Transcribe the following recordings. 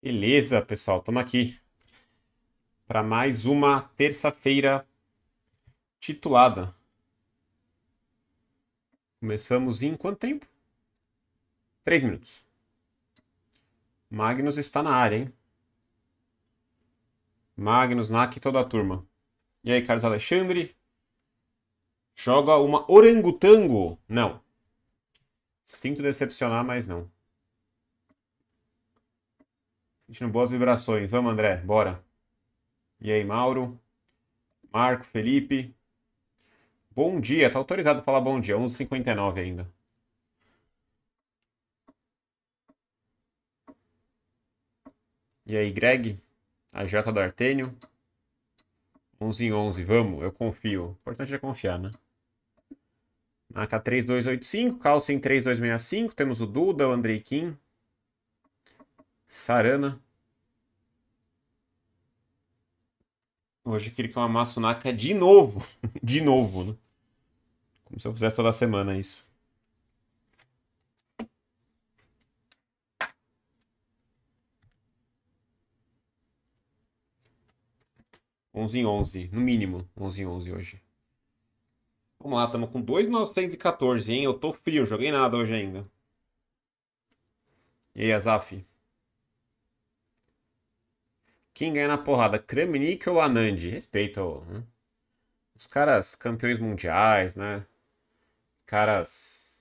Beleza, pessoal, estamos aqui para mais uma terça-feira titulada. Começamos em quanto tempo? Três minutos. Magnus está na área, hein? Magnus, Nak e toda a turma. E aí, Carlos Alexandre? Joga uma orangotango? Não. Sinto decepcionar, mas não. Sentindo boas vibrações. Vamos, André, bora. E aí, Mauro? Marco, Felipe. Bom dia, tá autorizado a falar bom dia, 11h59 ainda. E aí, Greg? A Jota do Artênio? 11 em 11, vamos, eu confio. importante é confiar, né? Maca 3285, em 3265, temos o Duda, o Andrei Kim. Sarana. Hoje queria que é uma Naka de novo. de novo, né? Como se eu fizesse toda semana isso. Onze em onze, no mínimo. Onze em onze hoje. Vamos lá, estamos com 2,914, hein? Eu tô frio, joguei nada hoje ainda. E aí, Azaf? Quem ganha na porrada, Kramnik ou Anand? Respeito. né? Os caras campeões mundiais, né? Caras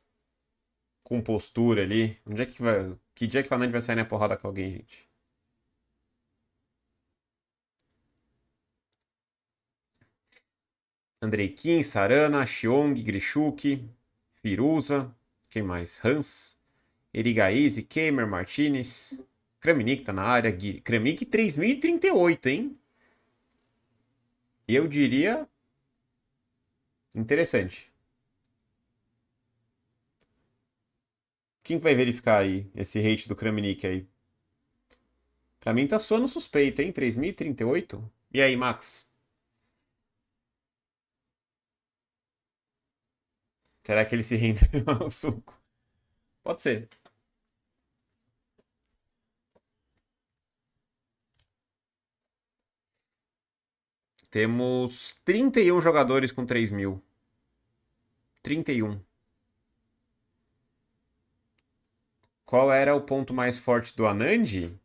com postura ali. Onde é que vai... Que dia que o Anand vai sair na porrada com alguém, gente? Andrei Kim, Sarana, Xiong, Grishuk, Firuza, quem mais? Hans, Erigaize, Kemer, Martinez... Kramnik tá na área, Gui. Kramnik 3038, hein? Eu diria. Interessante. Quem vai verificar aí esse rate do Kramnik aí? Pra mim tá soando suspeito, hein? 3038? E aí, Max? Será que ele se rende ao suco? Pode ser. Temos 31 jogadores com 3 mil. 31. Qual era o ponto mais forte do Anand?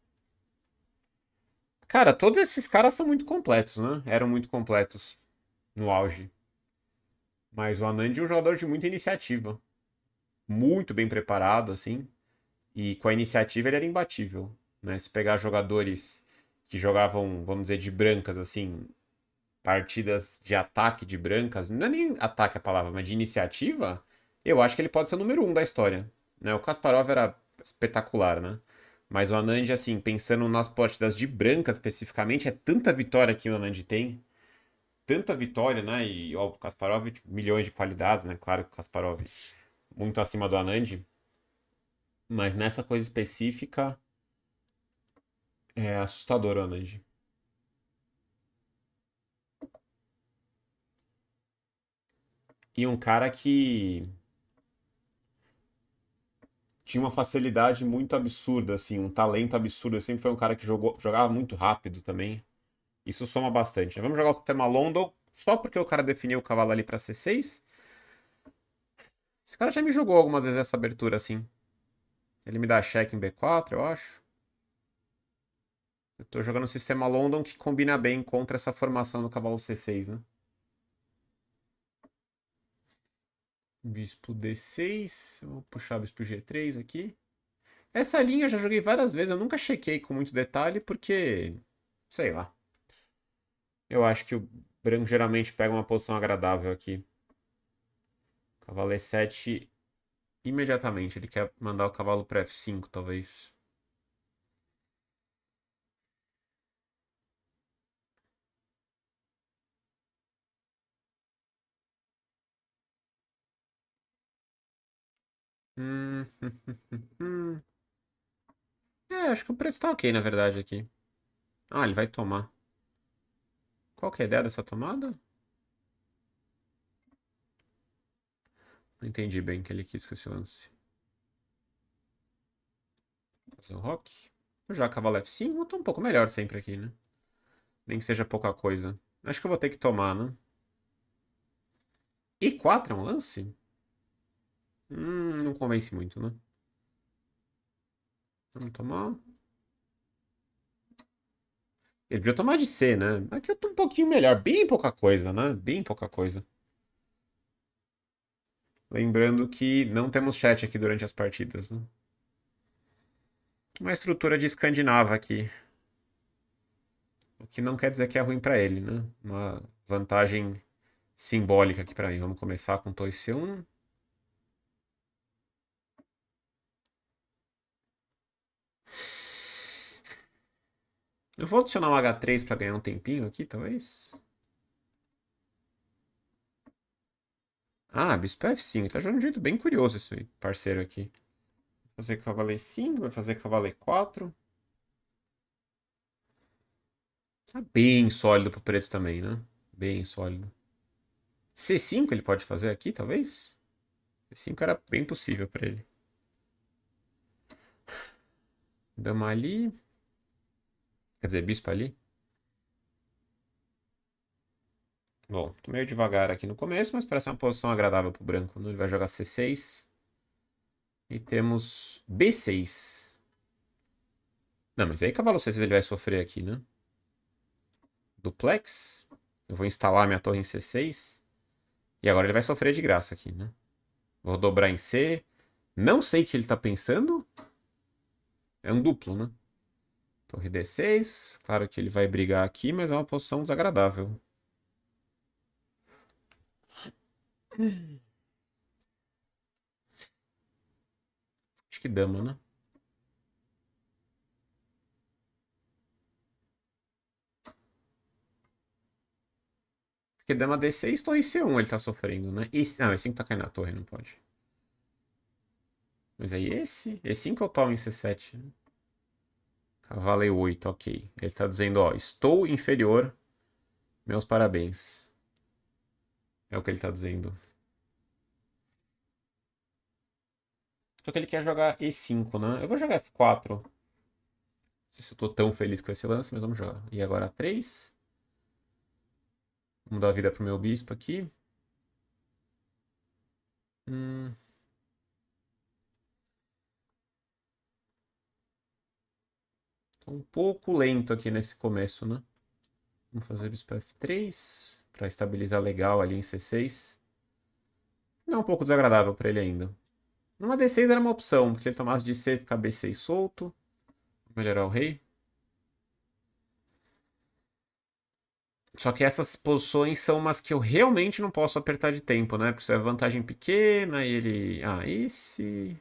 Cara, todos esses caras são muito completos, né? Eram muito completos no auge. Mas o Anand é um jogador de muita iniciativa. Muito bem preparado, assim. E com a iniciativa ele era imbatível. Né? Se pegar jogadores que jogavam, vamos dizer, de brancas, assim, partidas de ataque de brancas, não é nem ataque a palavra, mas de iniciativa, eu acho que ele pode ser o número um da história. Né? O Kasparov era espetacular, né? Mas o Anand, assim, pensando nas partidas de brancas especificamente, é tanta vitória que o Anand tem. Tanta vitória, né? E ó, o Kasparov, tipo, milhões de qualidades, né? Claro que o Kasparov muito acima do Anand. Mas nessa coisa específica, é assustador o Anand. e um cara que tinha uma facilidade muito absurda, assim, um talento absurdo. Ele sempre foi um cara que jogou, jogava muito rápido também. Isso soma bastante. Né? Vamos jogar o sistema London só porque o cara definiu o cavalo ali para C6. Esse cara já me jogou algumas vezes essa abertura assim. Ele me dá cheque em B4, eu acho. Eu tô jogando um sistema London que combina bem contra essa formação do cavalo C6, né? Bispo D6. Vou puxar bispo G3 aqui. Essa linha eu já joguei várias vezes, eu nunca chequei com muito detalhe, porque. sei lá. Eu acho que o branco geralmente pega uma posição agradável aqui. Cavalo E7 imediatamente. Ele quer mandar o cavalo para F5, talvez. Hum. é, acho que o preto tá ok, na verdade, aqui. Ah, ele vai tomar. Qual que é a ideia dessa tomada? Não entendi bem o que ele quis com esse lance. Fazer um rock. Já cavalo F5, eu tô um pouco melhor sempre aqui, né? Nem que seja pouca coisa. Acho que eu vou ter que tomar, né? E4 é um lance? Hum, não convence muito, né? Vamos tomar. Ele podia tomar de C, né? Aqui eu tô um pouquinho melhor. Bem pouca coisa, né? Bem pouca coisa. Lembrando que não temos chat aqui durante as partidas, né? Uma estrutura de escandinava aqui. O que não quer dizer que é ruim para ele, né? Uma vantagem simbólica aqui para mim. Vamos começar com 2C1. Eu vou adicionar um H3 para ganhar um tempinho aqui, talvez. Ah, bispo F5. Tá jogando de um jeito bem curioso esse parceiro aqui. Vou fazer cavalo E5, vai fazer cavalo E4. Tá bem sólido pro preto também, né? Bem sólido. C5 ele pode fazer aqui, talvez? C5 era bem possível para ele. Dama ali. Quer dizer, bispo ali. Bom, tô meio devagar aqui no começo, mas parece uma posição agradável pro branco. Né? Ele vai jogar C6. E temos B6. Não, mas aí cavalo C6 ele vai sofrer aqui, né? Duplex. Eu vou instalar minha torre em C6. E agora ele vai sofrer de graça aqui, né? Vou dobrar em C. Não sei o que ele tá pensando. É um duplo, né? Torre então, D6. Claro que ele vai brigar aqui, mas é uma posição desagradável. Acho que dama, né? Porque dama D6, torre C1 ele tá sofrendo, né? E, não, e 5 tá caindo na torre, não pode. Mas aí esse... e 5 eu tomo em C7, né? Cavalo 8, ok. Ele tá dizendo, ó, estou inferior, meus parabéns. É o que ele tá dizendo. Só que ele quer jogar E5, né? Eu vou jogar F4. Não sei se eu tô tão feliz com esse lance, mas vamos jogar. E agora 3. Vamos dar vida pro meu bispo aqui. Hum... um pouco lento aqui nesse começo, né? Vamos fazer bispo F3 para estabilizar legal ali em C6. Não é um pouco desagradável para ele ainda. Numa D6 era uma opção, porque se ele tomasse de C, ficar B6 solto. Melhorar o rei. Só que essas posições são umas que eu realmente não posso apertar de tempo, né? Porque isso é vantagem pequena e ele... Ah, esse...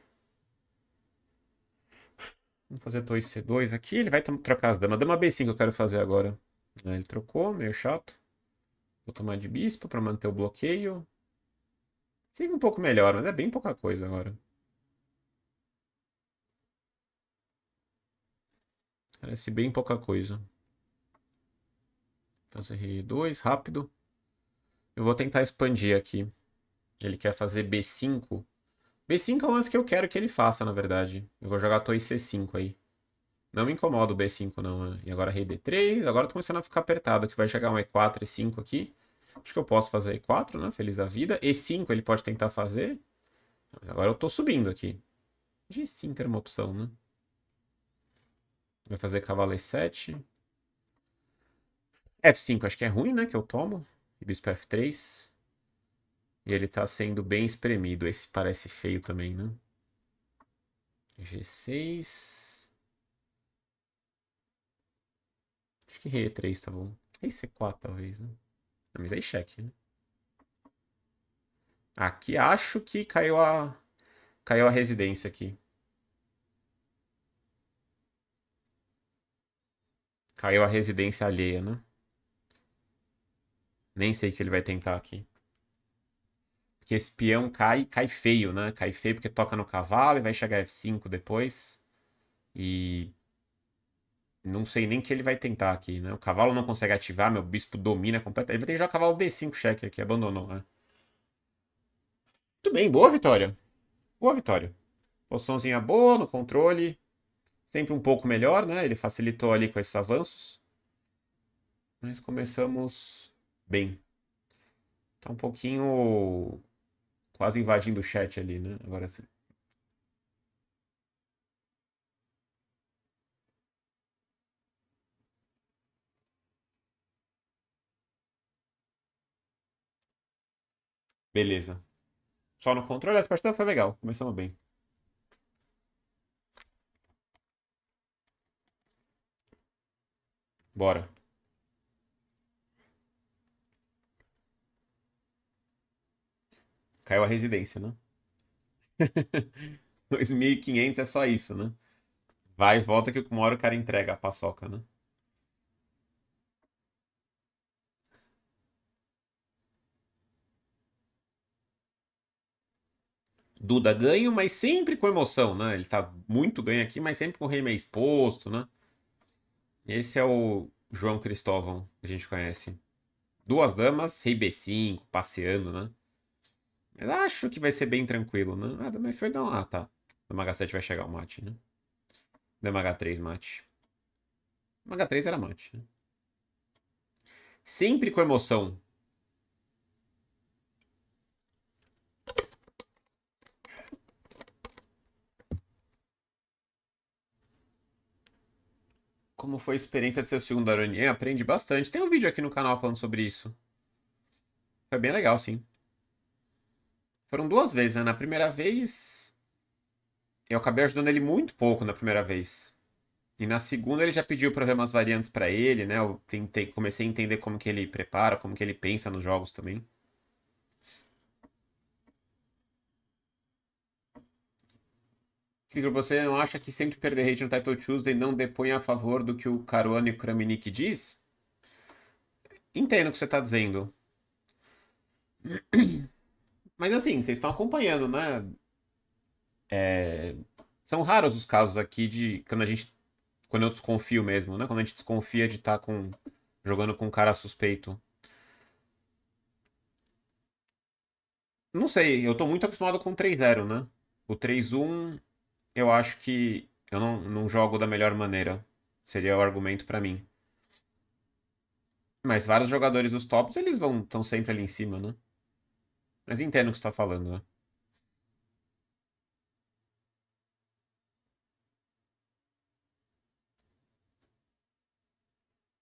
Vamos fazer 2c2 aqui. Ele vai trocar as damas. Dama b5 eu quero fazer agora. Ele trocou, meio chato. Vou tomar de bispo para manter o bloqueio. Siga um pouco melhor, mas é bem pouca coisa agora. Parece bem pouca coisa. Fazer então, R2, rápido. Eu vou tentar expandir aqui. Ele quer fazer B5. B5 é o lance que eu quero que ele faça, na verdade. Eu vou jogar a torre C5 aí. Não me incomoda o B5, não. Né? E agora rei D3. Agora eu tô começando a ficar apertado, que vai chegar um E4, E5 aqui. Acho que eu posso fazer E4, né? Feliz da vida. E5 ele pode tentar fazer. Mas agora eu tô subindo aqui. G5 era uma opção, né? Vai fazer cavalo E7. F5 acho que é ruim, né? Que eu tomo. E bispo F3. E ele tá sendo bem espremido. Esse parece feio também, né? G6. Acho que rei E3 é tá bom. Rei C4 talvez, né? Não, ah, mas aí é cheque, né? Aqui acho que caiu a caiu a residência aqui. Caiu a residência alheia, né? Nem sei o que ele vai tentar aqui que esse peão cai, cai feio, né? Cai feio porque toca no cavalo e vai chegar F5 depois. E não sei nem que ele vai tentar aqui, né? O cavalo não consegue ativar, meu bispo domina completamente. Ele vai ter que jogar cavalo D5 cheque aqui, abandonou, né? Muito bem, boa vitória. Boa vitória. Posiçãozinha boa, no controle. Sempre um pouco melhor, né? Ele facilitou ali com esses avanços. Mas começamos bem. Tá um pouquinho Quase invadindo o chat ali, né? Agora sim. Beleza. Só no controle, essa partida foi legal. Começamos bem. Bora. Caiu a residência, né? 2.500 é só isso, né? Vai e volta que uma hora o cara entrega a paçoca, né? Duda ganho, mas sempre com emoção, né? Ele tá muito ganho aqui, mas sempre com o rei meio exposto, né? Esse é o João Cristóvão, que a gente conhece. Duas damas, rei B5, passeando, né? eu acho que vai ser bem tranquilo, né? Ah, também foi não. Ah, tá. No MH7 vai chegar o mate, né? No MH3, mate. No MH3 era mate, né? Sempre com emoção. Como foi a experiência de ser o segundo Aronian? É, Aprendi bastante. Tem um vídeo aqui no canal falando sobre isso. Foi bem legal, sim. Foram duas vezes, né? Na primeira vez, eu acabei ajudando ele muito pouco na primeira vez. E na segunda ele já pediu para ver umas variantes para ele, né? Eu tentei, comecei a entender como que ele prepara, como que ele pensa nos jogos também. Kiko, você não acha que sempre perder hate no Title Tuesday não depõe a favor do que o Caruana e o Kramnik diz? Entendo o que você está dizendo. Mas assim, vocês estão acompanhando, né? É... São raros os casos aqui de quando a gente. Quando eu desconfio mesmo, né? Quando a gente desconfia de estar tá com... jogando com um cara suspeito. Não sei, eu tô muito acostumado com 3-0, né? O 3-1, eu acho que eu não, não jogo da melhor maneira. Seria o argumento para mim. Mas vários jogadores dos tops, eles vão estão sempre ali em cima, né? Mas entendo o que você está falando, né?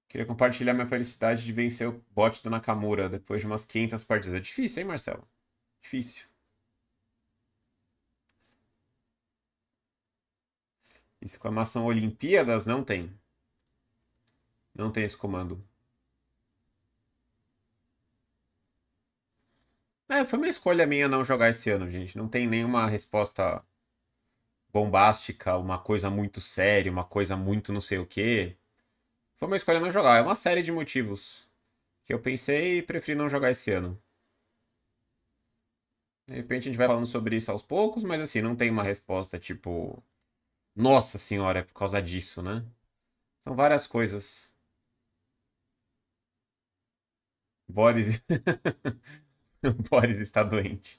Queria compartilhar minha felicidade de vencer o bot do Nakamura depois de umas 500 partidas. É difícil, hein, Marcelo? Difícil. Exclamação Olimpíadas? Não tem. Não tem esse comando. É, foi uma escolha minha não jogar esse ano, gente. Não tem nenhuma resposta bombástica, uma coisa muito séria, uma coisa muito não sei o quê. Foi uma escolha não jogar. É uma série de motivos que eu pensei e preferi não jogar esse ano. De repente a gente vai falando sobre isso aos poucos, mas assim, não tem uma resposta tipo. Nossa senhora, é por causa disso, né? São várias coisas. Boris. o Boris está doente.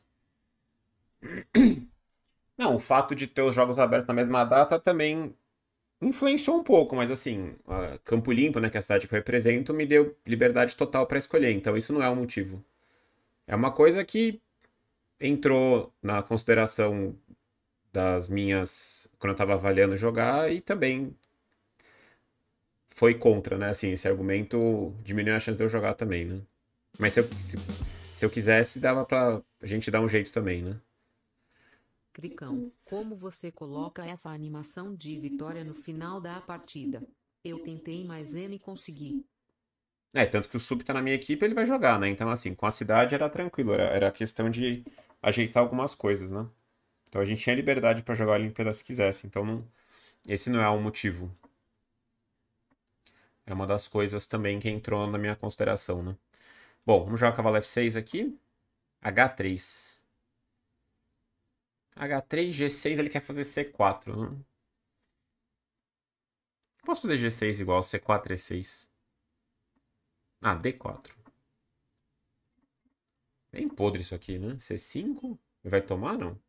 Não, o fato de ter os jogos abertos na mesma data também influenciou um pouco, mas assim, Campo Limpo, né, que é a cidade que eu represento, me deu liberdade total para escolher, então isso não é um motivo. É uma coisa que entrou na consideração das minhas quando eu estava avaliando jogar e também foi contra, né? Assim, esse argumento diminuiu a chance de eu jogar também, né? Mas se eu, se, se eu quisesse, dava pra a gente dar um jeito também, né? Cricão, como você coloca essa animação de vitória no final da partida? Eu tentei, mas N consegui. É, tanto que o Sub tá na minha equipe, ele vai jogar, né? Então, assim, com a cidade era tranquilo, era, era questão de ajeitar algumas coisas, né? Então a gente tinha liberdade para jogar a Olimpíada se quisesse, então não... esse não é um motivo. É uma das coisas também que entrou na minha consideração, né? Bom, vamos jogar o cavalo F6 aqui. H3. H3, G6, ele quer fazer C4. Né? Posso fazer G6 igual C4, E6. Ah, D4. É bem podre isso aqui, né? C5. vai tomar, não?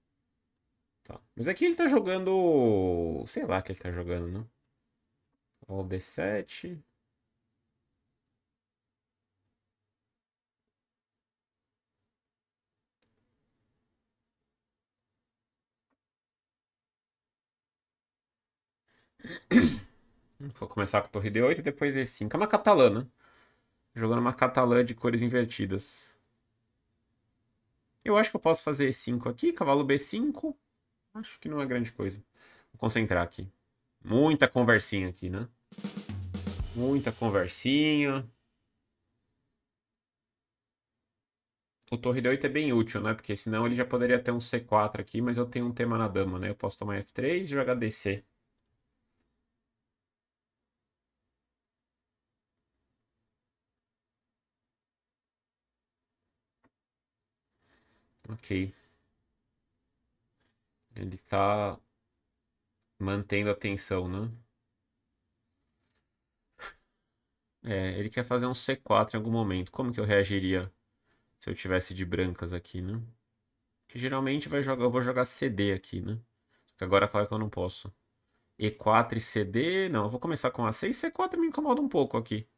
Tá. Mas aqui ele tá jogando... Sei lá que ele tá jogando, né? O D7. Vou começar com torre D8 e depois E5. É uma catalana. Né? Jogando uma catalã de cores invertidas. Eu acho que eu posso fazer E5 aqui, cavalo B5. Acho que não é grande coisa. Vou concentrar aqui. Muita conversinha aqui, né? Muita conversinha. O torre D8 é bem útil, né? Porque senão ele já poderia ter um C4 aqui, mas eu tenho um tema na dama, né? Eu posso tomar F3 e jogar DC. Ok. Ele está mantendo a tensão, né? É, ele quer fazer um C4 em algum momento. Como que eu reagiria se eu tivesse de brancas aqui, né? Que geralmente vai jogar, eu vou jogar CD aqui, né? agora, é claro que eu não posso. E4 e CD, não, eu vou começar com A6. C4 me incomoda um pouco aqui.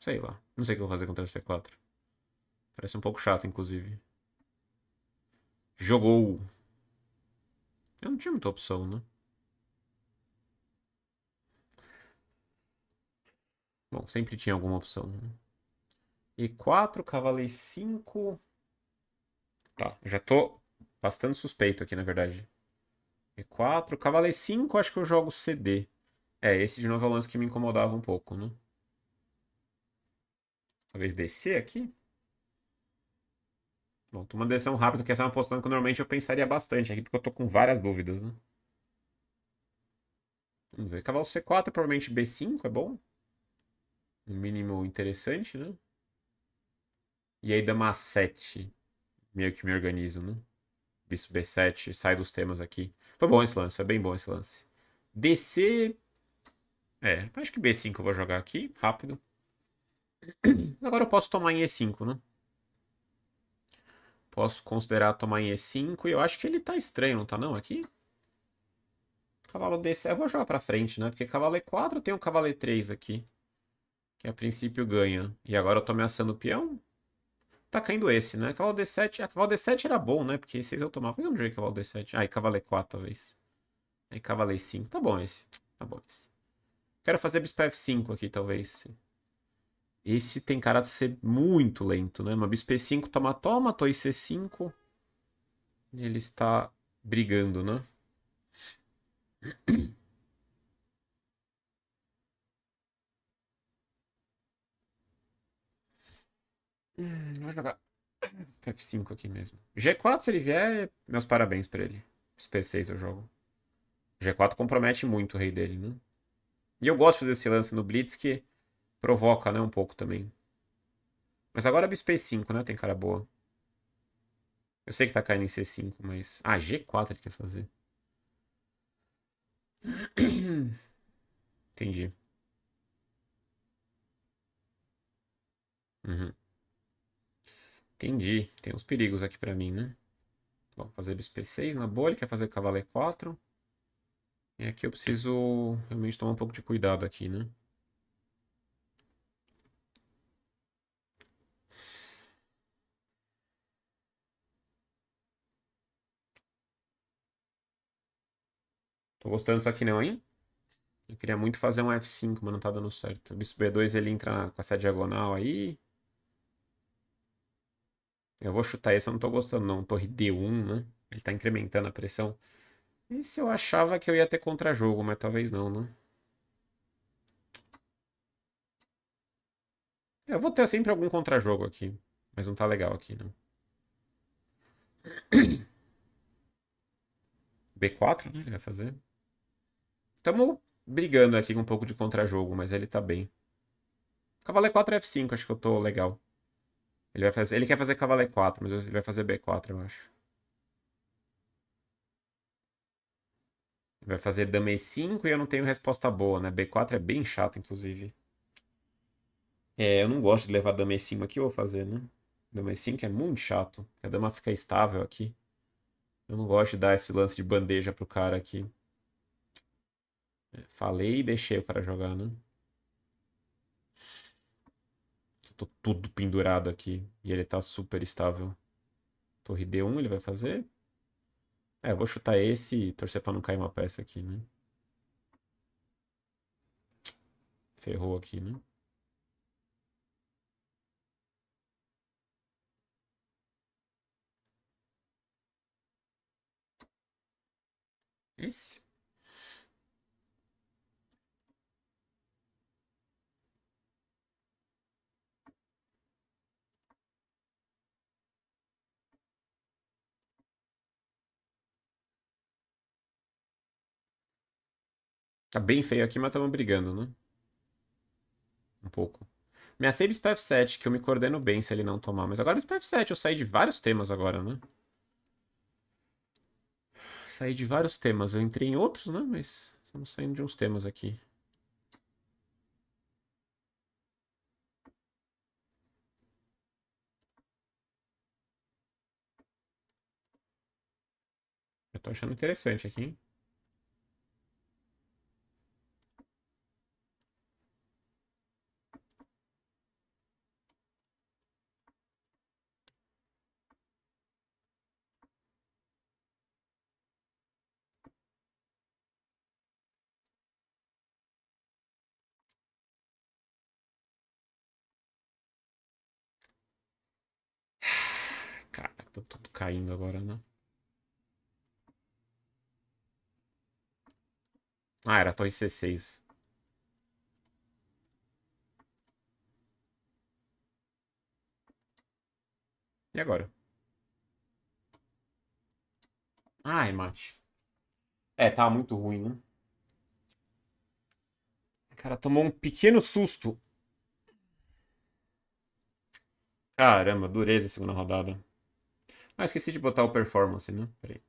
Sei lá. Não sei o que eu vou fazer contra esse C4. Parece um pouco chato, inclusive. Jogou! Eu não tinha muita opção, né? Bom, sempre tinha alguma opção. E 4, cavalei 5. Tá, já tô bastante suspeito aqui, na verdade. E4, cavalei 5, acho que eu jogo CD. É, esse de novo é o lance que me incomodava um pouco, né? Talvez descer aqui. Bom, tô uma decisão rápida, que essa é uma postura que normalmente eu pensaria bastante aqui, porque eu tô com várias dúvidas, né? Vamos ver. Cavalo C4, provavelmente B5 é bom. No um mínimo interessante, né? E aí dama A7. Meio que me organizo, né? Bispo B7, sai dos temas aqui. Foi bom esse lance, foi bem bom esse lance. DC. É, acho que B5 eu vou jogar aqui, rápido. Agora eu posso tomar em E5, né? Posso considerar tomar em E5. E eu acho que ele tá estranho, não tá não, aqui? Cavalo D7. Eu vou jogar pra frente, né? Porque cavalo E4 tem um cavalo E3 aqui. Que a princípio ganha. E agora eu tô ameaçando o peão. Tá caindo esse, né? Cavalo D7. Ah, cavalo D7 era bom, né? Porque vocês eu tomava. Por que eu não joguei cavalo D7? Ah, e cavalo E4, talvez. Aí cavalo E5. Tá bom esse. Tá bom esse. Quero fazer bispo F5 aqui, talvez. Sim. Esse tem cara de ser muito lento, né? Uma bispo E5 toma, toma, toi C5. Ele está brigando, né? Hum, vou jogar F5 aqui mesmo. G4, se ele vier, meus parabéns pra ele. SP6 eu jogo. G4 compromete muito o rei dele, né? E eu gosto de fazer esse lance no Blitz que Provoca, né? Um pouco também. Mas agora é Bispace 5, né? Tem cara boa. Eu sei que tá caindo em C5, mas... Ah, G4 ele quer fazer. Entendi. Uhum. Entendi. Tem uns perigos aqui pra mim, né? Bom, fazer bisp 6 na boa. Ele quer fazer cavalo E4. E aqui eu preciso realmente tomar um pouco de cuidado aqui, né? Tô gostando disso aqui não, hein? Eu queria muito fazer um F5, mas não tá dando certo. O bispo B2 ele entra com essa diagonal aí. Eu vou chutar esse, eu não tô gostando não. Torre D1, né? Ele tá incrementando a pressão. Esse eu achava que eu ia ter contra-jogo, mas talvez não, né? Eu vou ter sempre algum contra-jogo aqui. Mas não tá legal aqui, né? B4, né? Ele vai fazer. Estamos brigando aqui com um pouco de contra-jogo, mas ele tá bem. Cavalo E4 e 4 é f 5 acho que eu tô legal. Ele, vai fazer... ele quer fazer cavalo E4, mas ele vai fazer B4, eu acho. vai fazer dama E5 e eu não tenho resposta boa, né? B4 é bem chato, inclusive. É, eu não gosto de levar dama E5 aqui, eu vou fazer, né? Dama E5 é muito chato. A dama fica estável aqui. Eu não gosto de dar esse lance de bandeja pro cara aqui. Falei e deixei o cara jogar, né? Tô tudo pendurado aqui. E ele tá super estável. Torre D1 ele vai fazer? É, eu vou chutar esse e torcer pra não cair uma peça aqui, né? Ferrou aqui, né? Esse? Tá bem feio aqui, mas estamos brigando, né? Um pouco. Minha save SPF 7, que eu me coordeno bem se ele não tomar. Mas agora SPF 7, eu saí de vários temas agora, né? Saí de vários temas. Eu entrei em outros, né? Mas estamos saindo de uns temas aqui. Eu tô achando interessante aqui, hein? caindo agora, né? Ah, era a C6. E agora? ai ah, é mate É, tá muito ruim, né? Cara, tomou um pequeno susto. Caramba, dureza a segunda rodada. Ah, esqueci de botar o performance, né? Peraí.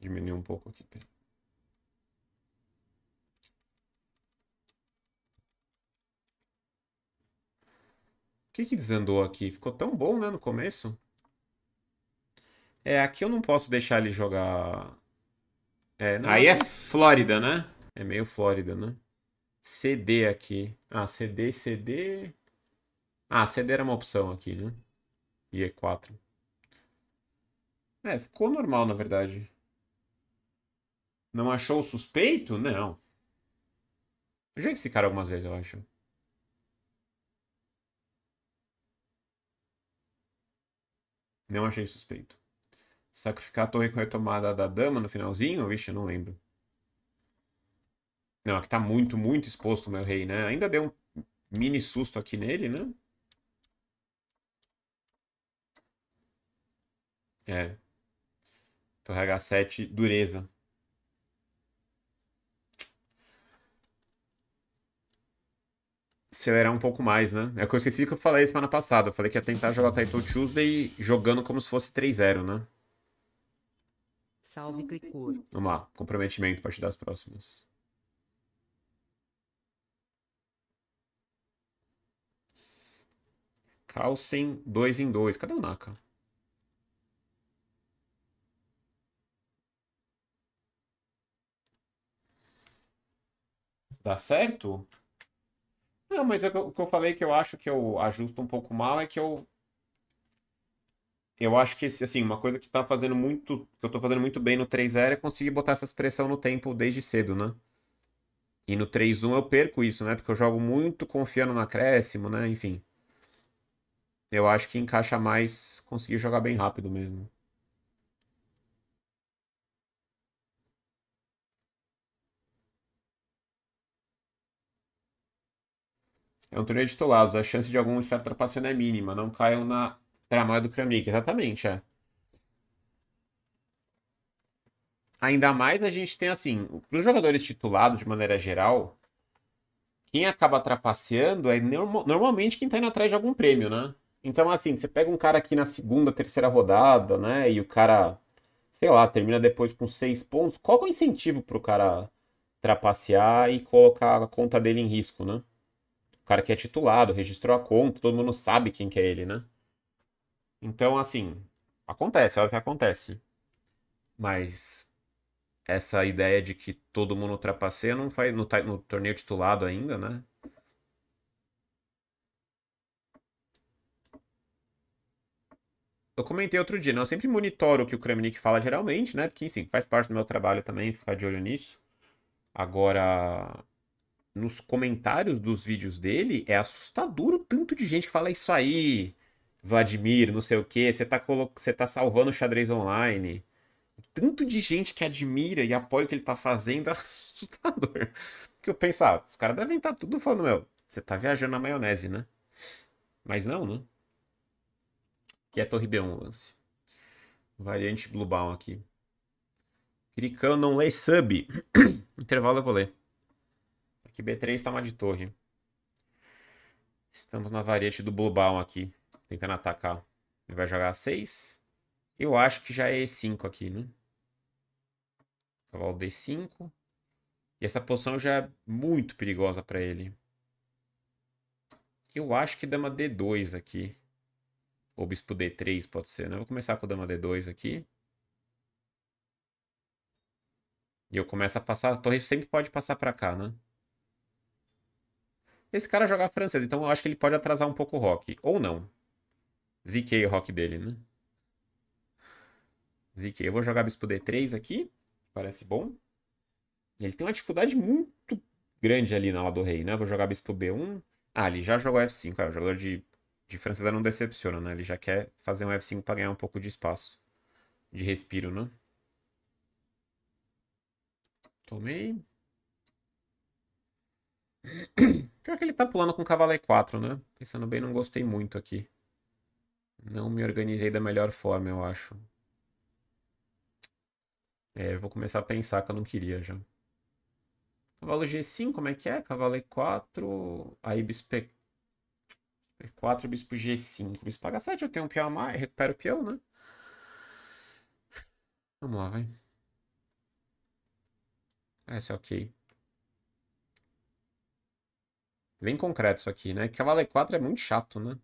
Diminuir um pouco aqui, peraí. O que, que desandou aqui? Ficou tão bom, né, no começo? É, aqui eu não posso deixar ele jogar... É, não, Aí é assim- Flórida, né? É meio Flórida, né? CD aqui. Ah, CD, CD... Ah, ceder é uma opção aqui, né? E E4. É, ficou normal, na verdade. Não achou o suspeito? Não. Eu joguei esse cara algumas vezes, eu acho. Não achei suspeito. Sacrificar a torre com a retomada da dama no finalzinho? Vixe, eu não lembro. Não, aqui tá muito, muito exposto o meu rei, né? Ainda deu um mini susto aqui nele, né? É. Torre então, H7, dureza. Acelerar um pouco mais, né? É o que eu esqueci que eu falei semana passada. Eu falei que ia tentar jogar Title Tuesday jogando como se fosse 3-0, né? Salve, clicou. Vamos lá. Comprometimento, te dar as próximas. Calcem 2 em 2. Cadê o Naka? dá certo? Não, mas é eu, o que eu falei que eu acho que eu ajusto um pouco mal é que eu. Eu acho que, assim, uma coisa que tá fazendo muito. que eu tô fazendo muito bem no 3-0 é conseguir botar essa expressão no tempo desde cedo, né? E no 3-1 eu perco isso, né? Porque eu jogo muito confiando no acréscimo, né? Enfim. Eu acho que encaixa mais conseguir jogar bem rápido mesmo. É um torneio de tolados. A chance de algum estar trapaceando é mínima. Não caiam na tramada do Kramnik. Exatamente, é. Ainda mais a gente tem assim, para os jogadores titulados de maneira geral, quem acaba trapaceando é norm normalmente quem está indo atrás de algum prêmio, né? Então, assim, você pega um cara aqui na segunda, terceira rodada, né? E o cara, sei lá, termina depois com seis pontos. Qual é o incentivo para o cara trapacear e colocar a conta dele em risco, né? cara que é titulado, registrou a conta, todo mundo sabe quem que é ele, né? Então, assim, acontece, é o que acontece. Mas essa ideia de que todo mundo ultrapasseia não faz no, no torneio titulado ainda, né? Eu comentei outro dia, né? Eu sempre monitoro o que o Kramnik fala geralmente, né? Porque, enfim, faz parte do meu trabalho também ficar de olho nisso. Agora, nos comentários dos vídeos dele, é assustador o tanto de gente que fala isso aí, Vladimir, não sei o que, você tá, colo... Você tá salvando o xadrez online. Tanto de gente que admira e apoia o que ele tá fazendo, é assustador. Porque eu penso, ah, os caras devem estar tá tudo falando, meu, você tá viajando na maionese, né? Mas não, né? Que é Torre B1 o lance. Variante Blue aqui. Cricão não lê sub. Intervalo eu vou ler. Que B3 toma tá de torre. Estamos na variante do blubal aqui. Tentando atacar. Ele vai jogar A6. Eu acho que já é E5 aqui, né? Cavalo D5. E essa posição já é muito perigosa para ele. Eu acho que dama D2 aqui. Ou bispo D3 pode ser, né? vou começar com dama D2 aqui. E eu começo a passar... A torre sempre pode passar para cá, né? Esse cara joga francês, então eu acho que ele pode atrasar um pouco o rock. Ou não. Ziquei o rock dele, né? Ziquei. Eu vou jogar bispo D3 aqui. Parece bom. Ele tem uma dificuldade muito grande ali na ala do rei, né? Eu vou jogar bispo B1. Ah, ele já jogou F5. Cara. O jogador de, de francesa não decepciona, né? Ele já quer fazer um F5 para ganhar um pouco de espaço. De respiro, né? Tomei. Pior que ele tá pulando com cavalo E4, né? Pensando bem, não gostei muito aqui. Não me organizei da melhor forma, eu acho. É, vou começar a pensar que eu não queria já. Cavalo G5, como é que é? Cavalo E4, aí bispo E4, bispo G5. Bispo H7, eu tenho um peão a mais, recupero o peão, né? Vamos lá, vai. Parece ok. Bem concreto isso aqui, né? Cavalo E4 é muito chato, né?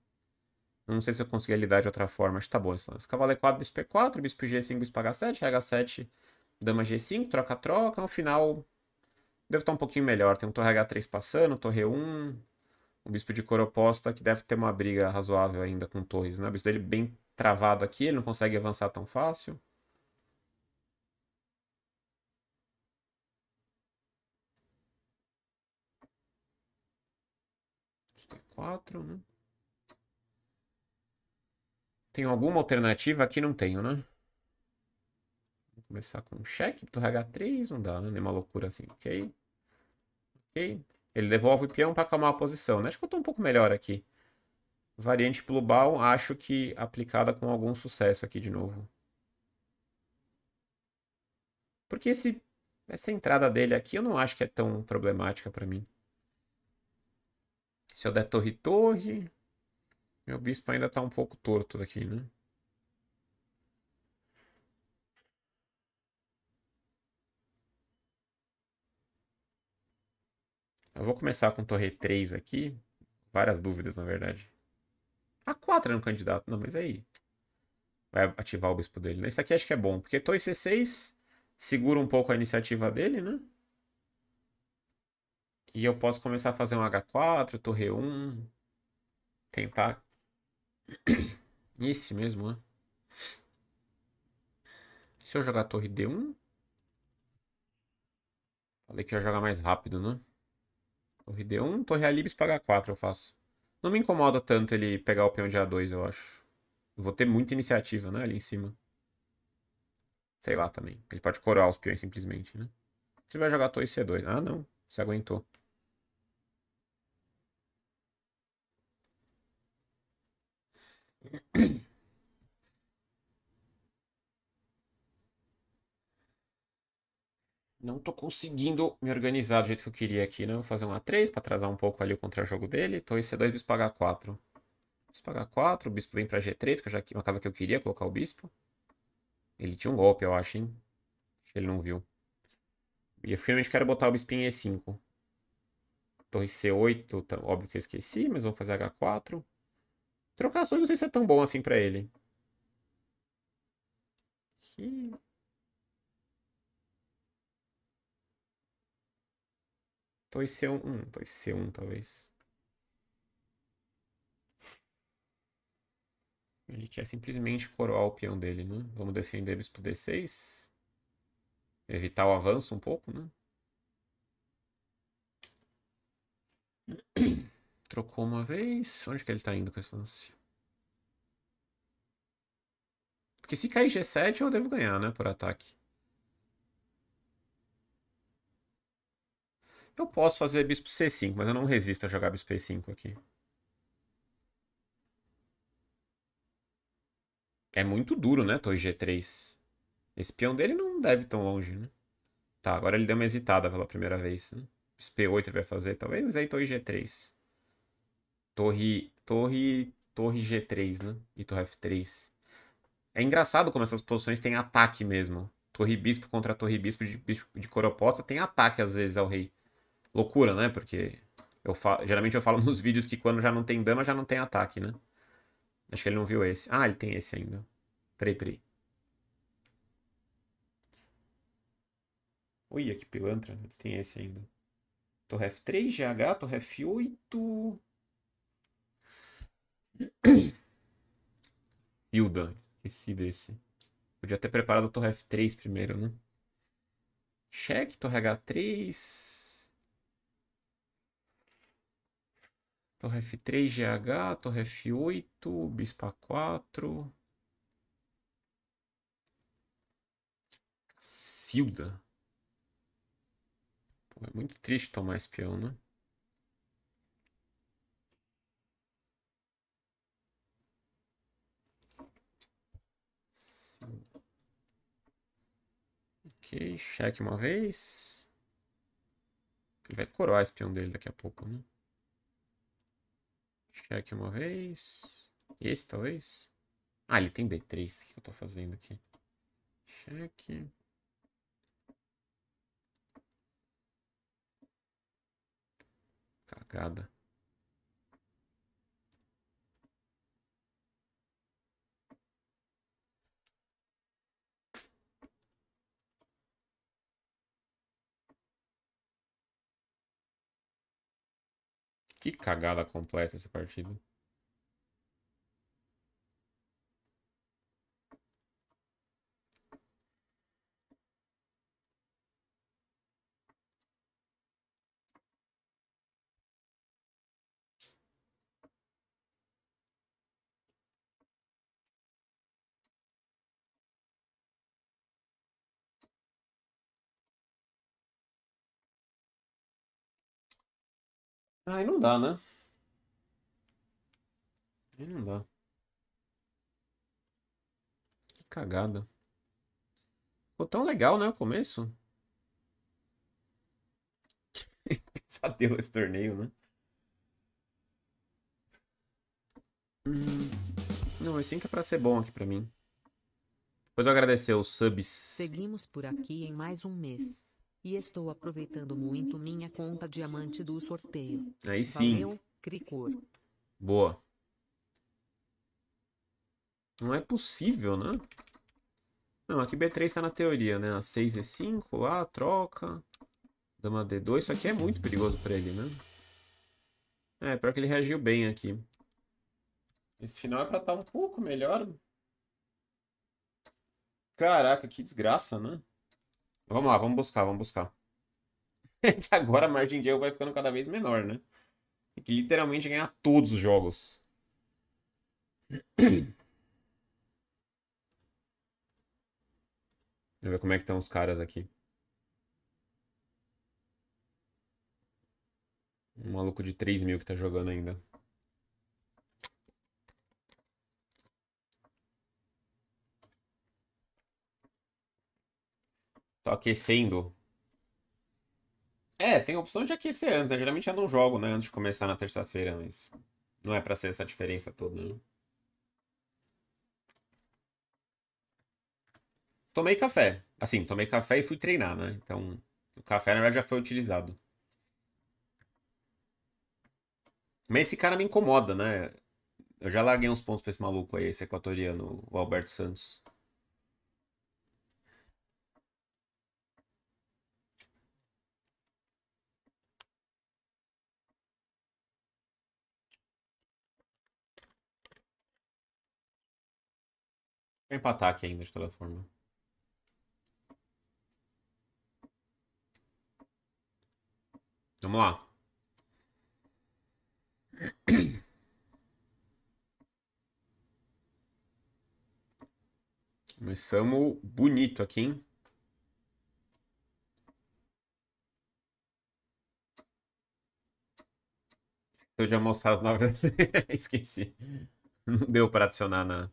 Não sei se eu conseguia lidar de outra forma. Acho que tá bom esse lance. Cavalo E4, bispo E4, bispo G5, bispo H7, H7, dama G5, troca-troca. No final, deve estar um pouquinho melhor. Tem um torre H3 passando, torre 1. O bispo de cor oposta, que deve ter uma briga razoável ainda com torres, né? O bispo dele bem travado aqui, ele não consegue avançar tão fácil. né? Tem alguma alternativa? Aqui não tenho, né? Vou começar com um cheque do H3, não dá, né? Nenhuma loucura assim, ok. Ok. Ele devolve o peão para acalmar a posição, né? Acho que eu estou um pouco melhor aqui. Variante global, acho que aplicada com algum sucesso aqui de novo. Porque esse, essa entrada dele aqui eu não acho que é tão problemática para mim. Se eu der torre-torre. Meu bispo ainda tá um pouco torto daqui, né? Eu vou começar com torre 3 aqui. Várias dúvidas, na verdade. A4 era é um candidato. Não, mas aí. Vai ativar o bispo dele, né? Isso aqui acho que é bom. Porque torre C6 segura um pouco a iniciativa dele, né? E eu posso começar a fazer um H4, torre 1. Tentar. Esse mesmo, né? Se eu jogar torre D1. Falei que ia jogar mais rápido, né? Torre D1, torre Alibis para H4 eu faço. Não me incomoda tanto ele pegar o peão de A2, eu acho. Eu vou ter muita iniciativa, né? Ali em cima. Sei lá também. Ele pode coroar os peões simplesmente, né? Se ele vai jogar torre C2. Ah, não se aguentou. Não tô conseguindo me organizar do jeito que eu queria aqui, né? Vou fazer um A3 pra atrasar um pouco ali o contra-jogo dele. Então, esse é 2 bispo H4. Bispo H4, o bispo vem pra G3, que eu uma casa que eu queria colocar o bispo. Ele tinha um golpe, eu acho, hein? Ele não viu. E eu finalmente quero botar o bispo em E5. Torre C8, tá, óbvio que eu esqueci, mas vou fazer H4. Trocar as torres não sei se é tão bom assim pra ele. Aqui. Torre C1, hum, torre C1 talvez. Ele quer simplesmente coroar o peão dele, né? Vamos defender bispo D6? evitar o avanço um pouco, né? Trocou uma vez. Onde que ele tá indo com esse lance? Porque se cair G7 eu devo ganhar, né? Por ataque. Eu posso fazer bispo C5, mas eu não resisto a jogar bispo E5 aqui. É muito duro, né? Torre G3. Esse peão dele não deve tão longe, né? Tá, agora ele deu uma hesitada pela primeira vez. Né? Esse P8 ele vai fazer, talvez, mas aí torre G3. Torre, torre, torre G3, né? E torre F3. É engraçado como essas posições têm ataque mesmo. Torre bispo contra torre bispo de, bispo de cor oposta tem ataque às vezes ao rei. Loucura, né? Porque eu falo, geralmente eu falo nos vídeos que quando já não tem dama já não tem ataque, né? Acho que ele não viu esse. Ah, ele tem esse ainda. Peraí, peraí. Olha que pilantra, eles têm esse ainda. Torre F3, GH, Torre F8. Hilda, esqueci desse. Podia ter preparado a Torre F3 primeiro, né? Cheque, Torre H3. Torre F3, GH, Torre F8, Bispa 4. Cacilda. É muito triste tomar esse peão, né? Ok, cheque uma vez. Ele vai coroar esse peão dele daqui a pouco, né? Cheque uma vez. Esse, talvez. Ah, ele tem B3. O que eu tô fazendo aqui? Cheque. marcada. Que cagada completa essa partida. Aí não dá, né? Aí não dá. Que cagada. Ficou tão legal, né? O começo. Pesadelo esse torneio, né? Hum, não, esse que é pra ser bom aqui pra mim. Depois eu agradecer os subs. Seguimos por aqui em mais um mês. E estou aproveitando muito minha conta diamante do sorteio. Aí sim. Valeu, Cricor. Boa. Não é possível, né? Não, aqui B3 está na teoria, né? A 6 e 5, lá, troca. Dama D2, isso aqui é muito perigoso para ele, né? É, pior que ele reagiu bem aqui. Esse final é para estar tá um pouco melhor. Caraca, que desgraça, né? Vamos lá, vamos buscar, vamos buscar. É agora a margem de erro vai ficando cada vez menor, né? Tem que literalmente ganhar todos os jogos. Deixa eu ver como é que estão os caras aqui. Um maluco de 3 mil que tá jogando ainda. Tô aquecendo. É, tem a opção de aquecer antes, né? Geralmente eu não jogo, né? Antes de começar na terça-feira, mas... Não é pra ser essa diferença toda, né? Tomei café. Assim, tomei café e fui treinar, né? Então, o café, na verdade, já foi utilizado. Mas esse cara me incomoda, né? Eu já larguei uns pontos pra esse maluco aí, esse equatoriano, o Alberto Santos. Vou empatar aqui ainda, de toda forma. Vamos lá. Começamos bonito aqui, hein? Eu de almoçar as nove Esqueci. Não deu para adicionar na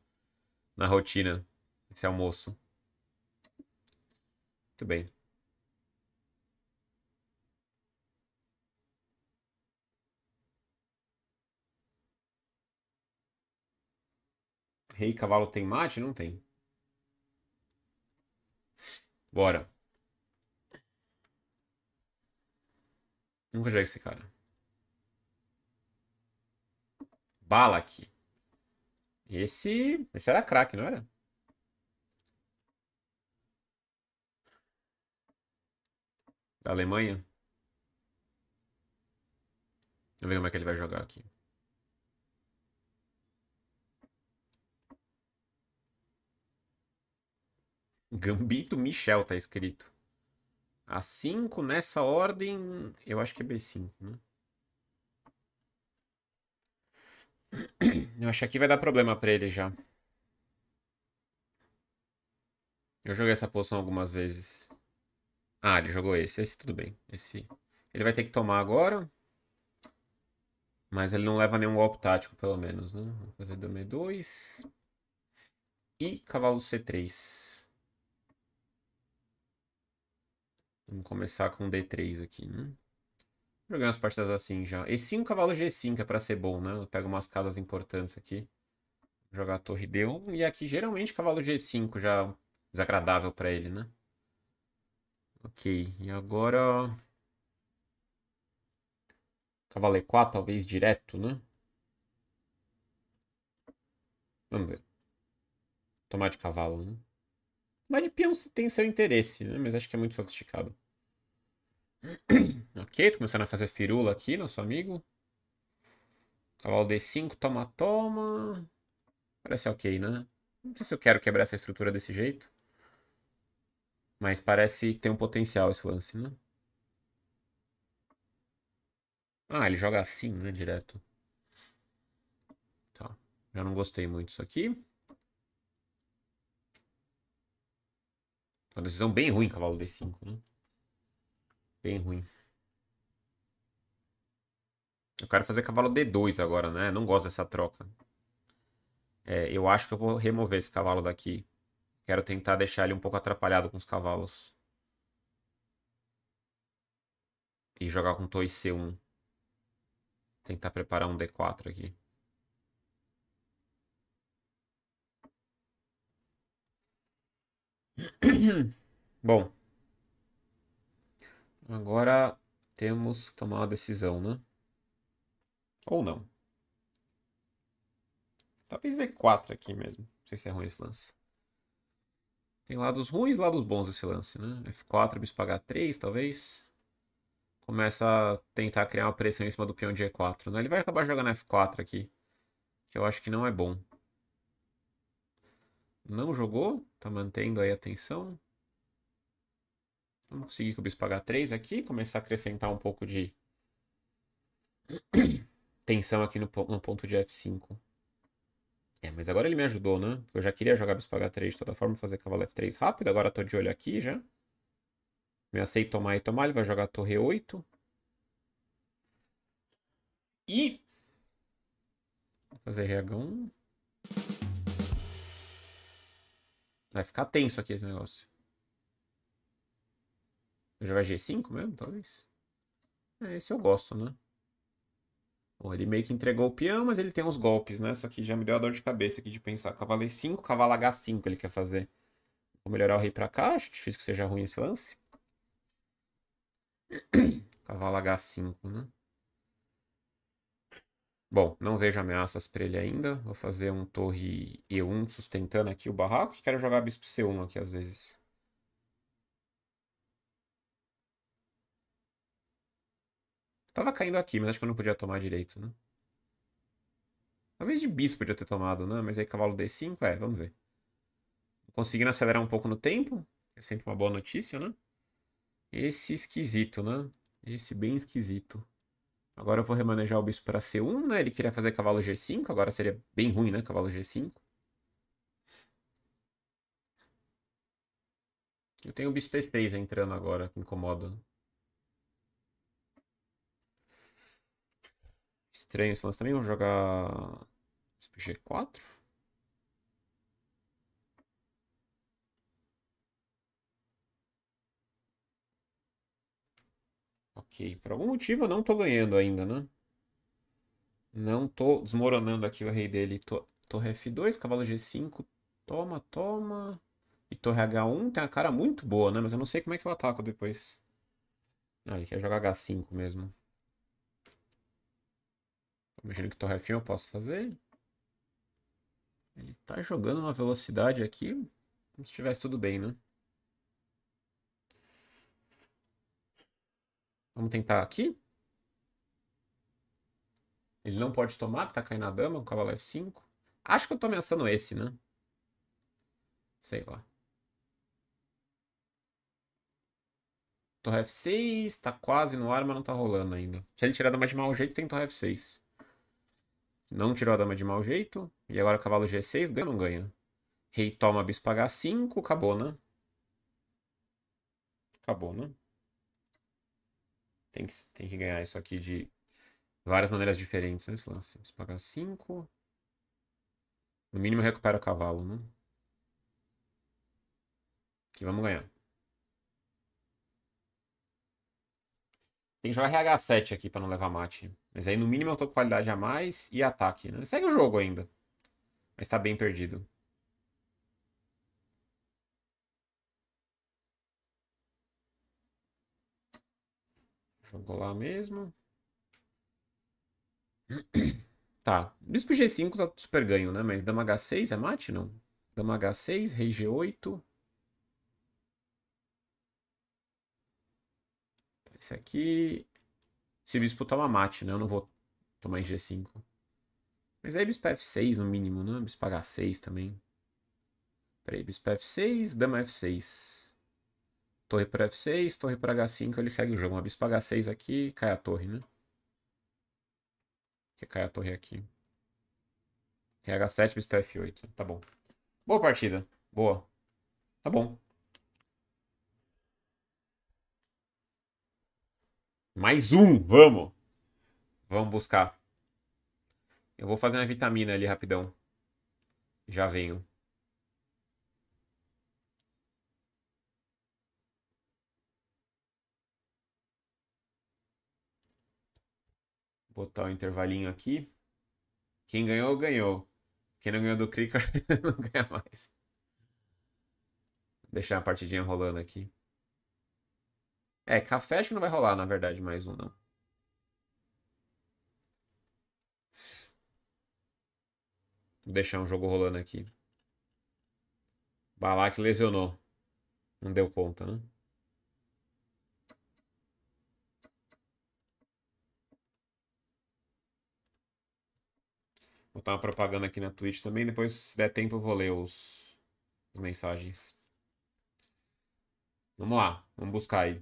na rotina esse almoço. Muito bem. Rei cavalo tem mate? Não tem. Bora. Nunca joguei esse cara. Balak. Esse, esse era craque, não era? Da Alemanha. Deixa eu ver como é que ele vai jogar aqui. Gambito Michel tá escrito. A 5 nessa ordem, eu acho que é B5, né? Eu acho que aqui vai dar problema pra ele já. Eu joguei essa poção algumas vezes. Ah, ele jogou esse. Esse tudo bem. Esse. Ele vai ter que tomar agora. Mas ele não leva nenhum golpe tático, pelo menos, né? Vou fazer dome E2. E cavalo C3. Vamos começar com D3 aqui, né? Joguei umas partidas assim já. E5, cavalo G5 é pra ser bom, né? Eu pego umas casas importantes aqui. Jogar a torre D1. E aqui, geralmente, cavalo G5 já desagradável pra ele, né? Ok, e agora... Cavalo E4, talvez direto, né? Vamos ver. Tomar de cavalo, né? Tomar de peão tem seu interesse, né? Mas acho que é muito sofisticado. ok, tô começando a fazer firula aqui, nosso amigo. Cavalo tá D5, toma, toma. Parece ok, né? Não sei se eu quero quebrar essa estrutura desse jeito. Mas parece que tem um potencial esse lance, né? Ah, ele joga assim, né? Direto. Tá. Já não gostei muito disso aqui. Uma decisão bem ruim, cavalo D5, né? Bem ruim. Eu quero fazer cavalo D2 agora, né? Não gosto dessa troca. É, eu acho que eu vou remover esse cavalo daqui. Quero tentar deixar ele um pouco atrapalhado com os cavalos. E jogar com Toy C1. Tentar preparar um D4 aqui. Bom. Agora temos que tomar uma decisão, né? Ou não. Talvez D4 aqui mesmo. Não sei se é ruim esse lance. Tem lados ruins e lados bons esse lance, né? F4, bispo H3, talvez. Começa a tentar criar uma pressão em cima do peão de E4, né? Ele vai acabar jogando F4 aqui. Que eu acho que não é bom. Não jogou. Tá mantendo aí a tensão. Vamos conseguir com o bispo H3 aqui, começar a acrescentar um pouco de tensão aqui no, no ponto de F5. É, mas agora ele me ajudou, né? Eu já queria jogar bispo H3 de toda forma, fazer cavalo F3 rápido, agora tô de olho aqui já. Me aceito tomar e tomar, ele vai jogar torre 8. E... Vou fazer RH1. Vai ficar tenso aqui esse negócio. Jogar G5 mesmo, talvez? É, esse eu gosto, né? Bom, ele meio que entregou o peão, mas ele tem uns golpes, né? Só que já me deu a dor de cabeça aqui de pensar. Cavalo E5, cavalo H5 ele quer fazer. Vou melhorar o rei pra cá. Acho difícil que seja ruim esse lance. Cavalo H5, né? Bom, não vejo ameaças para ele ainda. Vou fazer um torre E1 sustentando aqui o barraco. Quero jogar bispo C1 aqui às vezes. Tava caindo aqui, mas acho que eu não podia tomar direito, né? Talvez de bispo podia ter tomado, né? Mas aí cavalo D5, é, vamos ver. Conseguindo acelerar um pouco no tempo, é sempre uma boa notícia, né? Esse esquisito, né? Esse bem esquisito. Agora eu vou remanejar o bispo para C1, né? Ele queria fazer cavalo G5, agora seria bem ruim, né? Cavalo G5. Eu tenho o bispo E3 entrando agora, que incomoda. Estranho esse lance também. Vamos jogar. G4? Ok. Por algum motivo eu não tô ganhando ainda, né? Não tô desmoronando aqui o rei dele. Tô, torre F2, cavalo G5. Toma, toma. E torre H1 tem uma cara muito boa, né? Mas eu não sei como é que eu ataco depois. Ah, ele quer jogar H5 mesmo. Imagino que F1 eu posso fazer. Ele tá jogando uma velocidade aqui. Como se estivesse tudo bem, né? Vamos tentar aqui. Ele não pode tomar, porque tá caindo a dama, o cavalo é 5. Acho que eu tô ameaçando esse, né? Sei lá. Torre F6, tá quase no ar, mas não tá rolando ainda. Se ele tirar mais de mau jeito, tem Torre F6. Não tirou a dama de mau jeito. E agora cavalo G6, ganha ou não ganha? Rei toma, bispo H5, acabou, né? Acabou, né? Tem que, tem que ganhar isso aqui de várias maneiras diferentes nesse né, lance. Bispo H5. No mínimo recupera o cavalo, né? Que vamos ganhar. Tem que jogar RH7 aqui pra não levar mate. Mas aí no mínimo eu tô com qualidade a mais e ataque. Né? Segue o jogo ainda. Mas tá bem perdido. Jogou lá mesmo. Tá. Bispo G5 tá super ganho, né? Mas dama H6 é mate, não? Dama H6, rei G8. Esse aqui. Se o bispo toma mate, né? Eu não vou tomar em G5. Mas aí bispo F6 no mínimo, né? Bispo H6 também. Peraí, bispo F6, dama F6. Torre para F6, torre para H5, ele segue o jogo. Uma bispo H6 aqui, cai a torre, né? Que cai a torre aqui. RH7, bispo F8. Tá bom. Boa partida. Boa. Tá bom. Mais um, vamos. Vamos buscar. Eu vou fazer uma vitamina ali rapidão. Já venho. Botar o um intervalinho aqui. Quem ganhou, ganhou. Quem não ganhou do Cricker, não ganha mais. deixar a partidinha rolando aqui. É, café acho que não vai rolar, na verdade, mais um, não. Vou deixar um jogo rolando aqui. Balak lesionou. Não deu conta, né? Vou botar uma propaganda aqui na Twitch também. Depois, se der tempo, eu vou ler os... as mensagens. Vamos lá. Vamos buscar aí.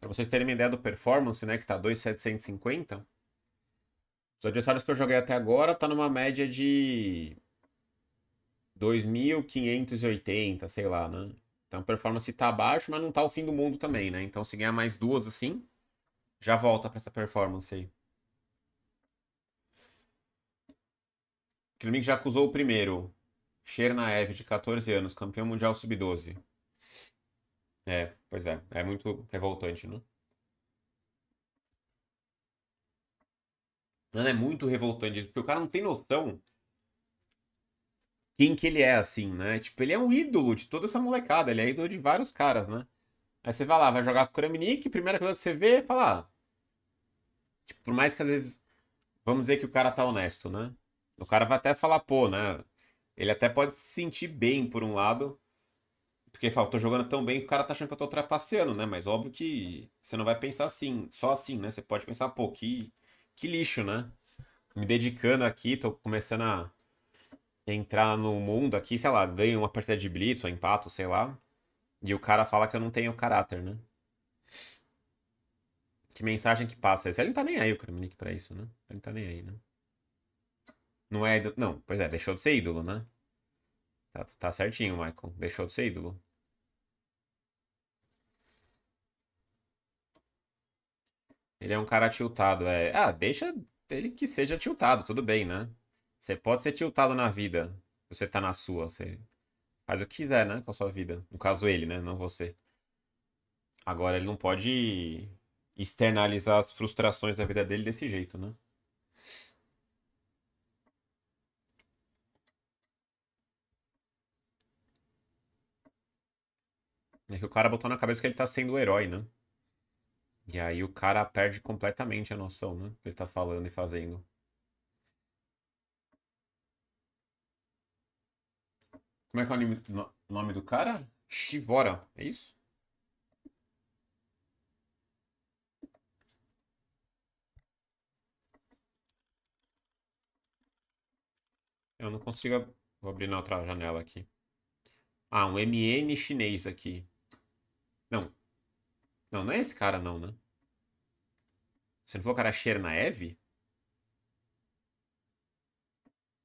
Para vocês terem uma ideia do performance, né, que tá 2,750. Os adversários que eu joguei até agora tá numa média de 2.580, sei lá, né? Então a performance tá abaixo, mas não tá o fim do mundo também, né? Então se ganhar mais duas assim, já volta para essa performance aí. Kremlin já acusou o primeiro, Chernaev, de 14 anos, campeão mundial sub-12. É, pois é. É muito revoltante, né? Mano, é muito revoltante isso, porque o cara não tem noção quem que ele é, assim, né? Tipo, ele é um ídolo de toda essa molecada, ele é ídolo de vários caras, né? Aí você vai lá, vai jogar com o Kramnik, primeira coisa que você vê é falar. Ah, tipo, por mais que às vezes. Vamos dizer que o cara tá honesto, né? O cara vai até falar, pô, né? Ele até pode se sentir bem por um lado, porque fala, tô jogando tão bem que o cara tá achando que eu tô trapaceando, né? Mas óbvio que você não vai pensar assim, só assim, né? Você pode pensar, pô, que, que lixo, né? Me dedicando aqui, tô começando a entrar no mundo aqui, sei lá, ganho uma partida de blitz ou empato, sei lá. E o cara fala que eu não tenho caráter, né? Que mensagem que passa essa? Ele não tá nem aí, o Kramnik, pra isso, né? Ele não tá nem aí, né? Não é Não, pois é, deixou de ser ídolo, né? Tá, tá certinho, Michael. Deixou de ser ídolo. Ele é um cara tiltado, é. Ah, deixa ele que seja tiltado, tudo bem, né? Você pode ser tiltado na vida. Você tá na sua, você faz o que quiser, né? Com a sua vida. No caso, ele, né? Não você. Agora, ele não pode externalizar as frustrações da vida dele desse jeito, né? É que o cara botou na cabeça que ele tá sendo o herói, né? E aí o cara perde completamente a noção, né? Que ele tá falando e fazendo. Como é que é o nome, no, nome do cara? Shivora, é isso? Eu não consigo. Vou abrir na outra janela aqui. Ah, um MN chinês aqui. Não. Não, não é esse cara, não, né? Você não falou que era Chernaev?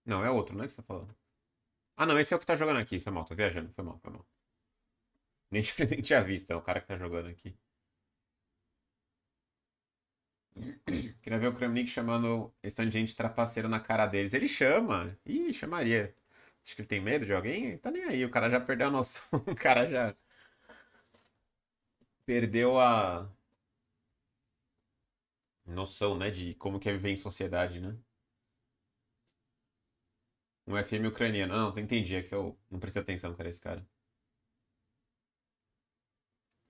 Não, é outro, né, que você tá falando. Ah, não, esse é o que tá jogando aqui. Foi mal, tô viajando. Foi mal, foi mal. Nem, nem tinha visto, é o cara que tá jogando aqui. Queria ver o Kremlin chamando esse gente trapaceiro na cara deles. Ele chama. Ih, chamaria. Acho que ele tem medo de alguém? Tá nem aí. O cara já perdeu a noção. O cara já perdeu a noção, né, de como que é viver em sociedade, né? Um FM ucraniano. Não, não entendi, é que eu não prestei atenção, cara, esse cara.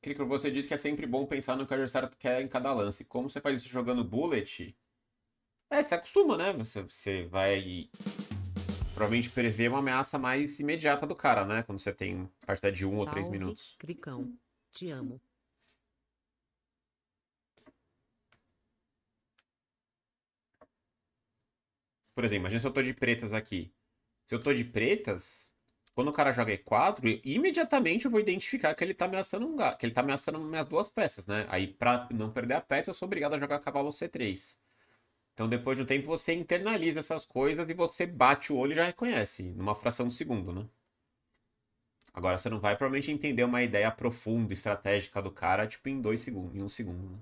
Cricro, você disse que é sempre bom pensar no que o adversário quer em cada lance. Como você faz isso jogando bullet? É, se acostuma, né? Você, você vai provavelmente prever uma ameaça mais imediata do cara, né? Quando você tem partida de um Salve, ou três minutos. Cricão, te amo. Por exemplo, imagina se eu tô de pretas aqui. Se eu tô de pretas, quando o cara joga E4, imediatamente eu vou identificar que ele tá ameaçando um que ele tá ameaçando minhas duas peças, né? Aí, pra não perder a peça, eu sou obrigado a jogar cavalo C3. Então, depois de um tempo, você internaliza essas coisas e você bate o olho e já reconhece, numa fração de segundo, né? Agora, você não vai provavelmente entender uma ideia profunda, estratégica do cara, tipo, em dois segundos, em um segundo, né?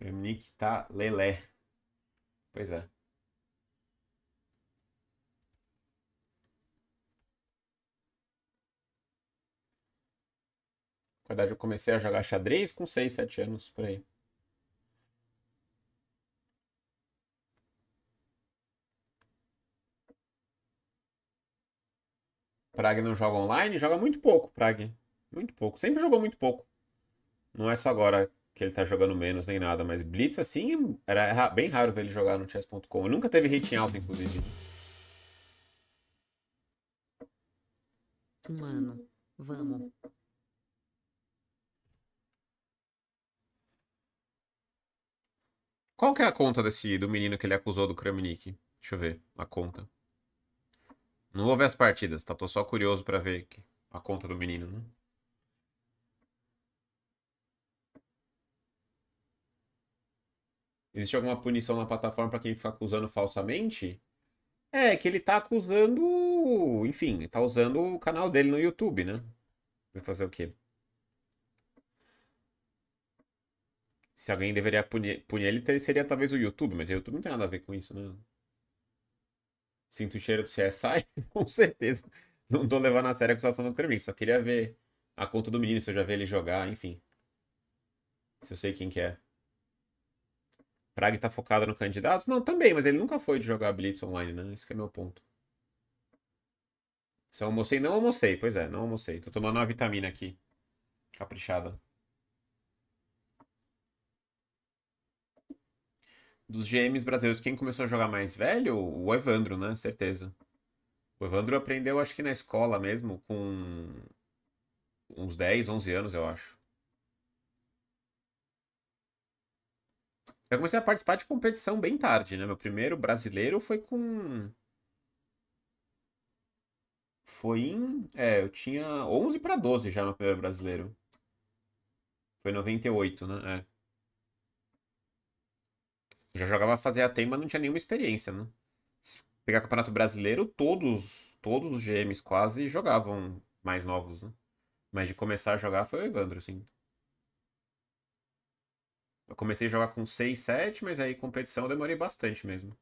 Kramnik tá lelé. Pois é. Na verdade, eu comecei a jogar xadrez com 6, 7 anos, por aí. Prague não joga online? Joga muito pouco, Prague. Muito pouco. Sempre jogou muito pouco. Não é só agora que ele tá jogando menos nem nada, mas Blitz, assim, era bem raro ver ele jogar no chess.com. Nunca teve rating alto, inclusive. Mano, vamos. Qual que é a conta desse do menino que ele acusou do Kramnik? Deixa eu ver a conta. Não vou ver as partidas, tá? Tô só curioso para ver a conta do menino, né? Existe alguma punição na plataforma para quem fica acusando falsamente? É, que ele tá acusando. Enfim, tá usando o canal dele no YouTube, né? Vai fazer o quê? Se alguém deveria punir, punir ele, seria talvez o YouTube, mas o YouTube não tem nada a ver com isso, né? Sinto o cheiro do CSI? com certeza. Não tô levando a sério a acusação do crime, só queria ver a conta do menino, se eu já vi ele jogar, enfim. Se eu sei quem que é. Praga está focada no candidato? Não, também, mas ele nunca foi de jogar Blitz online, né? Esse é meu ponto. Se eu almocei, não almocei. Pois é, não almocei. Tô tomando uma vitamina aqui. Caprichada. Dos GMs brasileiros, quem começou a jogar mais velho? O Evandro, né? Certeza. O Evandro aprendeu, acho que na escola mesmo, com uns 10, 11 anos, eu acho. Eu comecei a participar de competição bem tarde, né? Meu primeiro brasileiro foi com. Foi em. É, eu tinha 11 para 12 já no primeiro brasileiro. Foi 98, né? É. já jogava fazer a mas não tinha nenhuma experiência, né? Se pegar Campeonato Brasileiro, todos, todos os GMs quase jogavam mais novos, né? Mas de começar a jogar foi o Evandro, assim. Eu comecei a jogar com 6, 7, mas aí competição eu demorei bastante mesmo.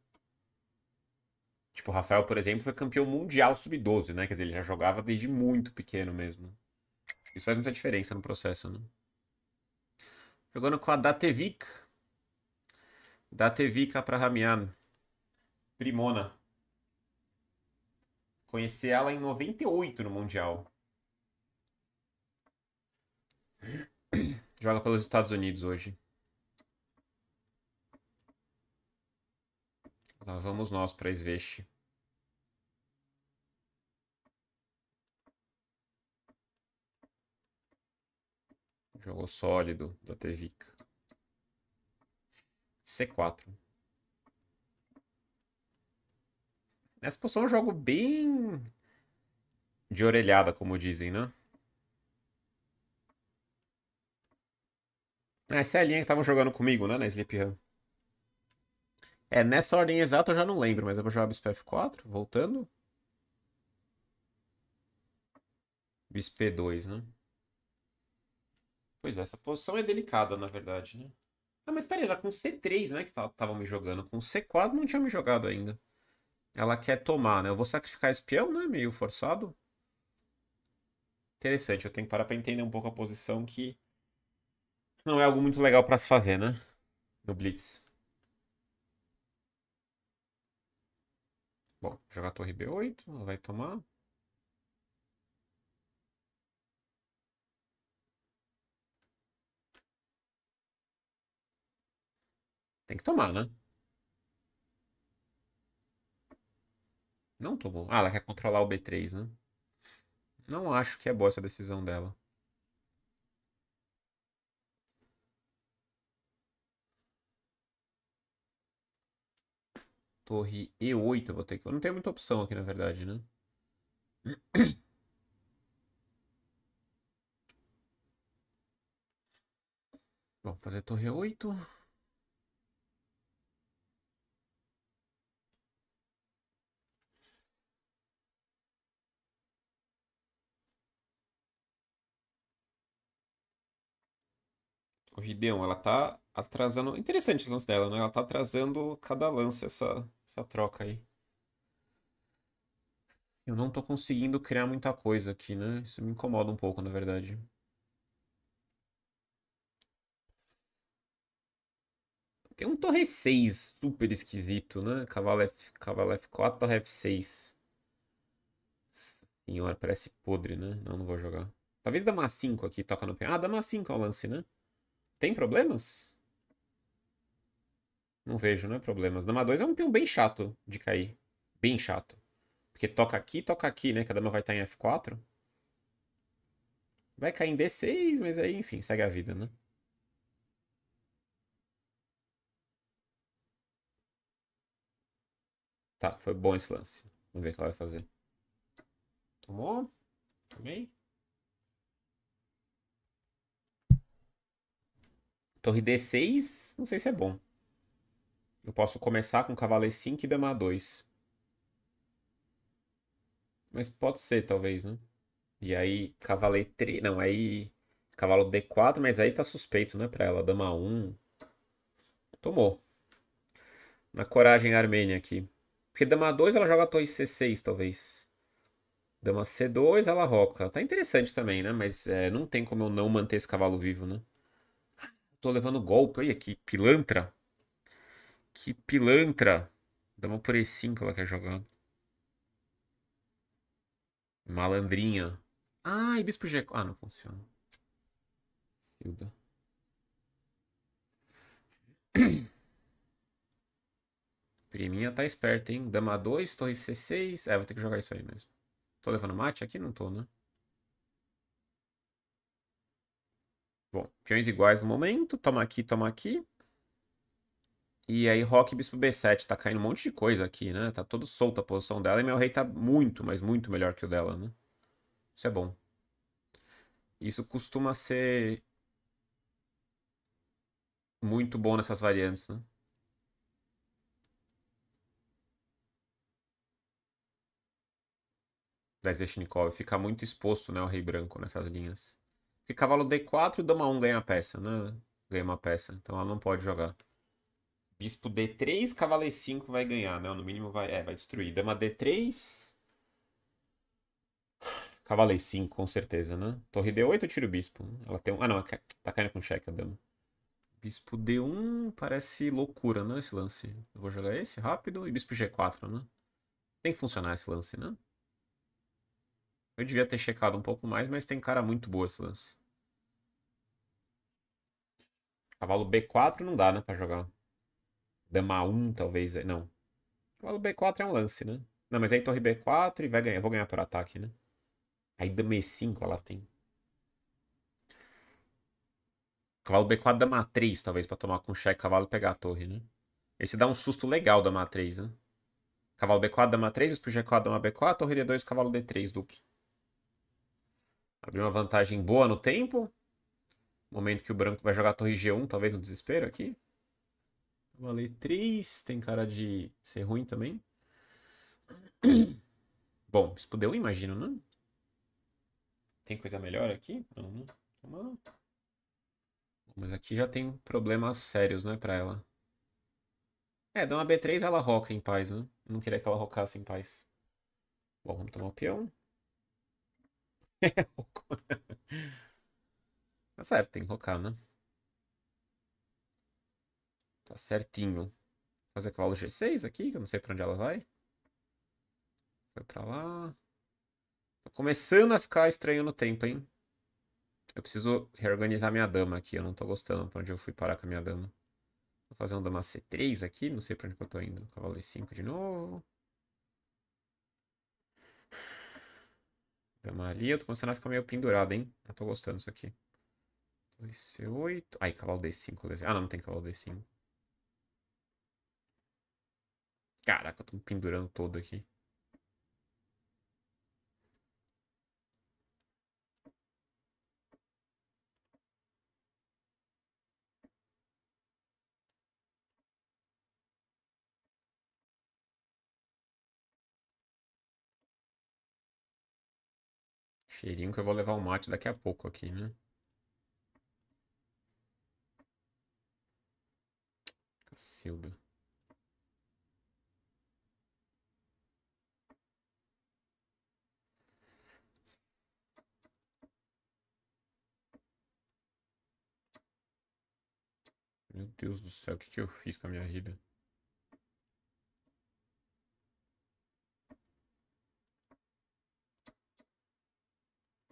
Tipo, o Rafael, por exemplo, foi campeão mundial sub-12, né? Quer dizer, ele já jogava desde muito pequeno mesmo. Isso faz muita diferença no processo, né? Jogando com a Datevik. Datevik pra Ramian. Primona. Conheci ela em 98 no Mundial. Joga pelos Estados Unidos hoje. Lá vamos nós para Sveste. jogo sólido da Tevica. C4. Essa posição é um jogo bem de orelhada, como dizem, né? Ah, essa é a linha que estavam jogando comigo, né? Na Sleep Run. É, nessa ordem exata eu já não lembro, mas eu vou jogar bispo f4, voltando. Bispo e2, né? Pois é, essa posição é delicada, na verdade, né? Ah, mas pera, era com c3, né, que tava me jogando. Com c4 não tinha me jogado ainda. Ela quer tomar, né? Eu vou sacrificar espião, né? Meio forçado. Interessante, eu tenho que parar pra entender um pouco a posição que não é algo muito legal para se fazer, né? No Blitz. Bom, jogar torre B8, ela vai tomar. Tem que tomar, né? Não tomou. Ah, ela quer controlar o B3, né? Não acho que é boa essa decisão dela. Torre E8 eu vou ter que... não tem muita opção aqui, na verdade, né? Vamos fazer torre 8. O deu? ela tá atrasando. Interessante o lance dela, né? Ela tá atrasando cada lance essa essa troca aí. Eu não tô conseguindo criar muita coisa aqui, né? Isso me incomoda um pouco, na verdade. Tem um torre 6 super esquisito, né? Cavalo, F... Cavalo F4, torre F6. Senhora, parece podre, né? Não, não vou jogar. Talvez dama 5 aqui, toca no... Ah, dama 5 é o lance, né? Tem problemas? Não vejo, né problemas. Dama 2 é um peão bem chato de cair. Bem chato. Porque toca aqui, toca aqui, né? Que a dama vai estar tá em F4. Vai cair em D6, mas aí, enfim, segue a vida, né? Tá, foi bom esse lance. Vamos ver o que ela vai fazer. Tomou. Tomei. Torre D6, não sei se é bom. Eu posso começar com cavalo e5 e dama 2. Mas pode ser, talvez, né? E aí, cavalo E3... Não, aí... Cavalo D4, mas aí tá suspeito, né, pra ela. Dama 1. Tomou. Na coragem armênia aqui. Porque dama 2 ela joga torre C6, talvez. Dama C2, ela roca. Tá interessante também, né? Mas é, não tem como eu não manter esse cavalo vivo, né? Tô levando golpe. Olha que pilantra. Que pilantra. uma por E5 ela quer jogar. Malandrinha. e bispo G4. Ah, não funciona. Silda. Priminha tá esperta, hein? Dama 2, torre C6. É, vou ter que jogar isso aí mesmo. Tô levando mate aqui? Não tô, né? Bom, peões iguais no momento. Toma aqui, toma aqui. E aí, Rock Bispo B7, tá caindo um monte de coisa aqui, né? Tá todo solto a posição dela e meu rei tá muito, mas muito melhor que o dela, né? Isso é bom. Isso costuma ser muito bom nessas variantes, né? Zezeshnikov. Fica muito exposto, né, o rei branco nessas linhas. Porque cavalo D4 e dama 1 ganha a peça, né? Ganha uma peça, então ela não pode jogar. Bispo D3, cavalo E5 vai ganhar, né? No mínimo vai, é, vai destruir. Dama D3. Cavalo E5, com certeza, né? Torre D8, eu tiro o bispo. Ela tem um... Ah, não, é tá caindo com cheque a dama. Bispo D1 parece loucura, né? Esse lance. Eu vou jogar esse rápido e bispo G4, né? Tem que funcionar esse lance, né? Eu devia ter checado um pouco mais, mas tem cara muito boa esse lance. Cavalo B4 não dá, né, pra jogar. Dama 1, talvez. É, não. Cavalo B4 é um lance, né? Não, mas aí torre B4 e vai ganhar. Eu vou ganhar por ataque, né? Aí dama E5 ela tem. Cavalo B4 dama 3, talvez, pra tomar com cheque cavalo e pegar a torre, né? Esse dá um susto legal dama 3, né? Cavalo B4, dama 3, pro G4, dama B4, torre D2, cavalo D3 duplo. Abriu uma vantagem boa no tempo. Momento que o branco vai jogar torre G1, talvez no desespero aqui. Uma 3 tem cara de ser ruim também. Bom, eu imagino, não? Né? Tem coisa melhor aqui? Não, não. Né? Mas aqui já tem problemas sérios, né, pra ela. É, dá uma B3 ela roca em paz, né? Não queria que ela rocasse em paz. Bom, vamos tomar o peão. É, tá certo, tem que rocar, né? Tá certinho. Vou fazer cavalo G6 aqui, que eu não sei pra onde ela vai. Foi pra lá. Tô começando a ficar estranho no tempo, hein? Eu preciso reorganizar minha dama aqui. Eu não tô gostando pra onde eu fui parar com a minha dama. Vou fazer uma dama C3 aqui. Não sei pra onde eu tô indo. Cavalo E5 de novo. Dama ali. Eu tô começando a ficar meio pendurado, hein? Não tô gostando disso aqui. 2, C8. Ai, cavalo D5. Ah, não, não tem cavalo D5. Caraca, eu tô me pendurando todo aqui. Cheirinho que eu vou levar o mate daqui a pouco aqui, né? Cacilda. Meu Deus do céu, o que, que eu fiz com a minha vida?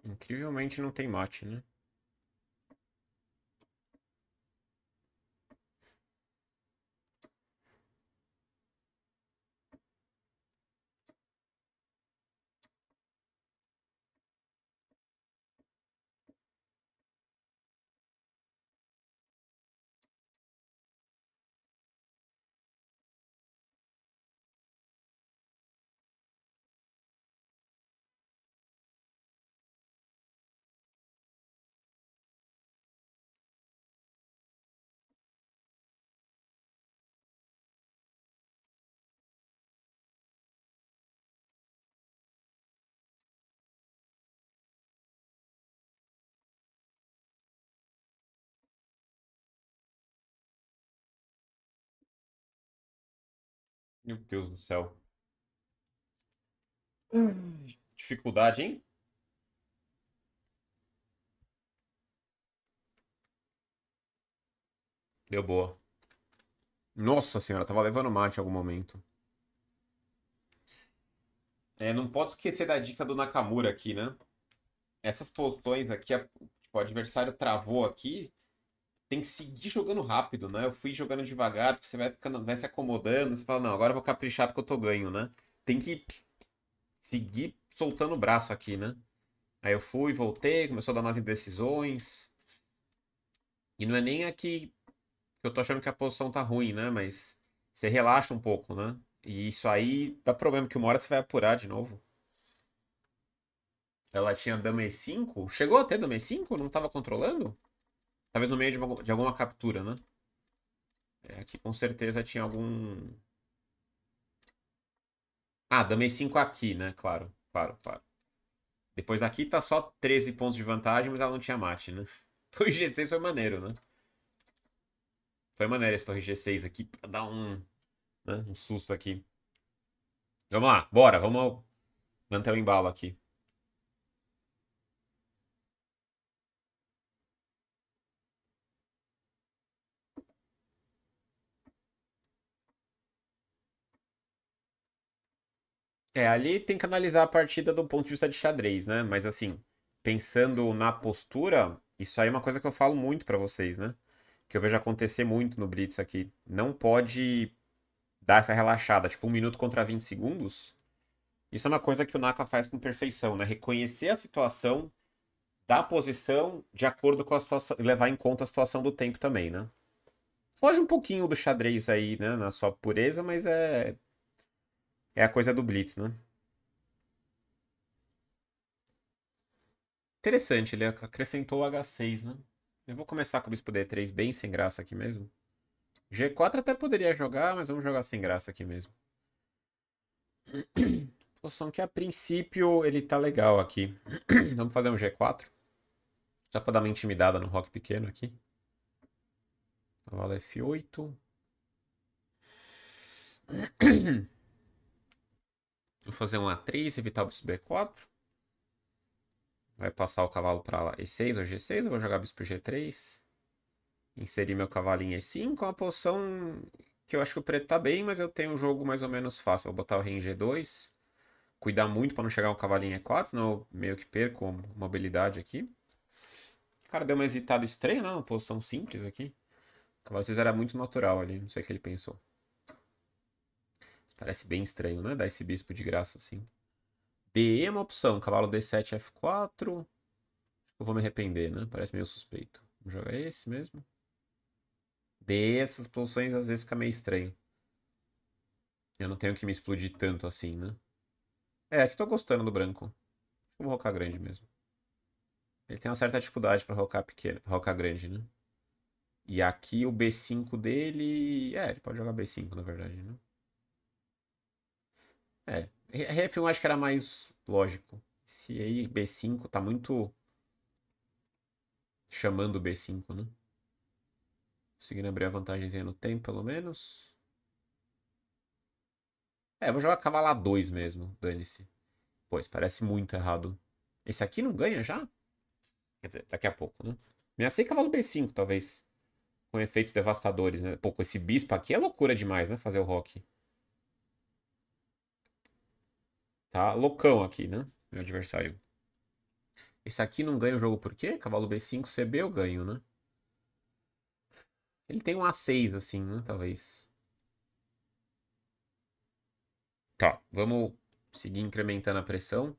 Incrivelmente não tem mate, né? Meu Deus do céu. dificuldade, hein? Deu boa. Nossa senhora, tava levando mate em algum momento. É, não pode esquecer da dica do Nakamura aqui, né? Essas posições aqui, tipo, o adversário travou aqui, tem que seguir jogando rápido, né? Eu fui jogando devagar, porque você vai ficando, vai se acomodando, você fala, não, agora eu vou caprichar porque eu tô ganho, né? Tem que seguir soltando o braço aqui, né? Aí eu fui, voltei, começou a dar umas indecisões. E não é nem aqui que eu tô achando que a posição tá ruim, né? Mas você relaxa um pouco, né? E isso aí dá problema, que uma hora você vai apurar de novo. Ela tinha dama E5? Chegou até dama E5? Não tava controlando? Talvez no meio de, uma, de alguma captura, né? É, aqui com certeza tinha algum... Ah, damei 5 aqui, né? Claro, claro, claro. Depois daqui tá só 13 pontos de vantagem, mas ela não tinha mate, né? Torre G6 foi maneiro, né? Foi maneiro esse torre G6 aqui pra dar um, né? um susto aqui. Vamos lá, bora, vamos manter o embalo aqui. É, ali tem que analisar a partida do ponto de vista de xadrez, né? Mas assim, pensando na postura, isso aí é uma coisa que eu falo muito para vocês, né? Que eu vejo acontecer muito no Blitz aqui. Não pode dar essa relaxada, tipo um minuto contra 20 segundos. Isso é uma coisa que o Naka faz com perfeição, né? Reconhecer a situação, dar a posição de acordo com a situação e levar em conta a situação do tempo também, né? Foge um pouquinho do xadrez aí, né? Na sua pureza, mas é é a coisa do Blitz, né? Interessante, ele acrescentou o H6, né? Eu vou começar com o Bispo D3 bem sem graça aqui mesmo. G4 até poderia jogar, mas vamos jogar sem graça aqui mesmo. Posição que a princípio ele tá legal aqui. vamos fazer um G4. Só pra dar uma intimidada no rock pequeno aqui. Cavalo F8. Vou fazer um A3, evitar o bispo B4. Vai passar o cavalo para lá E6 ou G6. Eu vou jogar bispo G3. Inserir meu cavalo em E5. É uma posição que eu acho que o preto tá bem, mas eu tenho um jogo mais ou menos fácil. Vou botar o rei em G2. Cuidar muito para não chegar um cavalo em E4, senão eu meio que perco a mobilidade aqui. O Cara, deu uma hesitada estranha, né? Uma posição simples aqui. O cavalo 6 era muito natural ali. Não sei o que ele pensou. Parece bem estranho, né? Dar esse bispo de graça assim. DE é uma opção. Cavalo D7, F4. Eu vou me arrepender, né? Parece meio suspeito. Vamos jogar esse mesmo. DE, essas posições às vezes fica meio estranho. Eu não tenho que me explodir tanto assim, né? É, aqui tô gostando do branco. Vou rocar grande mesmo. Ele tem uma certa dificuldade para rocar pequeno, rocar grande, né? E aqui o B5 dele... É, ele pode jogar B5, na verdade, né? É, F1 acho que era mais lógico. Esse aí, B5, tá muito chamando o B5, né? Conseguindo abrir a vantagemzinha no tempo, pelo menos. É, vou jogar cavalo A2 mesmo, dane-se. Pois, parece muito errado. Esse aqui não ganha já? Quer dizer, daqui a pouco, né? Ameacei cavalo B5, talvez. Com efeitos devastadores, né? Pô, com esse bispo aqui é loucura demais, né? Fazer o rock. Tá loucão aqui, né? Meu adversário. Esse aqui não ganha o jogo por quê? Cavalo B5, CB eu ganho, né? Ele tem um A6, assim, né? Talvez. Tá, vamos seguir incrementando a pressão.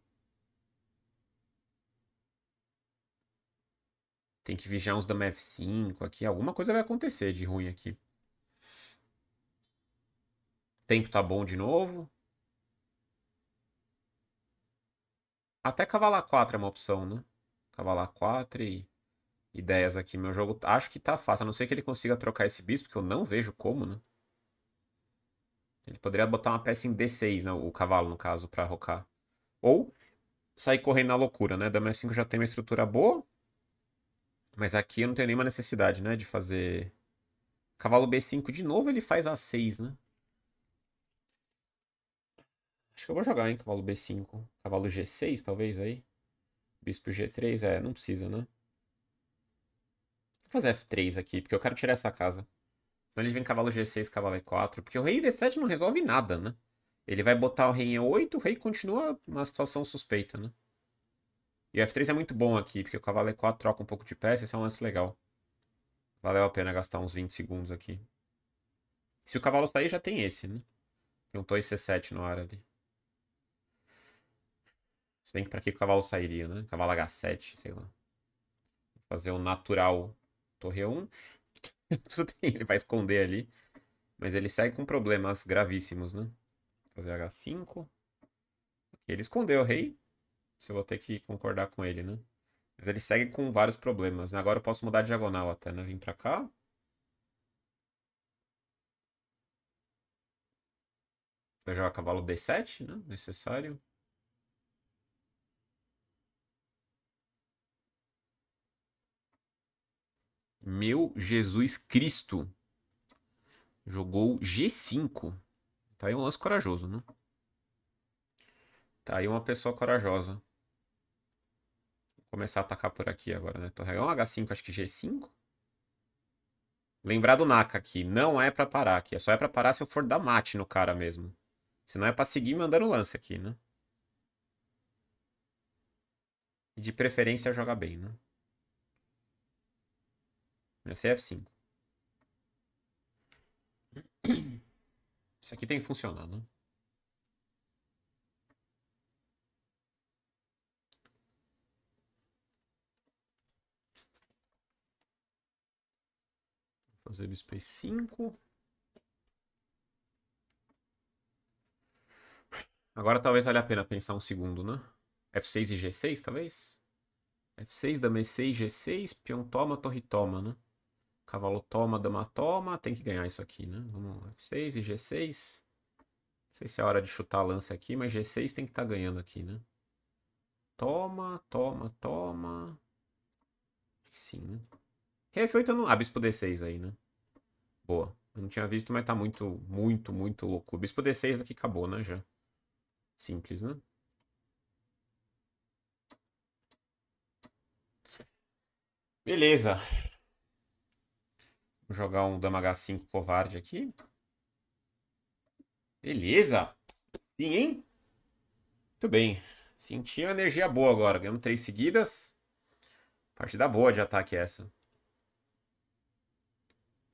Tem que vigiar uns dama F5 aqui. Alguma coisa vai acontecer de ruim aqui. Tempo tá bom de novo. Até a 4 é uma opção, né? a 4 e ideias aqui. Meu jogo tá, acho que tá fácil, a não ser que ele consiga trocar esse bispo, que eu não vejo como, né? Ele poderia botar uma peça em D6, né? O cavalo, no caso, pra rocar. Ou sair correndo na loucura, né? Dama F5 já tem uma estrutura boa. Mas aqui eu não tenho nenhuma necessidade, né? De fazer... Cavalo B5 de novo, ele faz A6, né? Acho que eu vou jogar, hein? Cavalo B5. Cavalo G6, talvez, aí. Bispo G3. É, não precisa, né? Vou fazer F3 aqui, porque eu quero tirar essa casa. Senão ele vem cavalo G6, cavalo E4. Porque o rei D7 não resolve nada, né? Ele vai botar o rei em E8, o rei continua uma situação suspeita, né? E o F3 é muito bom aqui, porque o cavalo E4 troca um pouco de peça, esse é um lance legal. Valeu a pena gastar uns 20 segundos aqui. Se o cavalo sair, já tem esse, né? Tem um 2 C7 no ar ali. Se bem que pra que o cavalo sairia, né? Cavalo H7, sei lá. fazer o natural torre 1. Tudo bem, ele vai esconder ali. Mas ele segue com problemas gravíssimos, né? fazer H5. Ele escondeu o rei. Se eu vou ter que concordar com ele, né? Mas ele segue com vários problemas. Né? Agora eu posso mudar diagonal até, né? Vim pra cá. Vai jogar cavalo D7, né? Necessário. Meu Jesus Cristo. Jogou G5. Tá aí um lance corajoso, né? Tá aí uma pessoa corajosa. Vou começar a atacar por aqui agora, né? Torre um H5, acho que G5. Lembrar do Naka aqui. Não é pra parar aqui. É só é pra parar se eu for dar mate no cara mesmo. Se não é pra seguir mandando lance aqui, né? E de preferência jogar bem, né? Essa é F5. Isso aqui tem que funcionar, né? Vou fazer bispo 5 Agora talvez valha a pena pensar um segundo, né? F6 e G6, talvez? F6, dama E6, G6, peão toma, torre toma, né? Cavalo toma, dama toma. Tem que ganhar isso aqui, né? Vamos lá. F6 e G6. Não sei se é hora de chutar a lança aqui, mas G6 tem que estar tá ganhando aqui, né? Toma, toma, toma. Sim, né? rf 8 eu não... Ah, bispo D6 aí, né? Boa. Eu não tinha visto, mas tá muito, muito, muito louco. Bispo D6 daqui acabou, né? Já. Simples, né? Beleza. Vou jogar um dama H5 covarde aqui. Beleza. Sim, hein? Muito bem. Senti uma energia boa agora. Ganhamos três seguidas. Partida boa de ataque essa.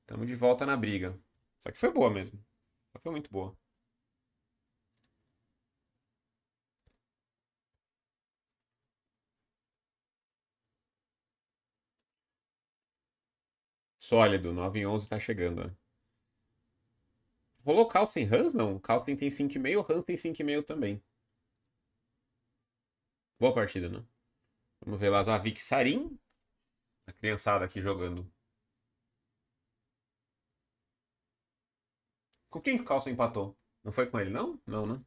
Estamos de volta na briga. Só que foi boa mesmo. Só foi muito boa. sólido. 9 em 11 tá chegando, né? Rolou Carlsen Hans? Não. Carlsen tem 5,5, Hans tem 5,5 também. Boa partida, né? Vamos ver lá Lazavik Sarin. A criançada aqui jogando. Com quem que o Carlsen empatou? Não foi com ele, não? Não, né?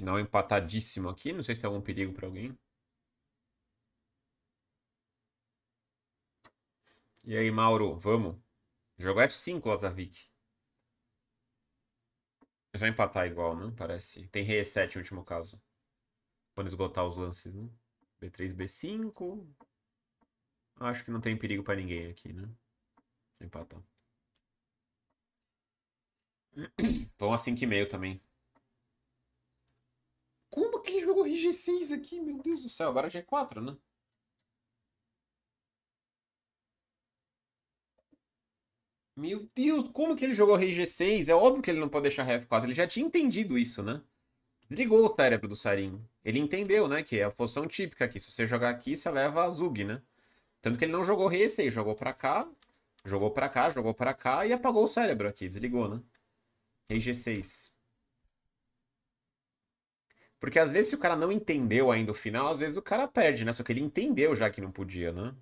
Final empatadíssimo aqui. Não sei se tem algum perigo para alguém. E aí, Mauro, vamos. Jogar F5, Lazavic. Já é empatar igual, né? Parece. Tem rei E7 no último caso. Quando esgotar os lances, né? B3, B5. Acho que não tem perigo para ninguém aqui, né? Empatar. Vão a 5,5 também. Como que ele jogou RG6 aqui? Meu Deus do céu, agora é G4, né? Meu Deus, como que ele jogou rei G6? É óbvio que ele não pode deixar rei F4. Ele já tinha entendido isso, né? Ligou o cérebro do Sarin. Ele entendeu, né? Que é a posição típica aqui. Se você jogar aqui, você leva a Zug, né? Tanto que ele não jogou rei E6. Jogou pra cá, jogou pra cá, jogou pra cá e apagou o cérebro aqui. Desligou, né? Rei G6. Porque às vezes se o cara não entendeu ainda o final, às vezes o cara perde, né? Só que ele entendeu já que não podia, né?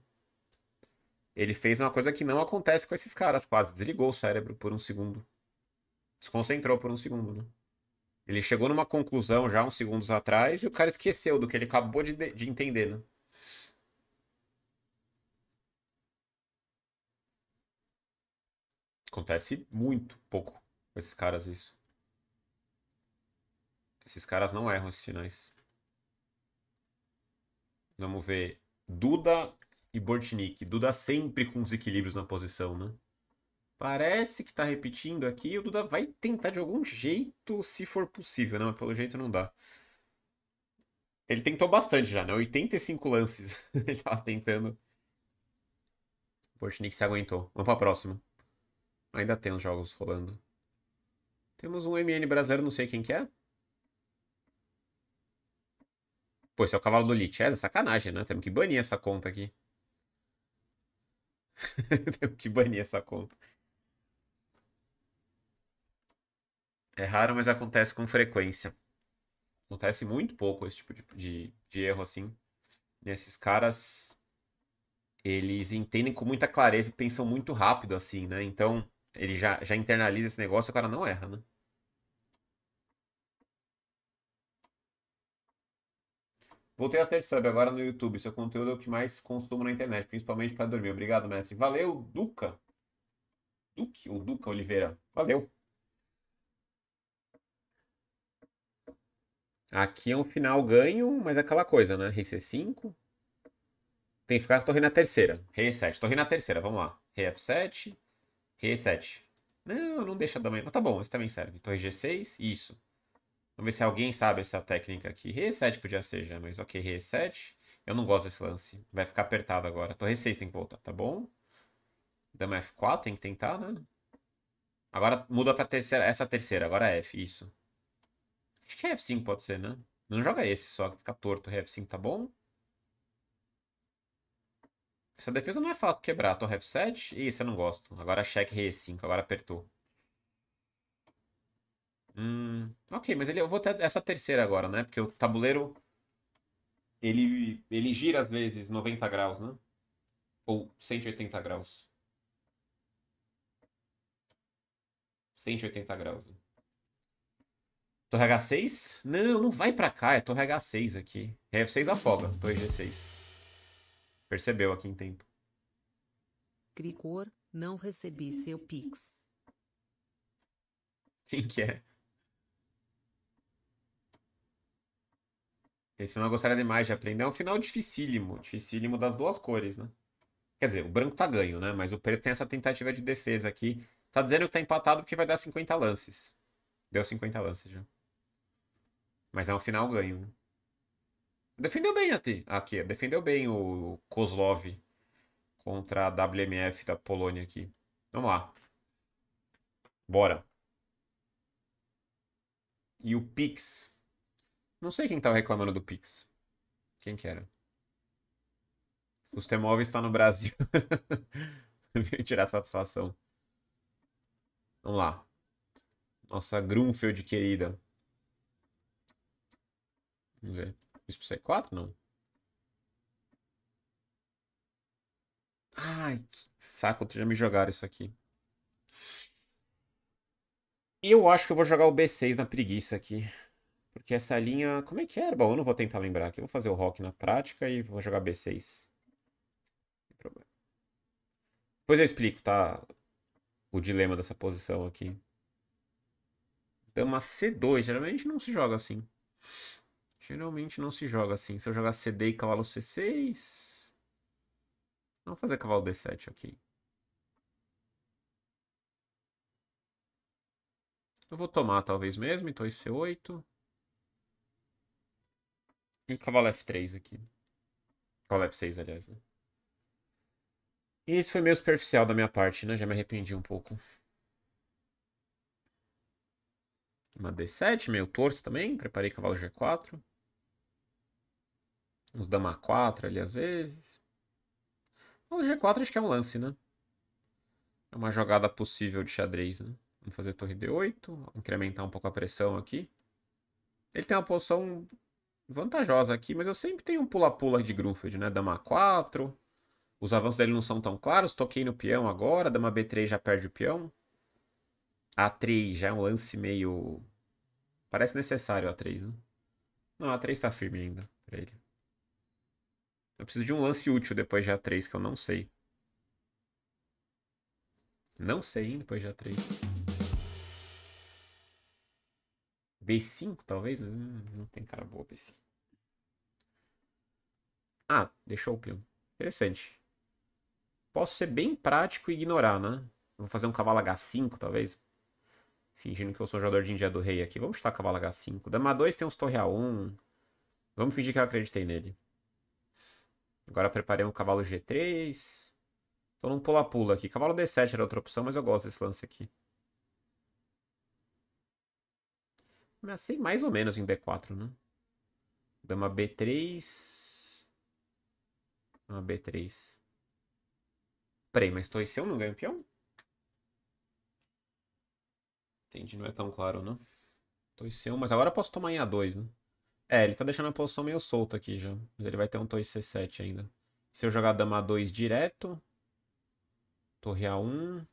Ele fez uma coisa que não acontece com esses caras, quase. Desligou o cérebro por um segundo. Desconcentrou por um segundo, né? Ele chegou numa conclusão já uns segundos atrás e o cara esqueceu do que ele acabou de, de entender, né? Acontece muito pouco com esses caras isso. Esses caras não erram esses sinais. Vamos ver. Duda e Bortnik. Duda sempre com desequilíbrios na posição, né? Parece que tá repetindo aqui. O Duda vai tentar de algum jeito, se for possível, né? Mas pelo jeito não dá. Ele tentou bastante já, né? 85 lances. Ele tava tentando. Bortnik se aguentou. Vamos pra próxima. Ainda tem os jogos rolando. Temos um MN brasileiro, não sei quem que é. Pô, esse é o cavalo do Lichess? É sacanagem, né? Temos que banir essa conta aqui. Temos que banir essa conta. É raro, mas acontece com frequência. Acontece muito pouco esse tipo de, de, de erro assim. Nesses caras, eles entendem com muita clareza e pensam muito rápido assim, né? Então, ele já, já internaliza esse negócio e o cara não erra, né? Voltei a ser sub agora no YouTube. Seu conteúdo é o que mais consumo na internet, principalmente para dormir. Obrigado, mestre. Valeu, Duca. Duque o Duca Oliveira. Valeu. Aqui é um final ganho, mas é aquela coisa, né? Rei C5. Tem que ficar torre na terceira. Rei E7. Torre na terceira, vamos lá. Rei F7. Rei E7. Não, não deixa também. Mas tá bom, esse também serve. Torre G6. Isso. Vamos ver se alguém sabe essa técnica aqui. Reset podia ser já, mas ok, reset. Eu não gosto desse lance. Vai ficar apertado agora. Torre 6 tem que voltar, tá bom? Dama F4 tem que tentar, né? Agora muda pra terceira, essa terceira. Agora é F, isso. Acho que é F5 pode ser, né? Não joga esse só, que fica torto. F5 tá bom? Essa defesa não é fácil quebrar. Torre F7? Isso, eu não gosto. Agora cheque, re 5 Agora apertou. Hum, ok, mas ele, eu vou ter essa terceira agora, né? Porque o tabuleiro. Ele, ele gira às vezes 90 graus, né? Ou 180 graus. 180 graus. Torre H6? Não, não vai pra cá, é Torre H6 aqui. F6 é, afoga, Torre G6. Percebeu aqui em tempo. Cricor, não recebi seu Pix. Quem que é? esse não gostaria demais de aprender. É um final dificílimo, dificílimo das duas cores, né? Quer dizer, o branco tá ganho, né? Mas o preto tem essa tentativa de defesa aqui. Tá dizendo que tá empatado porque vai dar 50 lances. Deu 50 lances já. Mas é um final ganho. Né? Defendeu bem aqui. aqui. Defendeu bem o Kozlov contra a WMF da Polônia aqui. Vamos lá. Bora. E o Pix não sei quem tava tá reclamando do Pix. Quem que era? Os Temóveis está no Brasil. Veio tirar satisfação. Vamos lá. Nossa Grunfeld querida. Vamos ver. Bispo C4, não? Ai, que saco. Já me jogaram isso aqui. Eu acho que eu vou jogar o B6 na preguiça aqui. Porque essa linha. Como é que era? Bom, eu não vou tentar lembrar aqui. Eu vou fazer o rock na prática e vou jogar B6. Sem problema. Depois eu explico, tá? O dilema dessa posição aqui. Dama C2. Geralmente não se joga assim. Geralmente não se joga assim. Se eu jogar CD e cavalo C6. Vamos fazer cavalo D7 aqui. Eu vou tomar talvez mesmo, então esse C8. E cavalo F3 aqui. Cavalo F6, aliás. Né? E isso foi meio superficial da minha parte, né? Já me arrependi um pouco. Uma D7, meio torto também. Preparei cavalo G4. Uns dama 4 ali às vezes. O G4 acho que é um lance, né? É uma jogada possível de xadrez, né? Vamos fazer torre D8, incrementar um pouco a pressão aqui. Ele tem uma posição vantajosa aqui, mas eu sempre tenho um pula-pula de Grunfeld, né? Dama a 4. Os avanços dele não são tão claros. Toquei no peão agora. Dama B3 já perde o peão. A3 já é um lance meio. Parece necessário A3, né? Não, A3 tá firme ainda pra ele. Eu preciso de um lance útil depois de A3, que eu não sei. Não sei, hein, depois de A3. B5, talvez? Hum, não tem cara boa B5. Ah, deixou o peão. Interessante. Posso ser bem prático e ignorar, né? Vou fazer um cavalo H5, talvez. Fingindo que eu sou jogador de Índia do Rei aqui. Vamos chutar cavalo H5. Dama 2 tem uns torre A1. Vamos fingir que eu acreditei nele. Agora preparei um cavalo G3. Tô num pula-pula aqui. Cavalo D7 era outra opção, mas eu gosto desse lance aqui. Comecei assim, mais ou menos em B4, né? Dama B3. Dama B3. Peraí, mas Toiseu não ganha o peão? Entendi, não é tão claro, né? não. Toiseu, mas agora eu posso tomar em A2, né? É, ele tá deixando a posição meio solta aqui já. Mas ele vai ter um Tois C7 ainda. Se eu jogar Dama A2 direto. Torre A1.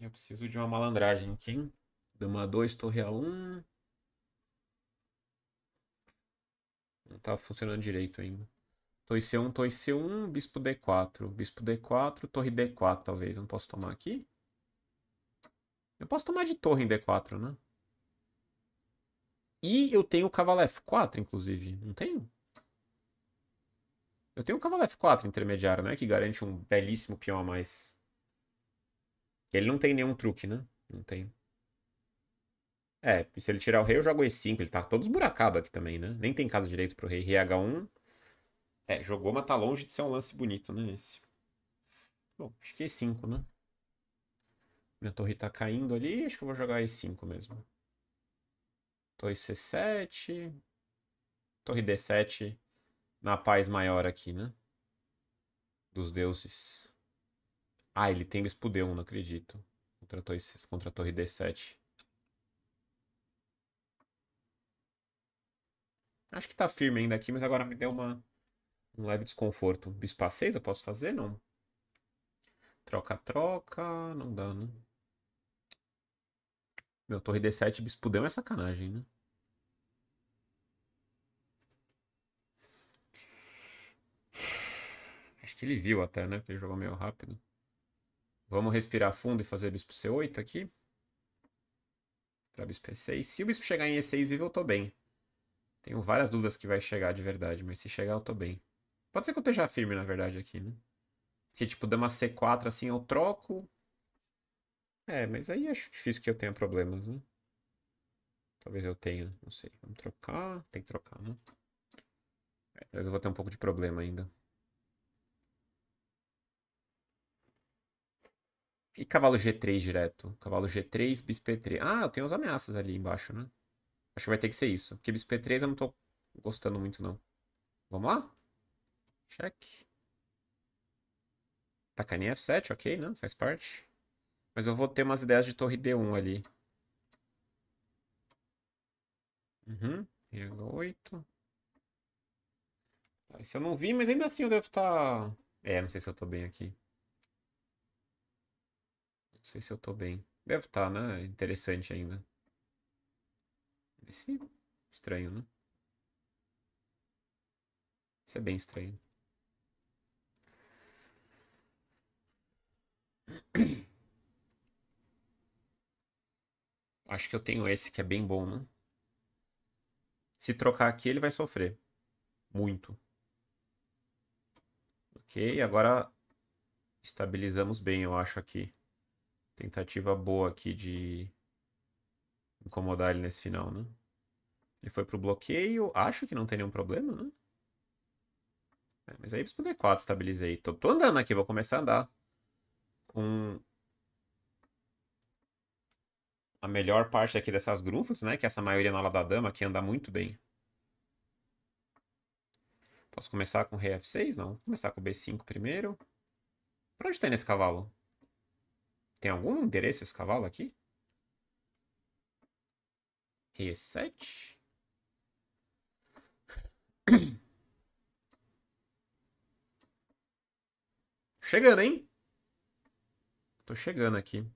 Eu preciso de uma malandragem aqui, hein? Dama 2, torre A1. Não tá funcionando direito ainda. Torre C1, torre C1, bispo D4. Bispo D4, torre D4, talvez. Não posso tomar aqui? Eu posso tomar de torre em D4, né? E eu tenho o cavalo F4, inclusive. Não tenho? Eu tenho o cavalo F4 intermediário, né? Que garante um belíssimo peão a mais. Ele não tem nenhum truque, né? Não tem. É, se ele tirar o rei, eu jogo E5. Ele tá todo esburacado aqui também, né? Nem tem casa direito pro rei. Rei H1. É, jogou, mas tá longe de ser um lance bonito, né? Esse. Bom, acho que E5, né? Minha torre tá caindo ali. Acho que eu vou jogar E5 mesmo. Torre C7. Torre D7. Na paz maior aqui, né? Dos deuses. Ah, ele tem o D1, não acredito. contra a torre D7. Acho que tá firme ainda aqui, mas agora me deu uma, um leve desconforto. Bispo A6 eu posso fazer? Não. Troca-troca. Não dá, né? Meu, torre D7 bispo deu 1 é sacanagem, né? Acho que ele viu até, né? Porque ele jogou meio rápido. Vamos respirar fundo e fazer bispo C8 aqui. Pra bispo E6. Se o bispo chegar em E6 vivo, eu tô bem. Tenho várias dúvidas que vai chegar de verdade, mas se chegar eu tô bem. Pode ser que eu esteja firme, na verdade, aqui, né? Porque, tipo, dama C4, assim, eu troco. É, mas aí acho difícil que eu tenha problemas, né? Talvez eu tenha, não sei. Vamos trocar. Tem que trocar, né? É, mas eu vou ter um pouco de problema ainda. E cavalo G3 direto? Cavalo G3, bispo E3. Ah, eu tenho as ameaças ali embaixo, né? Acho que vai ter que ser isso. Porque bispo 3 eu não tô gostando muito, não. Vamos lá? Check. Tá Tacaninha F7, ok, né? Faz parte. Mas eu vou ter umas ideias de torre D1 ali. Uhum. H8. Tá, esse eu não vi, mas ainda assim eu devo estar... Tá... É, não sei se eu tô bem aqui. Não sei se eu tô bem. Devo estar, tá, né? Interessante ainda. Esse... Estranho, né? Isso é bem estranho. Acho que eu tenho esse que é bem bom, né? Se trocar aqui, ele vai sofrer. Muito. Ok, agora estabilizamos bem, eu acho, aqui. Tentativa boa aqui de incomodar ele nesse final, né? Ele foi pro bloqueio. Acho que não tem nenhum problema, né? É, mas aí pro D4 estabilizei. Tô, tô andando aqui, vou começar a andar. Com a melhor parte aqui dessas grunfos, né? Que é essa maioria na ala da dama, que anda muito bem. Posso começar com rei F6? Não. Vou começar com B5 primeiro. Pra onde tem tá esse cavalo? Tem algum endereço esse cavalo aqui? Rei 7 Chegando, hein? Tô chegando aqui.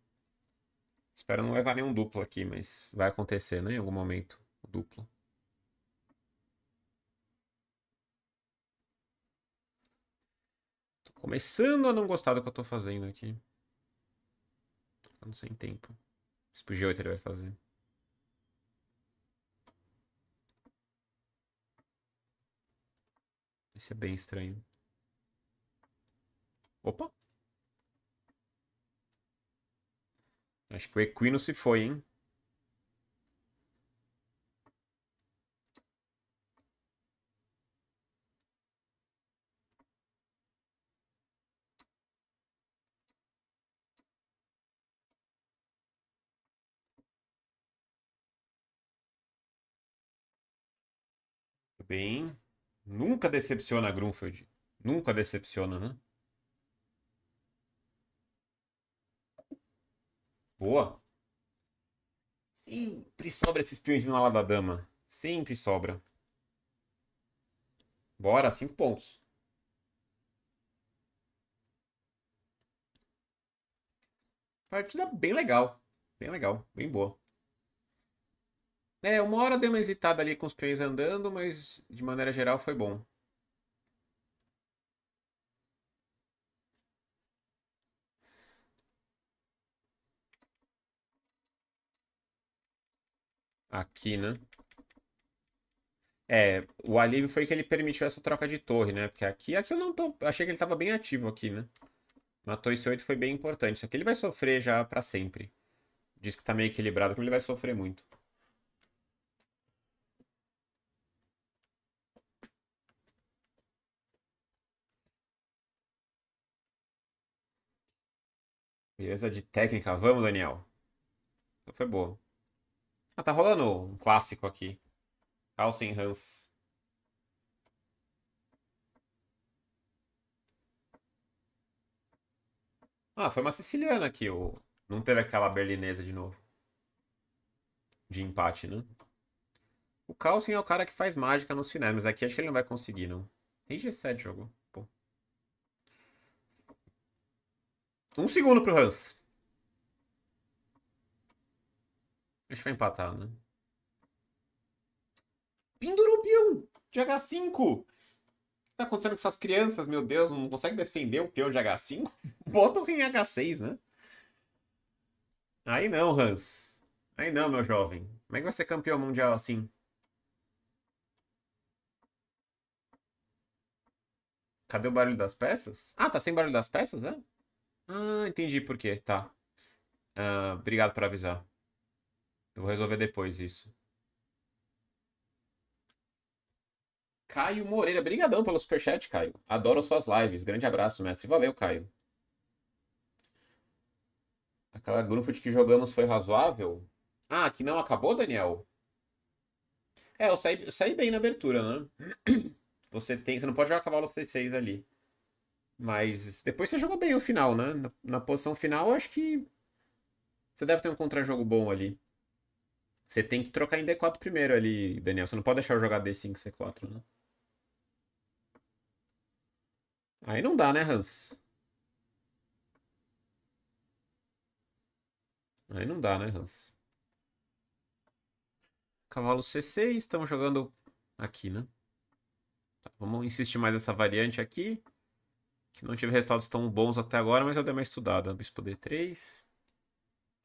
Espero não levar nenhum duplo aqui, mas vai acontecer, né? Em algum momento, o duplo. Tô começando a não gostar do que eu tô fazendo aqui. Ficando sem tempo. Esse pro G8 ele vai fazer. Isso é bem estranho. Opa! Acho que o equino se foi, hein? Bem. Nunca decepciona a Grunfeld. Nunca decepciona, né? Boa. Sempre sobra esses peãozinhos na da dama. Sempre sobra. Bora, cinco pontos. Partida bem legal. Bem legal, bem boa. É, uma hora deu uma hesitada ali com os peões andando, mas de maneira geral foi bom. Aqui, né? É, o alívio foi que ele permitiu essa troca de torre, né? Porque aqui, aqui eu não tô... Achei que ele tava bem ativo aqui, né? Matou esse 8 foi bem importante. Isso aqui ele vai sofrer já para sempre. Diz que tá meio equilibrado, porque ele vai sofrer muito. Beleza de técnica. Vamos, Daniel. Então foi boa. Ah, tá rolando um clássico aqui. Carlsen Hans. Ah, foi uma siciliana aqui. O... Não teve aquela berlinesa de novo. De empate, né? O Carlsen é o cara que faz mágica nos finais, mas aqui acho que ele não vai conseguir, não. Tem G7 jogo. Um segundo pro Hans. Acho que vai empatar, né? Pindurupião de H5. O que tá acontecendo com essas crianças, meu Deus? Não consegue defender o peão de H5? Bota o rei em H6, né? Aí não, Hans. Aí não, meu jovem. Como é que vai ser campeão mundial assim? Cadê o barulho das peças? Ah, tá sem barulho das peças, é? Ah, entendi por quê. Tá. Ah, obrigado por avisar. Eu vou resolver depois isso. Caio Moreira, brigadão pelo superchat, Caio. Adoro suas lives. Grande abraço, mestre. Valeu, Caio. Aquela de que jogamos foi razoável? Ah, que não acabou, Daniel? É, eu saí, eu saí bem na abertura, né? Você tem, você não pode jogar cavalo C6 ali. Mas depois você jogou bem o final, né? Na, na posição final, acho que você deve ter um contra-jogo bom ali. Você tem que trocar em D4 primeiro ali, Daniel. Você não pode deixar eu jogar D5 C4, né? Aí não dá, né, Hans? Aí não dá, né, Hans? Cavalo C6, estamos jogando aqui, né? Tá, vamos insistir mais nessa variante aqui. Não tive resultados tão bons até agora, mas eu dei uma estudada. Bispo D3.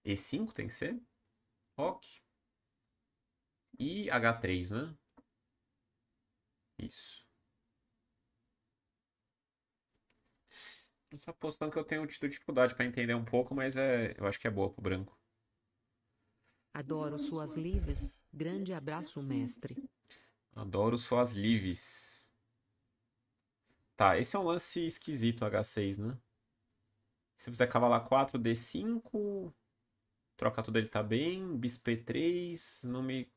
E5 tem que ser. Rock. E H3, né? Isso. Essa posição que eu tenho de dificuldade para entender um pouco, mas é, eu acho que é boa pro branco. Adoro suas livres. Grande abraço, mestre. Adoro suas livres. Tá, esse é um lance esquisito, H6, né? Se eu fizer cavalar 4, D5, trocar tudo ele tá bem, bisp 3 não me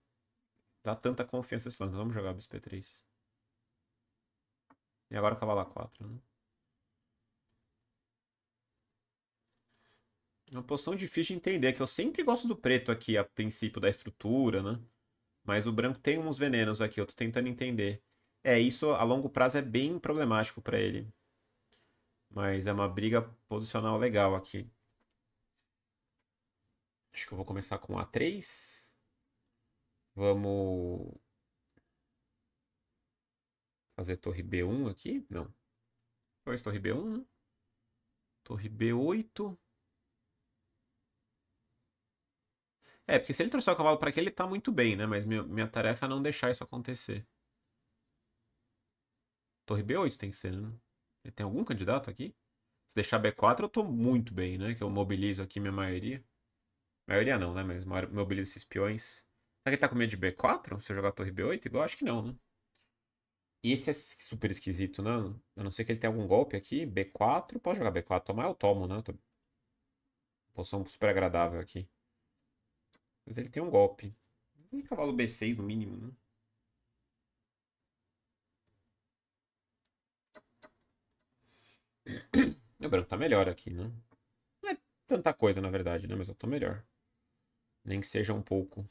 dá tanta confiança esse lance. Vamos jogar bisp 3 E agora cavalar 4, né? É uma posição difícil de entender, que eu sempre gosto do preto aqui, a princípio da estrutura, né? Mas o branco tem uns venenos aqui, eu tô tentando entender. É, isso a longo prazo é bem problemático para ele. Mas é uma briga posicional legal aqui. Acho que eu vou começar com A3. Vamos fazer torre B1 aqui. Não. Pois torre B1, Torre B8. É, porque se ele trouxer o cavalo para aqui, ele está muito bem, né? Mas minha tarefa é não deixar isso acontecer. Torre B8 tem que ser, né? Tem algum candidato aqui? Se deixar B4 eu tô muito bem, né? Que eu mobilizo aqui minha maioria. Maioria não, né? Mas mobilizo esses peões. Será que ele tá com medo de B4? Se eu jogar torre B8? Igual, acho que não, né? E esse é super esquisito, né? A não ser que ele tenha algum golpe aqui. B4, pode jogar B4. Tomar eu tomo, né? Tô... Poção super agradável aqui. Mas ele tem um golpe. E cavalo B6 no mínimo, né? Meu branco tá melhor aqui, né? Não é tanta coisa, na verdade, né? Mas eu tô melhor. Nem que seja um pouco.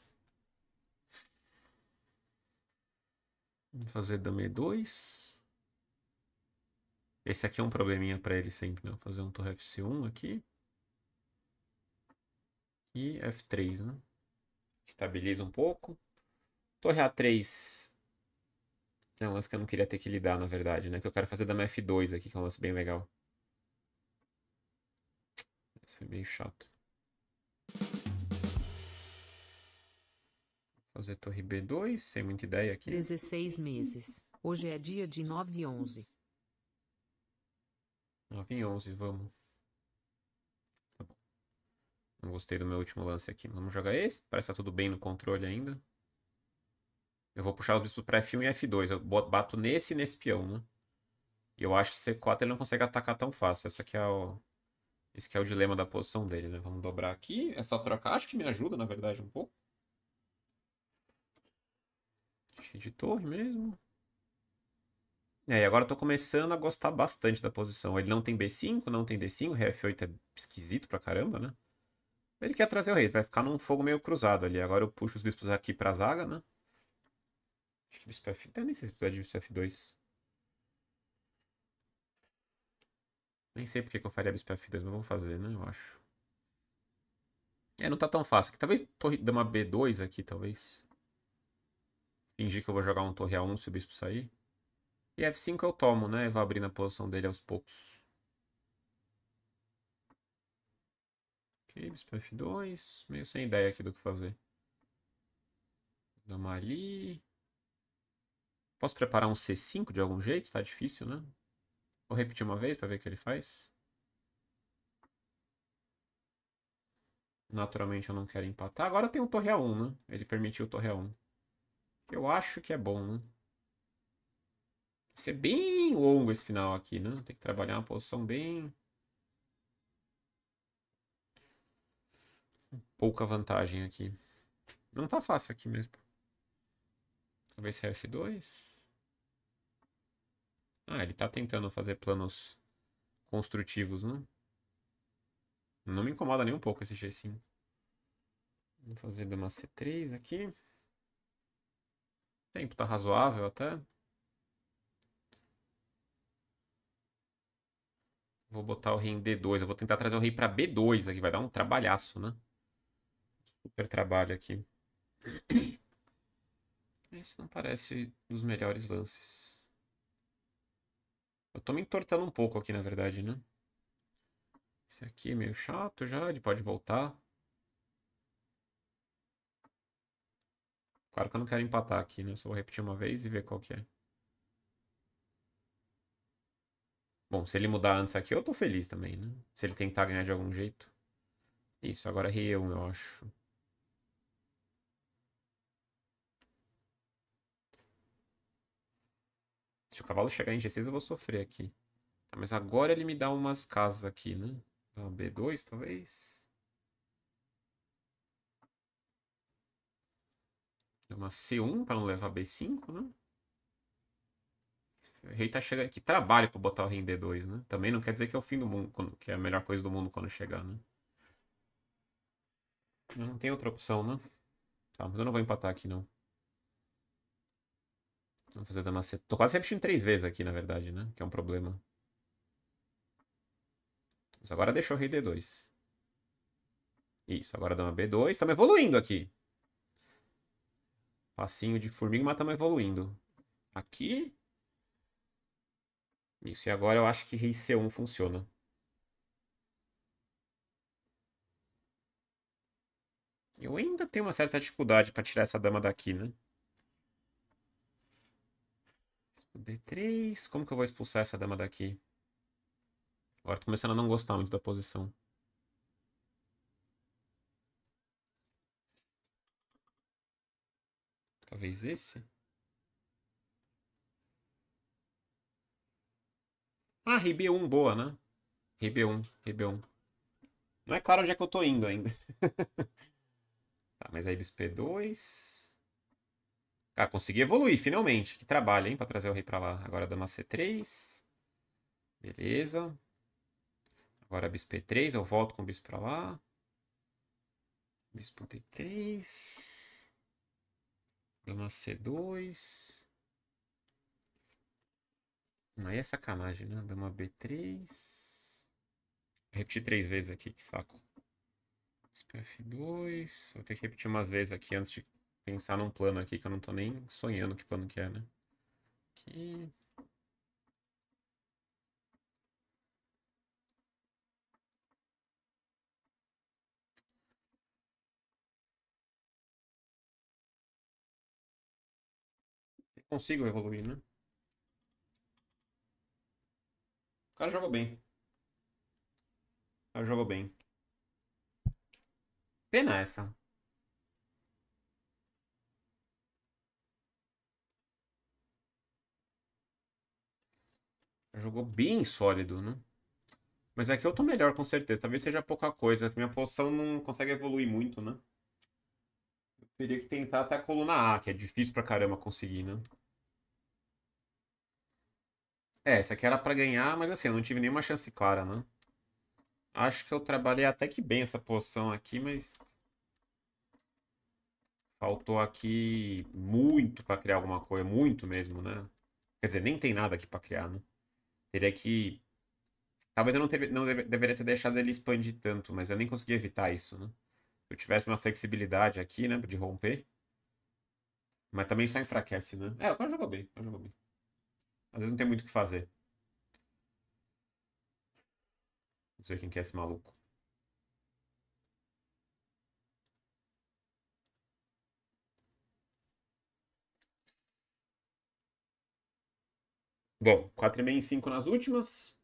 Vamos fazer dame 2. Esse aqui é um probleminha para ele sempre, né? Vou fazer um torre F1 aqui. E F3, né? Estabiliza um pouco. Torre A3 é um lance que eu não queria ter que lidar, na verdade, né? Que eu quero fazer dama F2 aqui, que é um lance bem legal. Isso foi meio chato. fazer torre B2, sem muita ideia aqui. 16 meses. Hoje é dia de 9 e 11. 9 e 11, vamos. Tá bom. Não gostei do meu último lance aqui. Vamos jogar esse. Parece que tá tudo bem no controle ainda. Eu vou puxar os bichos pra F1 e F2. Eu bato nesse e nesse peão, né? E eu acho que C4 ele não consegue atacar tão fácil. Essa aqui é o... Esse que é o dilema da posição dele, né? Vamos dobrar aqui. Essa troca acho que me ajuda, na verdade, um pouco. Cheio de torre mesmo. É, e agora eu tô começando a gostar bastante da posição. Ele não tem B5, não tem D5. O Rf8 é esquisito pra caramba, né? Ele quer trazer o rei. Vai ficar num fogo meio cruzado ali. Agora eu puxo os bispos aqui pra zaga, né? Acho que BISPF. Eu nem sei se precisa de BISPF 2. Nem sei porque que eu faria BISPF 2, mas vamos fazer, né? Eu acho. É, não tá tão fácil. Talvez torre dama B2 aqui, talvez. Fingir que eu vou jogar um torre A1 se o bispo sair. E F5 eu tomo, né? Eu vou abrir na posição dele aos poucos. Ok, bispo F2. Meio sem ideia aqui do que fazer. Dama ali. Posso preparar um C5 de algum jeito? Tá difícil, né? Vou repetir uma vez para ver o que ele faz. Naturalmente eu não quero empatar. Agora tem o torre A1, né? Ele permitiu o torre A1. Eu acho que é bom, né? Vai ser bem longo esse final aqui, né? Tem que trabalhar uma posição bem... Pouca vantagem aqui. Não tá fácil aqui mesmo. Talvez F2. Ah, ele tá tentando fazer planos construtivos, não? Né? Não me incomoda nem um pouco esse G5. Vou fazer de uma C3 aqui. O tempo tá razoável até. Vou botar o rei em D2. Eu vou tentar trazer o rei para B2 aqui. Vai dar um trabalhaço, né? Super trabalho aqui. Esse não parece dos melhores lances. Eu tô me entortando um pouco aqui, na verdade, né? Esse aqui é meio chato já, ele pode voltar. Claro que eu não quero empatar aqui, né? Só vou repetir uma vez e ver qual que é. Bom, se ele mudar antes aqui, eu tô feliz também, né? Se ele tentar ganhar de algum jeito. Isso, agora re 1 eu acho. Se o cavalo chegar em G6, eu vou sofrer aqui. Tá, mas agora ele me dá umas casas aqui, né? uma B2, talvez. Uma C1 para não levar B5, né? O rei tá chegando. Que trabalho para botar o rei em D2, né? Também não quer dizer que é o fim do mundo, quando... que é a melhor coisa do mundo quando chegar, né? Não tem outra opção, né? Tá, mas eu não vou empatar aqui, não. Vamos fazer dama C. Tô quase repetindo três vezes aqui, na verdade, né? Que é um problema. Mas agora deixou rei D2. Isso, agora dama B2. Estamos evoluindo aqui. Passinho de formiga, mas estamos evoluindo. Aqui. Isso, e agora eu acho que rei C1 funciona. Eu ainda tenho uma certa dificuldade para tirar essa dama daqui, né? D3. Como que eu vou expulsar essa dama daqui? Agora tô começando a não gostar muito da posição. Talvez esse? Ah, RB1, boa, né? RB1, RB1. Não é claro onde é que eu tô indo ainda. tá, mas aí bisp 2 ah, consegui evoluir, finalmente. Que trabalho, hein, pra trazer o rei pra lá. Agora dama C3. Beleza. Agora bispo E3, eu volto com o bispo pra lá. Bispo D3. Dama C2. Aí é sacanagem, né? Dama B3. Repetir três vezes aqui, que saco. Bispo F2. Vou ter que repetir umas vezes aqui antes de pensar num plano aqui que eu não tô nem sonhando que plano que é, né? Aqui. consigo evoluir, né? O cara jogou bem. O cara jogou bem. Pena essa. Jogou bem sólido, né? Mas aqui é eu tô melhor, com certeza. Talvez seja pouca coisa, minha poção não consegue evoluir muito, né? Eu teria que tentar até a coluna A, que é difícil pra caramba conseguir, né? É, essa aqui era pra ganhar, mas assim, eu não tive nenhuma chance clara, né? Acho que eu trabalhei até que bem essa poção aqui, mas... Faltou aqui muito pra criar alguma coisa, muito mesmo, né? Quer dizer, nem tem nada aqui pra criar, né? Teria que. Talvez eu não, ter... não deve... deveria ter deixado ele expandir tanto, mas eu nem consegui evitar isso, né? Se eu tivesse uma flexibilidade aqui, né, de romper. Mas também só enfraquece, né? É, o cara jogou bem, o jogou bem. Às vezes não tem muito o que fazer. Não sei quem que é esse maluco. Bom, 4,5 e 5 nas últimas.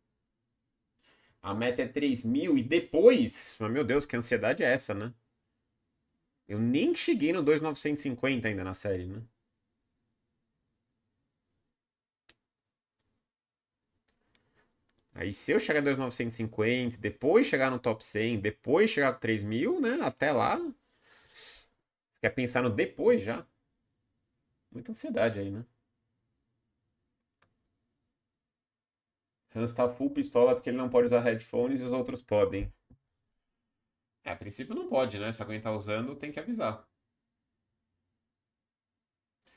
A meta é 3 mil e depois. Mas, meu Deus, que ansiedade é essa, né? Eu nem cheguei no 2,950 ainda na série, né? Aí se eu chegar a 2,950, depois chegar no top 100, depois chegar com 3 mil, né? Até lá. Você quer pensar no depois já? Muita ansiedade aí, né? Hans tá full pistola porque ele não pode usar headphones e os outros podem. É, a princípio não pode, né? Se alguém tá usando, tem que avisar.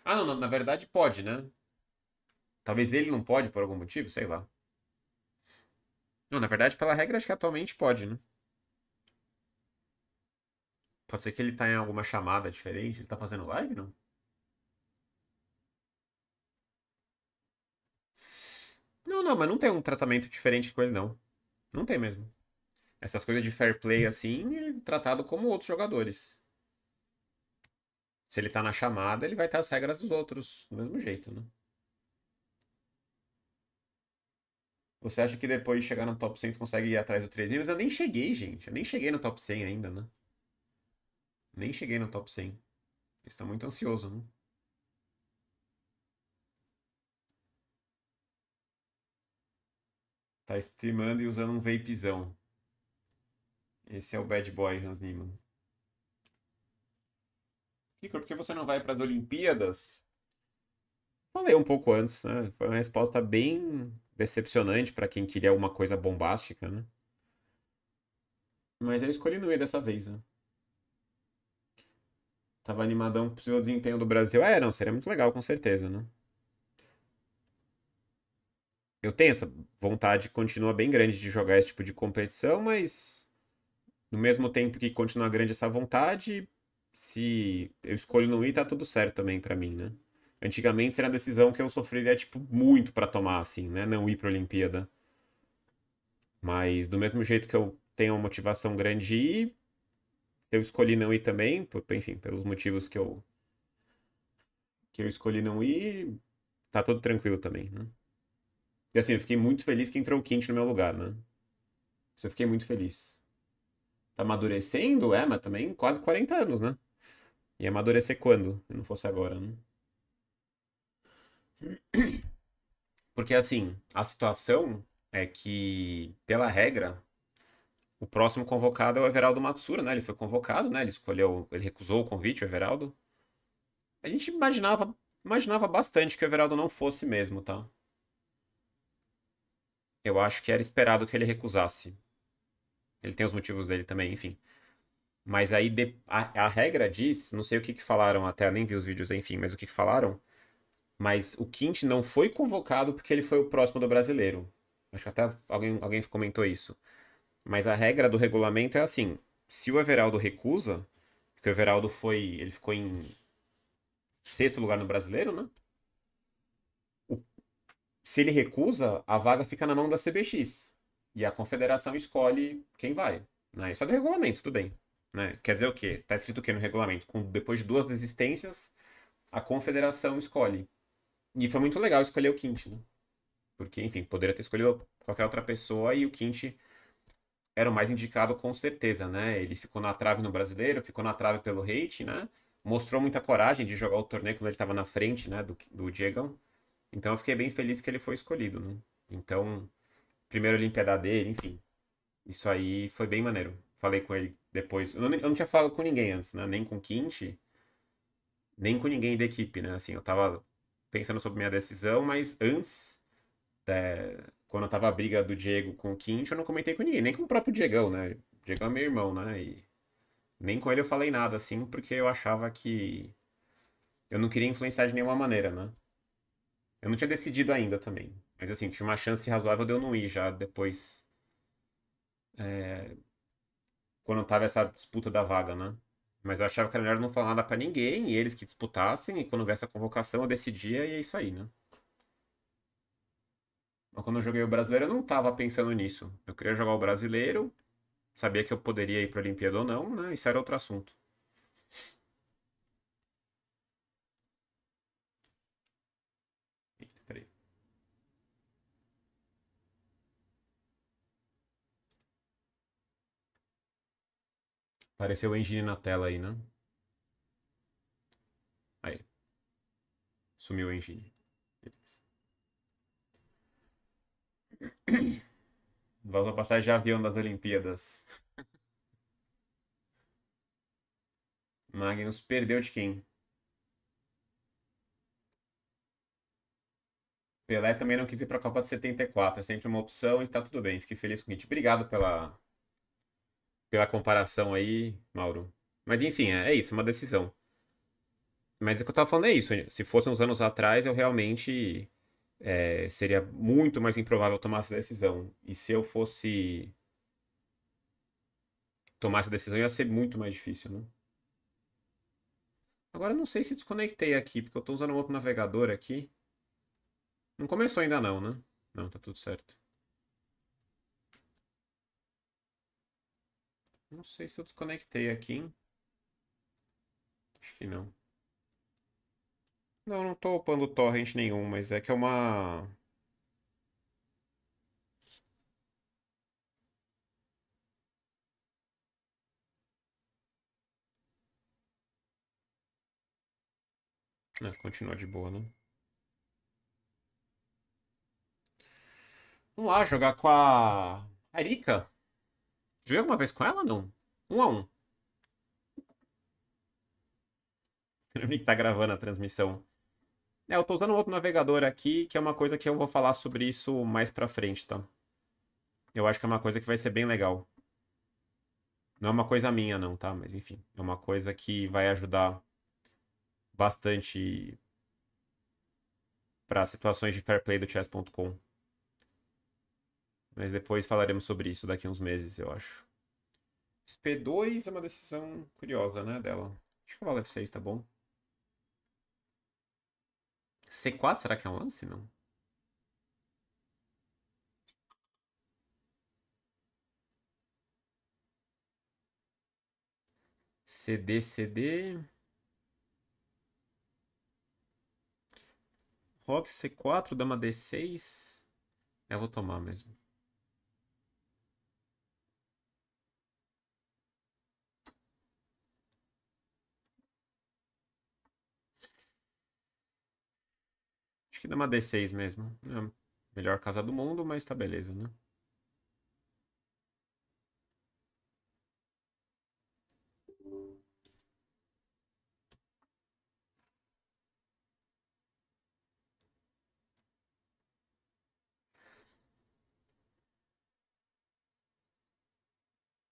Ah, não, na verdade pode, né? Talvez ele não pode por algum motivo, sei lá. Não, na verdade, pela regra, acho que atualmente pode, né? Pode ser que ele tá em alguma chamada diferente. Ele tá fazendo live, não? Não, não, mas não tem um tratamento diferente com ele, não. Não tem mesmo. Essas coisas de fair play, assim, ele é tratado como outros jogadores. Se ele tá na chamada, ele vai ter as regras dos outros, do mesmo jeito, né? Você acha que depois de chegar no top 100 você consegue ir atrás do 3 níveis? Eu nem cheguei, gente. Eu nem cheguei no top 100 ainda, né? Nem cheguei no top 100. Está muito ansioso, né? Tá streamando e usando um vapezão. Esse é o bad boy, Hans Niemann. Igor, por que você não vai para as Olimpíadas? Falei um pouco antes, né? Foi uma resposta bem decepcionante para quem queria alguma coisa bombástica, né? Mas eu escolhi não ir dessa vez, né? Tava animadão pro possível desempenho do Brasil. É, não, seria muito legal, com certeza, né? eu tenho essa vontade, continua bem grande de jogar esse tipo de competição, mas no mesmo tempo que continua grande essa vontade, se eu escolho não ir, tá tudo certo também para mim, né? Antigamente seria uma decisão que eu sofreria, tipo, muito para tomar, assim, né? Não ir pra Olimpíada. Mas do mesmo jeito que eu tenho uma motivação grande de ir, eu escolhi não ir também, por, enfim, pelos motivos que eu que eu escolhi não ir, tá tudo tranquilo também, né? E assim, eu fiquei muito feliz que entrou o Quinte no meu lugar, né? Isso eu fiquei muito feliz. Tá amadurecendo? É, mas também quase 40 anos, né? E amadurecer quando? Se não fosse agora, né? Porque assim, a situação é que, pela regra, o próximo convocado é o Everaldo Matsura, né? Ele foi convocado, né? Ele escolheu, ele recusou o convite, o Everaldo. A gente imaginava, imaginava bastante que o Everaldo não fosse mesmo, tá? Eu acho que era esperado que ele recusasse. Ele tem os motivos dele também, enfim. Mas aí de... a, a, regra diz, não sei o que, que falaram até, nem vi os vídeos, enfim, mas o que, que falaram. Mas o Quinte não foi convocado porque ele foi o próximo do brasileiro. Acho que até alguém, alguém comentou isso. Mas a regra do regulamento é assim: se o Everaldo recusa, porque o Everaldo foi. ele ficou em sexto lugar no brasileiro, né? Se ele recusa, a vaga fica na mão da CBX. E a confederação escolhe quem vai. Né? Isso é do regulamento, tudo bem. Né? Quer dizer o quê? Tá escrito o quê no regulamento? Com, depois de duas desistências, a confederação escolhe. E foi muito legal escolher o Quinte, né? Porque, enfim, poderia ter escolhido qualquer outra pessoa e o Quinte era o mais indicado com certeza, né? Ele ficou na trave no brasileiro, ficou na trave pelo hate, né? Mostrou muita coragem de jogar o torneio quando ele estava na frente, né, do, do Diegão. Então eu fiquei bem feliz que ele foi escolhido, né? Então, primeiro Olimpíada dele, enfim. Isso aí foi bem maneiro. Falei com ele depois. Eu não, eu não tinha falado com ninguém antes, né? Nem com o Quinte, nem com ninguém da equipe, né? Assim, eu tava pensando sobre minha decisão, mas antes, da... É, quando eu tava a briga do Diego com o Quinte, eu não comentei com ninguém, nem com o próprio Diegão, né? O Diego é meu irmão, né? E nem com ele eu falei nada, assim, porque eu achava que eu não queria influenciar de nenhuma maneira, né? Eu não tinha decidido ainda também. Mas assim, tinha uma chance razoável de eu não ir já depois. É... Quando tava essa disputa da vaga, né? Mas eu achava que era melhor não falar nada para ninguém, e eles que disputassem, e quando viesse a convocação eu decidia, e é isso aí, né? Mas quando eu joguei o brasileiro, eu não tava pensando nisso. Eu queria jogar o brasileiro, sabia que eu poderia ir pra Olimpíada ou não, né? Isso era outro assunto. Apareceu o engine na tela aí, né? Aí. Sumiu o engine. Beleza. Volta a passagem de avião das Olimpíadas. Magnus perdeu de quem? Pelé também não quis ir para a Copa de 74. É sempre uma opção e tá tudo bem. Fiquei feliz com o Obrigado pela pela comparação aí, Mauro. Mas enfim, é, é isso, é uma decisão. Mas o que eu tava falando é isso. Se fosse uns anos atrás, eu realmente é, seria muito mais improvável tomar essa decisão. E se eu fosse tomar essa decisão, ia ser muito mais difícil, né? Agora não sei se desconectei aqui, porque eu tô usando um outro navegador aqui. Não começou ainda não, né? Não, tá tudo certo. Não sei se eu desconectei aqui, hein? Acho que não. Não, não tô upando torrent nenhum, mas é que é uma... Não, é, continua de boa, né? Vamos lá jogar com a Erika. Joguei alguma vez com ela? Não. Um a um. que tá gravando a transmissão. É, eu tô usando outro navegador aqui, que é uma coisa que eu vou falar sobre isso mais pra frente, tá? Eu acho que é uma coisa que vai ser bem legal. Não é uma coisa minha, não, tá? Mas enfim, é uma coisa que vai ajudar bastante para situações de fair play do chess.com. Mas depois falaremos sobre isso daqui a uns meses, eu acho. SP2 é uma decisão curiosa, né, dela. Acho que o cavalo F6 tá bom. C4, será que é um lance? Não. CD, CD. Rock C4, dama D6. Eu vou tomar mesmo. Acho que dá uma D6 mesmo. É melhor casa do mundo, mas tá beleza, né?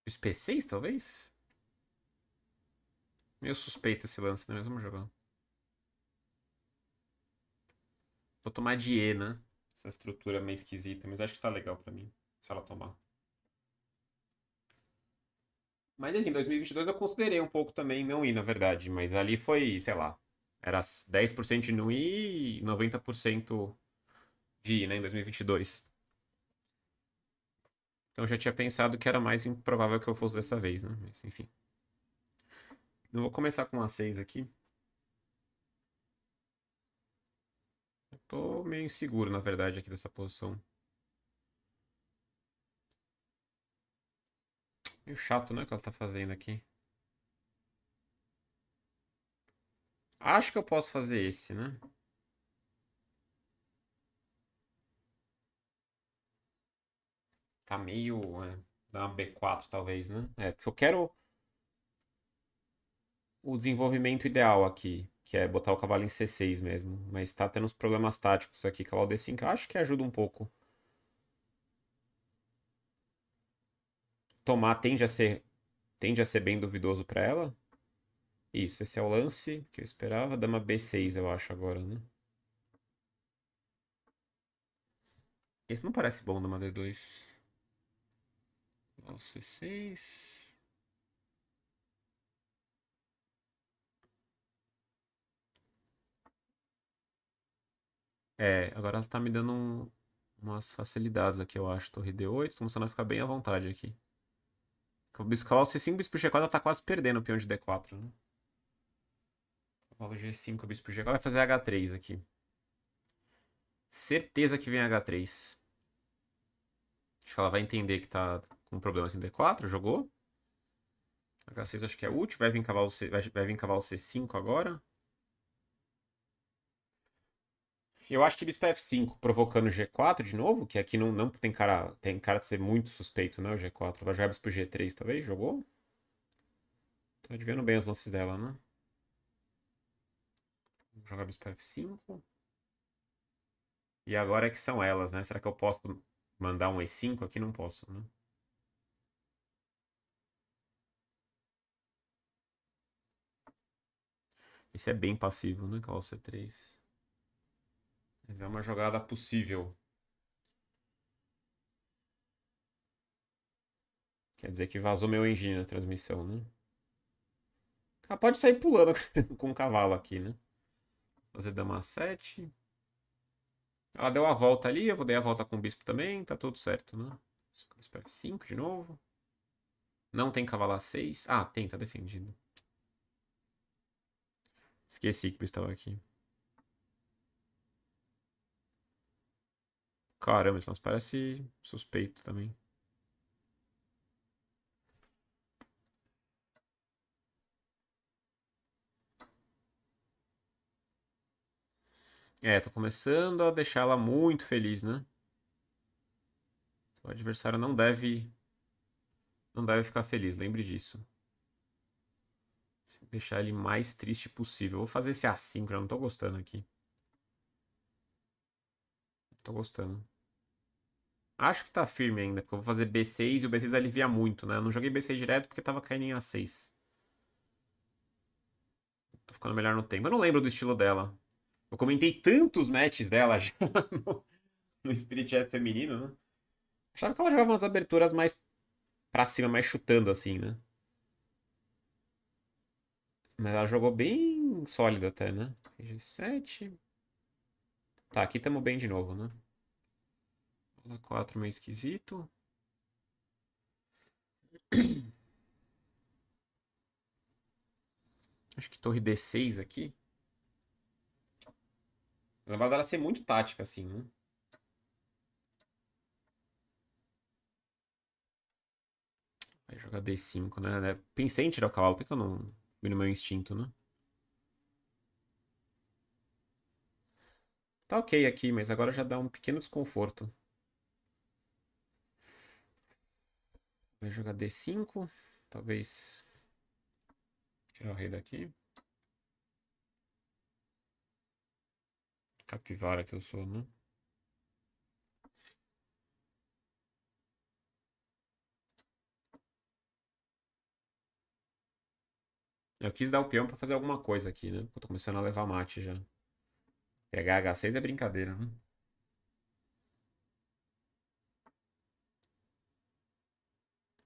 Os P6, talvez? Meio suspeito esse lance, né vamos jogar. Vou tomar de E, né? Essa estrutura meio esquisita, mas acho que tá legal para mim, se ela tomar. Mas assim, 2022 eu considerei um pouco também não ir, na verdade. Mas ali foi, sei lá, era 10% de não ir e 90% de ir, né, em 2022. Então eu já tinha pensado que era mais improvável que eu fosse dessa vez, né? Mas enfim. Não vou começar com a 6 aqui. Tô meio inseguro, na verdade, aqui dessa posição. Meio chato, né, que ela tá fazendo aqui. Acho que eu posso fazer esse, né? Tá meio... É, dá uma B4, talvez, né? É, porque eu quero o desenvolvimento ideal aqui que é botar o cavalo em C6 mesmo. Mas tá tendo uns problemas táticos aqui. Cavalo D5 eu acho que ajuda um pouco. Tomar tende a ser, tende a ser bem duvidoso para ela. Isso, esse é o lance que eu esperava. Dama B6, eu acho, agora, né? Esse não parece bom, dama D2. Nossa, 6... É É, agora ela tá me dando um, umas facilidades aqui, eu acho. Torre D8, tô começando a ficar bem à vontade aqui. Bisco Cavalo C5, Bispo G4, ela tá quase perdendo o peão de D4, né? Cavalo G5, Bispo G4, vai fazer H3 aqui. Certeza que vem H3. Acho que ela vai entender que tá com um problema assim, D4, jogou. H6 acho que é útil, vai vir cavalo, C... vai vir cavalo C5 agora. Eu acho que bispo F5 provocando G4 de novo, que aqui não, não tem cara tem cara de ser muito suspeito, né? O G4. Vai jogar bispo G3 talvez, jogou? Tá adivinhando bem os lances dela, né? Jogar bispo F5. E agora é que são elas, né? Será que eu posso mandar um E5? Aqui não posso, né? Isso é bem passivo, né? Cavalo C3. É uma jogada possível. Quer dizer que vazou meu engine na transmissão, né? Ah, pode sair pulando com o cavalo aqui, né? Fazer dama 7. Ela deu a volta ali, eu vou dar a volta com o bispo também, tá tudo certo, né? Bispo F5 de novo. Não tem cavalo A6. Ah, tem, tá defendido. Esqueci que o bispo estava aqui. Caramba, mas parece suspeito também. É, tô começando a deixar ela muito feliz, né? O adversário não deve não deve ficar feliz, lembre disso. Deixar ele mais triste possível. Vou fazer esse assíncrono, não tô gostando aqui. Tô gostando. Acho que tá firme ainda, porque eu vou fazer B6 e o B6 alivia muito, né? Eu não joguei B6 direto porque tava caindo em A6. Tô ficando melhor no tempo. Eu não lembro do estilo dela. Eu comentei tantos matches dela já no, no Spirit Chess feminino, né? Achava que ela jogava umas aberturas mais pra cima, mais chutando assim, né? Mas ela jogou bem sólida até, né? G7. Tá, aqui tamo bem de novo, né? a 4 meio esquisito. Acho que torre D6 aqui. Ela vai dar a ser muito tática, assim, né? Vai jogar D5, né? É, pensei em tirar o cavalo, porque eu não vi no meu instinto, né? Tá ok aqui, mas agora já dá um pequeno desconforto. Vai jogar D5. Talvez. Tirar o rei daqui. Capivara que eu sou, né? Eu quis dar o peão pra fazer alguma coisa aqui, né? Eu tô começando a levar mate já. Pegar H6 é brincadeira, né?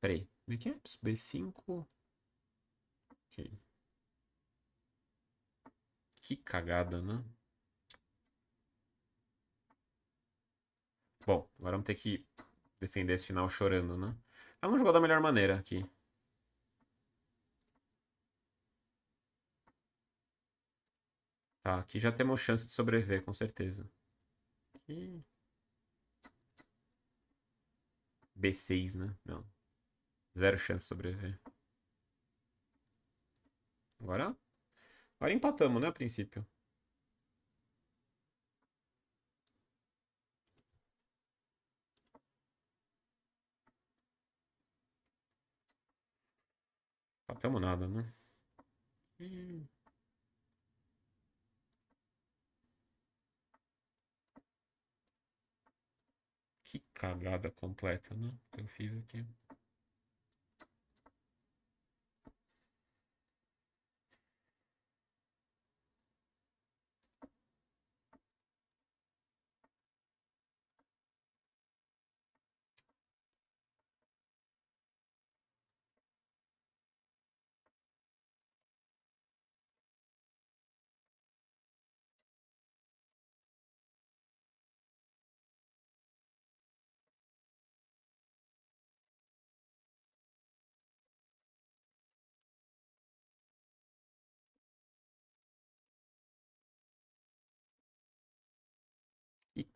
Peraí, como é que é? B5. Ok. Que cagada, né? Bom, agora vamos ter que defender esse final chorando, né? Ela ah, não jogou da melhor maneira aqui. Tá, aqui já temos chance de sobreviver, com certeza. Aqui... B6, né? Não. Zero chance de sobreviver. Agora? Agora empatamos, né, a princípio. Empatamos nada, né? Que cagada completa, né? Que eu fiz aqui.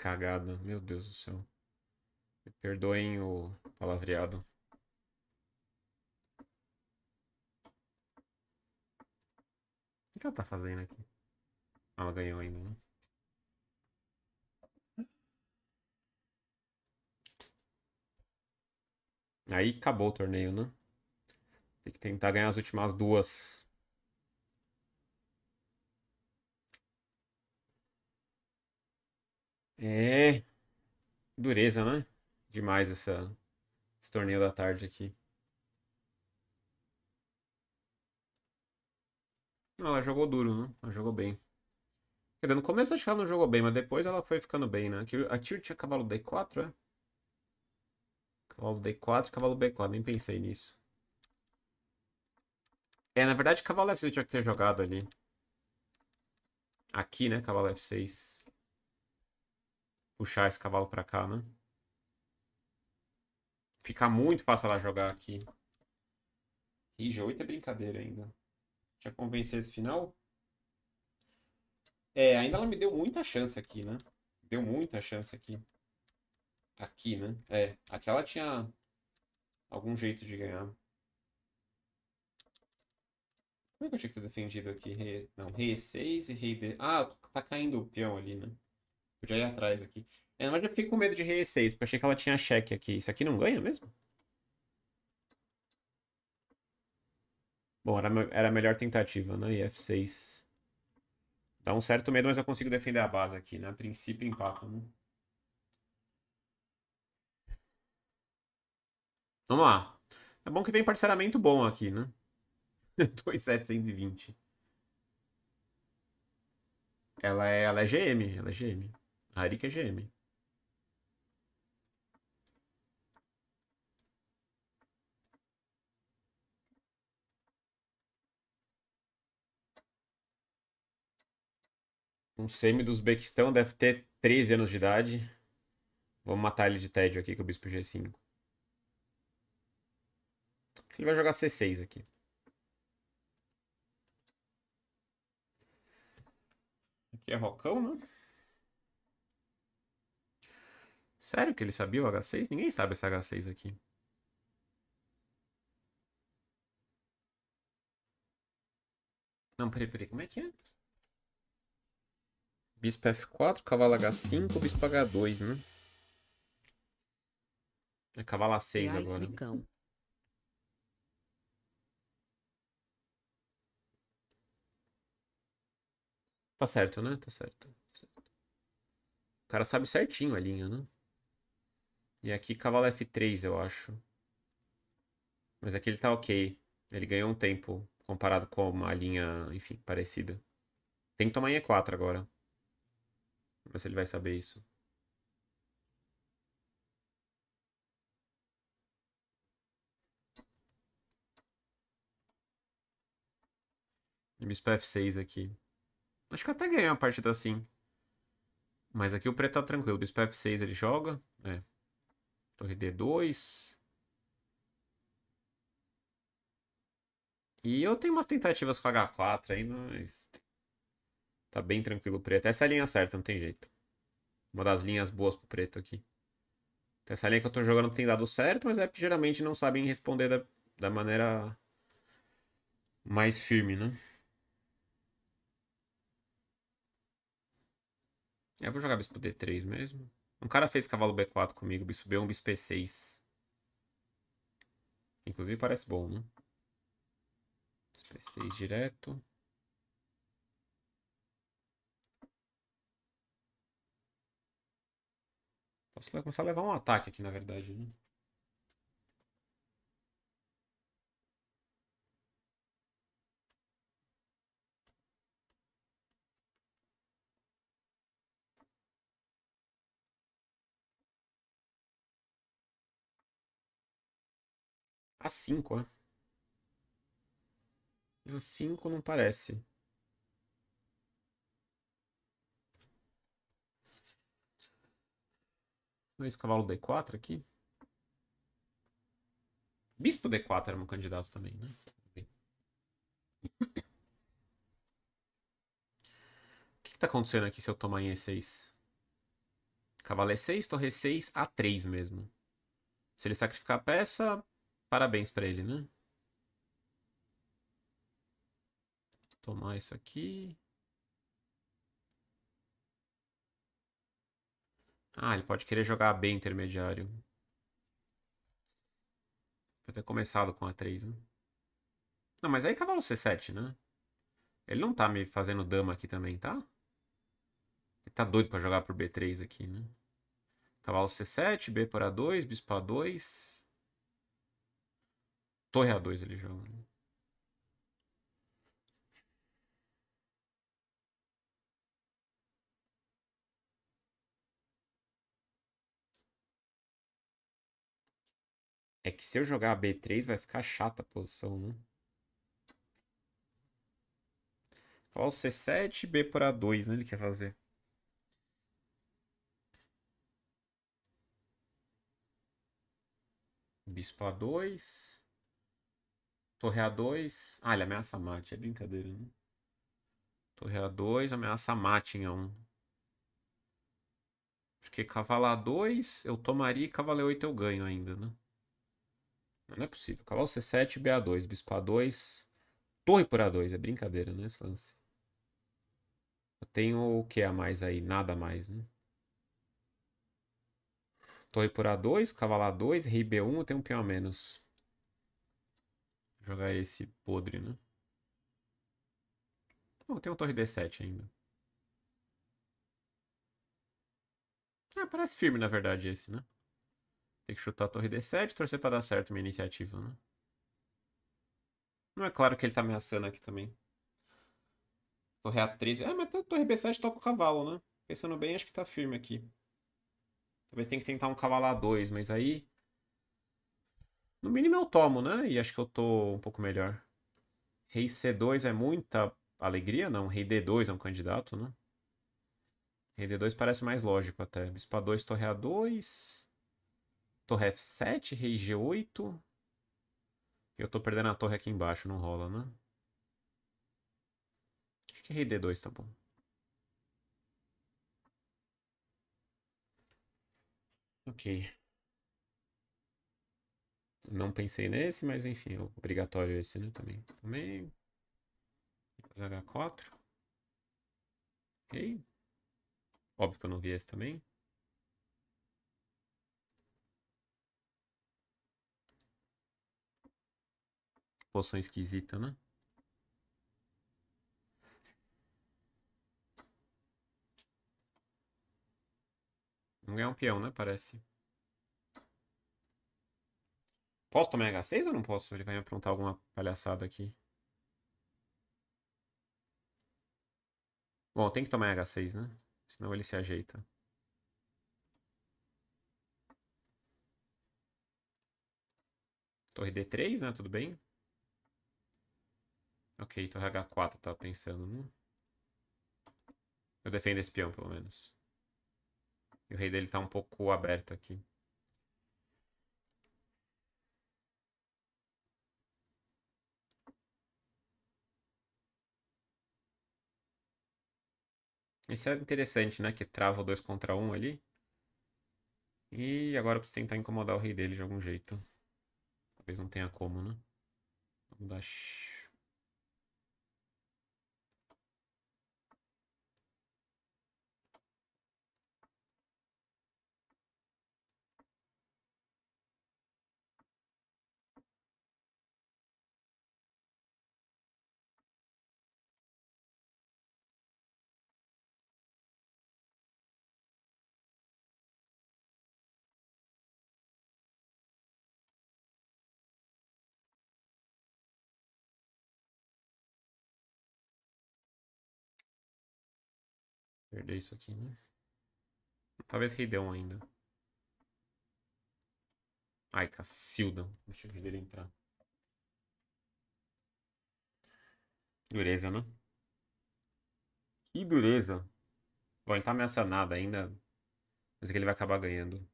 cagada. Meu Deus do céu. Me perdoem o palavreado. O que ela tá fazendo aqui? Ela ganhou ainda, né? Aí acabou o torneio, né? Tem que tentar ganhar as últimas duas. É. Dureza, né? Demais essa, esse torneio da tarde aqui. Ela jogou duro, né? Ela jogou bem. Quer dizer, no começo acho que ela não jogou bem, mas depois ela foi ficando bem, né? A Tio tinha cavalo D4, é? Cavalo D4 é? cavalo B4, nem pensei nisso. É, na verdade, cavalo F6 tinha que ter jogado ali. Aqui, né? Cavalo F6 puxar esse cavalo para cá, né? Fica muito fácil ela jogar aqui. Ih, G8 é brincadeira ainda. Já convencer esse final? É, ainda ela me deu muita chance aqui, né? Deu muita chance aqui. Aqui, né? É, aqui ela tinha algum jeito de ganhar. Como é que eu tinha que ter defendido aqui? Rei... Não, rei 6 e rei D. Ah, tá caindo o peão ali, né? Eu já ia atrás aqui. É, mas eu fiquei com medo de RE6, porque achei que ela tinha cheque aqui. Isso aqui não ganha mesmo? Bom, era, era a melhor tentativa, né? E F6. Dá um certo medo, mas eu consigo defender a base aqui, né? A princípio empata, né? Vamos lá. É bom que vem parceiramento bom aqui, né? 2,720. Ela é, ela é GM, ela é GM. Arik é GM. Um semi do Uzbequistão deve ter 13 anos de idade. Vamos matar ele de tédio aqui com é o bispo G5. Ele vai jogar C6 aqui. Aqui é Rocão, né? Sério que ele sabia o H6? Ninguém sabe esse H6 aqui. Não, peraí, peraí, como é que é? Bispo F4, cavalo H5, bispo H2, né? É cavalo A6 aí, é agora. Picão. Né? Tá certo, né? Tá, tá certo. O cara sabe certinho a linha, né? E aqui cavalo F3, eu acho. Mas aqui ele tá ok. Ele ganhou um tempo comparado com uma linha, enfim, parecida. Tem que tomar em E4 agora. Mas ele vai saber isso. E bispo F6 aqui. Acho que até ganhei uma partida assim. Mas aqui o preto tá tranquilo. Bispo F6 ele joga. É, Torre D2. E eu tenho umas tentativas com H4 ainda, mas... Tá bem tranquilo o preto. Essa é a linha certa, não tem jeito. Uma das linhas boas pro preto aqui. Então, essa linha que eu tô jogando tem dado certo, mas é porque geralmente não sabem responder da, da maneira mais firme, né? É, eu vou jogar bispo D3 mesmo. Um cara fez cavalo B4 comigo, bispo B1, bispo B6. Inclusive parece bom, né? Bispo B6 direto. Posso começar a levar um ataque aqui, na verdade, né? A 5, ó. A 5 não parece. Esse cavalo D4 aqui. Bispo D4 era um candidato também, né? O que, que tá acontecendo aqui se eu tomar em E6? Cavalo E6, torre E6, A3 mesmo. Se ele sacrificar a peça, parabéns para ele, né? Tomar isso aqui. Ah, ele pode querer jogar B intermediário. Vou ter começado com A3, né? Não, mas aí cavalo C7, né? Ele não tá me fazendo dama aqui também, tá? Ele tá doido pra jogar por B3 aqui, né? Cavalo C7, B por A2, bispo A2. Torre A2 ele joga. É que se eu jogar a B3 vai ficar chata a posição, né? Qual C7, B por A2, né? Ele quer fazer. Bispo A2. Torre A2. Ah, ele ameaça mate. É brincadeira, né? Torre A2, ameaça mate em A1. Porque a 2 eu tomaria e e 8 eu ganho ainda, né? não é possível. Cavalo C7, BA2, bispo A2, torre por A2. É brincadeira, né, esse lance? Eu tenho o que a mais aí? Nada a mais, né? Torre por A2, cavalo A2, rei B1, eu tenho um peão a menos. Jogar esse podre, né? Tá bom, tem um torre D7 ainda. Ah, parece firme, na verdade, esse, né? Tem que chutar a torre D7 torcer pra dar certo minha iniciativa, né? Não é claro que ele tá ameaçando aqui também. Torre A13. Ah, é, mas tá, torre B7 toca o cavalo, né? Pensando bem, acho que tá firme aqui. Talvez tenha que tentar um cavalo A2, mas aí... No mínimo eu tomo, né? E acho que eu tô um pouco melhor. Rei C2 é muita alegria, não. Rei D2 é um candidato, né? Rei D2 parece mais lógico até. Bispo A2, Torre A2. Torre F7, Rei G8. Eu tô perdendo a torre aqui embaixo, não rola, né? Acho que Rei D2 tá bom. Ok. Não pensei nesse, mas enfim, é obrigatório esse, né? Também. Também. H4. Ok. Óbvio que eu não vi esse também. Posição esquisita, né? Não ganhar é um peão, né? Parece. Posso tomar H6 ou não posso? Ele vai me aprontar alguma palhaçada aqui. Bom, tem que tomar H6, né? Senão ele se ajeita. Torre D3, né? Tudo bem. Ok, torre H4 tava pensando, né? Eu defendo esse peão, pelo menos. E o rei dele tá um pouco aberto aqui. Isso é interessante, né? Que trava o 2 contra 1 um ali. E agora eu preciso tentar incomodar o rei dele de algum jeito. Talvez não tenha como, né? Vamos dar perder isso aqui, né? Talvez reidão 1 ainda. Ai, Cacilda. Deixa eu ver ele entrar. Dureza, né? Que dureza. Bom, ele tá ameaçado ainda. Mas é que ele vai acabar ganhando.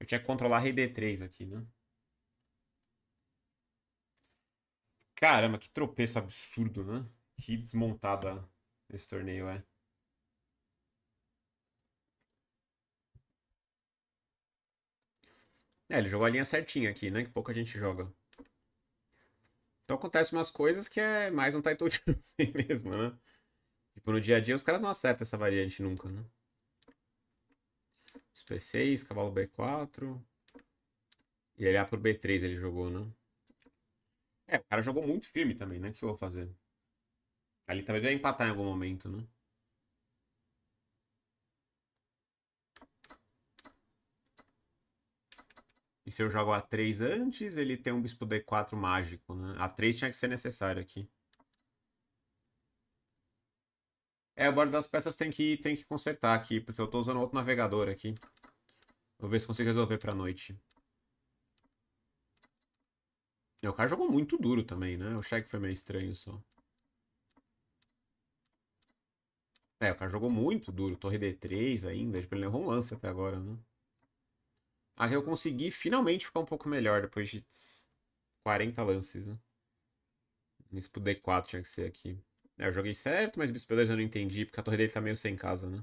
Eu tinha que controlar rei D3 aqui, né? Caramba, que tropeço absurdo, né? Que desmontada esse torneio é. É, ele jogou a linha certinha aqui, né? Que pouca gente joga. Então acontece umas coisas que é mais um title assim mesmo, né? Tipo, no dia a dia os caras não acertam essa variante nunca, né? Os P6, cavalo B4. E ele A por B3 ele jogou, né? É, o cara jogou muito firme também, né? O que eu vou fazer? Ali talvez vai empatar em algum momento, né? E se eu jogo A3 antes, ele tem um bispo D4 mágico, né? A3 tinha que ser necessário aqui. É, o bordo das peças tem que, tem que consertar aqui, porque eu estou usando outro navegador aqui. Vou ver se consigo resolver pra noite. É, o cara jogou muito duro também, né? O cheque foi meio estranho só. É, o cara jogou muito duro. Torre D3 ainda. Tipo, ele levou é um lance até agora, né? Aqui eu consegui finalmente ficar um pouco melhor depois de 40 lances, né? Bispo D4 tinha que ser aqui. É, eu joguei certo, mas Bispo D2 eu não entendi, porque a torre dele tá meio sem casa, né?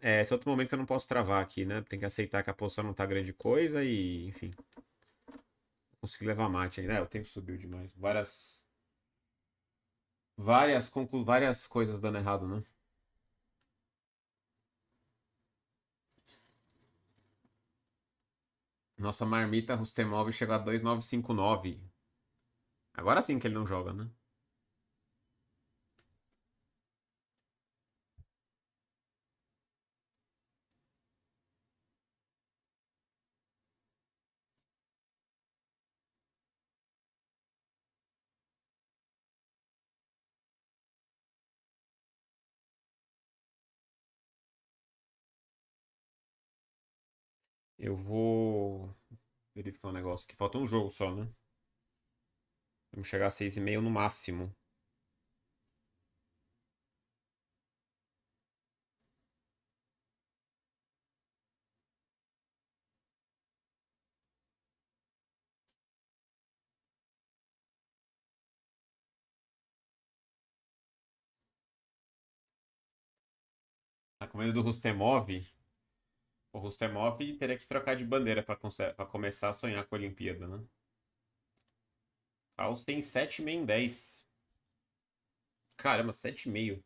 É, esse é outro momento que eu não posso travar aqui, né? Tem que aceitar que a posição não tá grande coisa e, enfim. Consegui levar mate ainda. É, o tempo subiu demais. Várias Várias, Várias coisas dando errado, né? Nossa marmita Rustemov chegou a 2959. Agora sim que ele não joga, né? Eu vou verificar um negócio que falta um jogo só, né? Vamos chegar a seis e meio no máximo. A tá comida do Rustemov o Rustemov é teria que trocar de bandeira para começar a sonhar com a Olimpíada, né? Caos tem 7,5 em 10. Caramba, 7,5.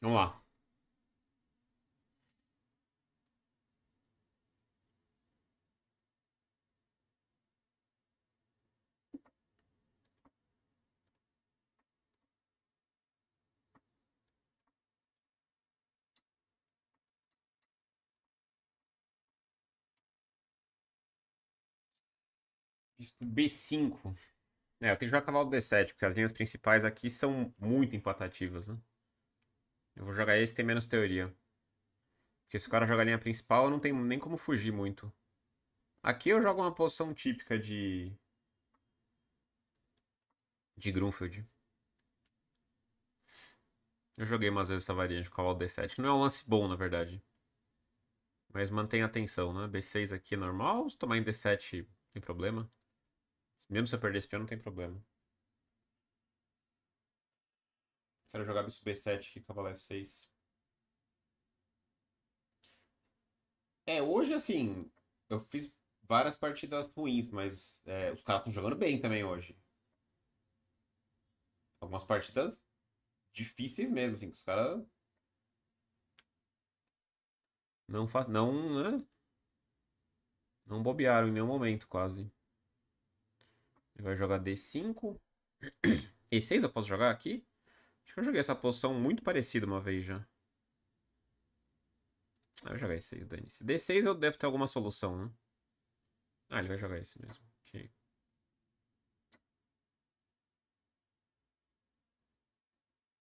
Vamos lá. B5. É, eu tenho que jogar cavalo D7, porque as linhas principais aqui são muito empatativas, né? Eu vou jogar esse tem menos teoria. Porque se o cara joga a linha principal, eu não tenho nem como fugir muito. Aqui eu jogo uma posição típica de... De Grunfeld. Eu joguei umas vezes essa variante cavalo D7. Não é um lance bom, na verdade. Mas mantém a atenção, né? B6 aqui é normal. Se tomar em D7, tem problema. Mesmo se eu perder esse peão, não tem problema. Quero jogar bispo b7 aqui, cavalo f6. É, hoje assim, eu fiz várias partidas ruins, mas é, os caras estão jogando bem também hoje. Algumas partidas difíceis mesmo, assim, que os caras. Não faz. Não, né? Não bobearam em nenhum momento, quase. Ele vai jogar D5. E6 eu posso jogar aqui? Acho que eu joguei essa posição muito parecida uma vez já. Ah, eu vou jogar E6, dane-se. D6 eu devo ter alguma solução, né? Ah, ele vai jogar esse mesmo. Ok.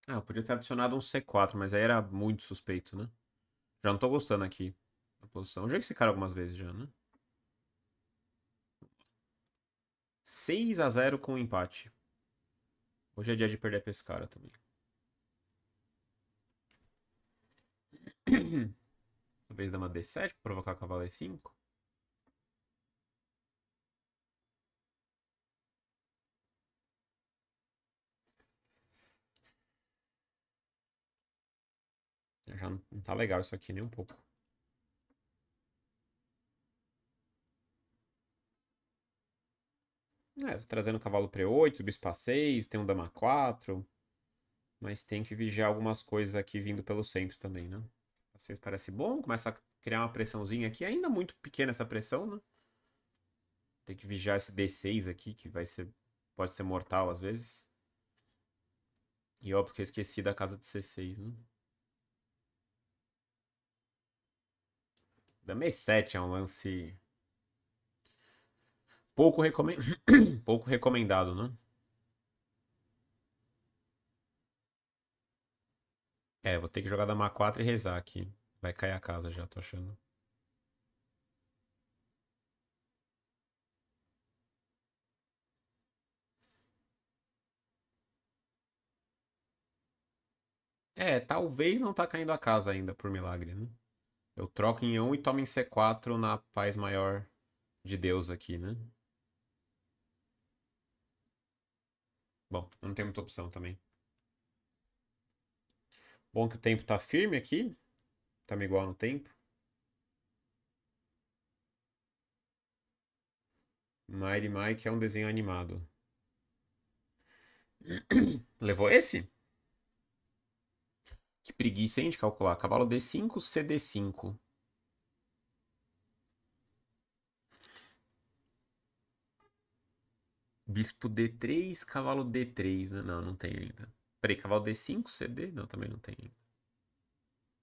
Ah, eu podia ter adicionado um C4, mas aí era muito suspeito, né? Já não tô gostando aqui da posição. Eu já esse cara algumas vezes já, né? 6 a 0 com um empate. Hoje é dia de perder pra esse cara também. Talvez dá uma D7 pra provocar cavalo E5. Já não tá legal isso aqui nem um pouco. É, tô trazendo cavalo para E8, bispo A6, tem um dama 4. Mas tem que vigiar algumas coisas aqui vindo pelo centro também, né? A6 parece bom, começa a criar uma pressãozinha aqui. Ainda muito pequena essa pressão, né? Tem que vigiar esse D6 aqui, que vai ser pode ser mortal às vezes. E óbvio que eu esqueci da casa de C6, né? Dama E7 é um lance Pouco, recome... Pouco recomendado, né? É, vou ter que jogar dama 4 e rezar aqui. Vai cair a casa já, tô achando. É, talvez não tá caindo a casa ainda, por milagre, né? Eu troco em 1 e tomo em C4 na paz maior de Deus aqui, né? Bom, não tem muita opção também. Bom que o tempo tá firme aqui. Tá me igual no tempo. Mighty Mike é um desenho animado. Levou esse? Que preguiça, hein, de calcular. Cavalo D5, CD5. Bispo D3, cavalo D3, né? Não, não tem ainda. Peraí, cavalo D5, CD? Não, também não tem ainda.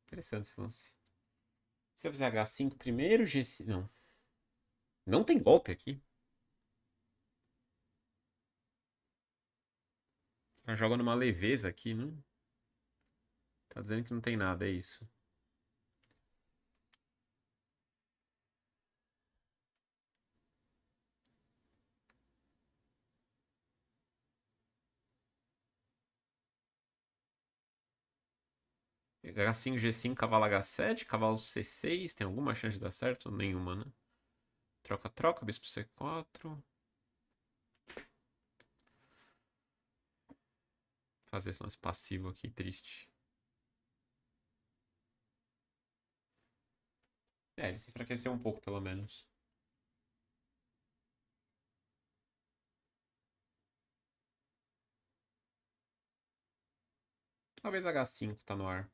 Interessante esse lance. Se eu fizer H5 primeiro, G5... Não. Não tem golpe aqui. Tá jogando uma leveza aqui, né? Tá dizendo que não tem nada, é isso. H5, assim G5, cavalo H7, cavalo C6. Tem alguma chance de dar certo? Nenhuma, né? Troca, troca, bispo C4. Fazer esse lance passivo aqui, triste. É, ele se enfraqueceu um pouco, pelo menos. Talvez H5 tá no ar.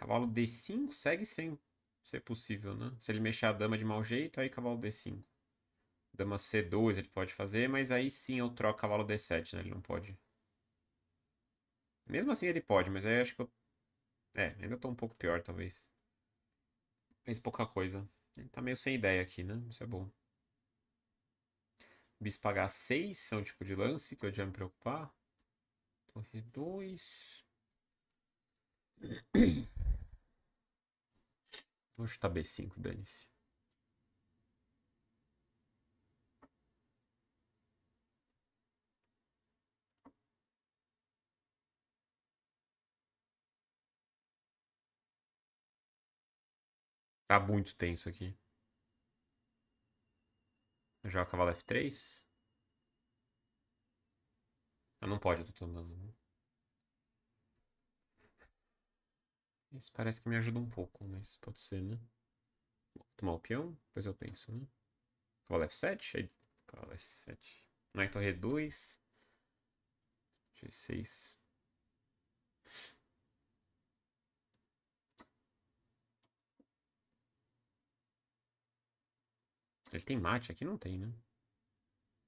Cavalo D5 segue sem ser possível, né? Se ele mexer a dama de mau jeito, aí cavalo D5. Dama C2 ele pode fazer, mas aí sim eu troco cavalo D7, né? Ele não pode. Mesmo assim ele pode, mas aí acho que eu... É, ainda tô um pouco pior, talvez. Mas pouca coisa. Ele tá meio sem ideia aqui, né? Isso é bom. Bispo H6 é um tipo de lance que eu devia me preocupar. Torre 2. Vou chutar B5, dane-se. Tá muito tenso aqui. Joga cavalo F3. Ah, não pode, eu tô tomando. Né? Esse parece que me ajuda um pouco, mas pode ser, né? Vou tomar o peão, depois eu penso, né? Call F7? Call F7. Knight torre 2. G6. Ele tem mate aqui? Não tem, né?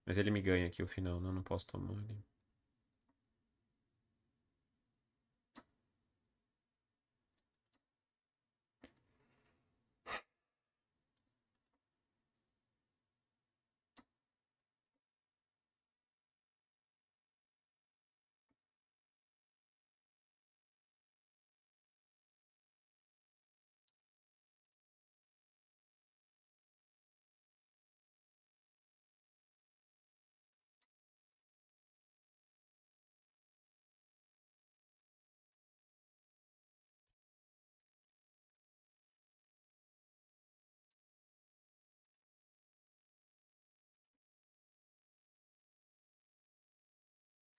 Mas ele me ganha aqui o final, né? Eu não posso tomar ele.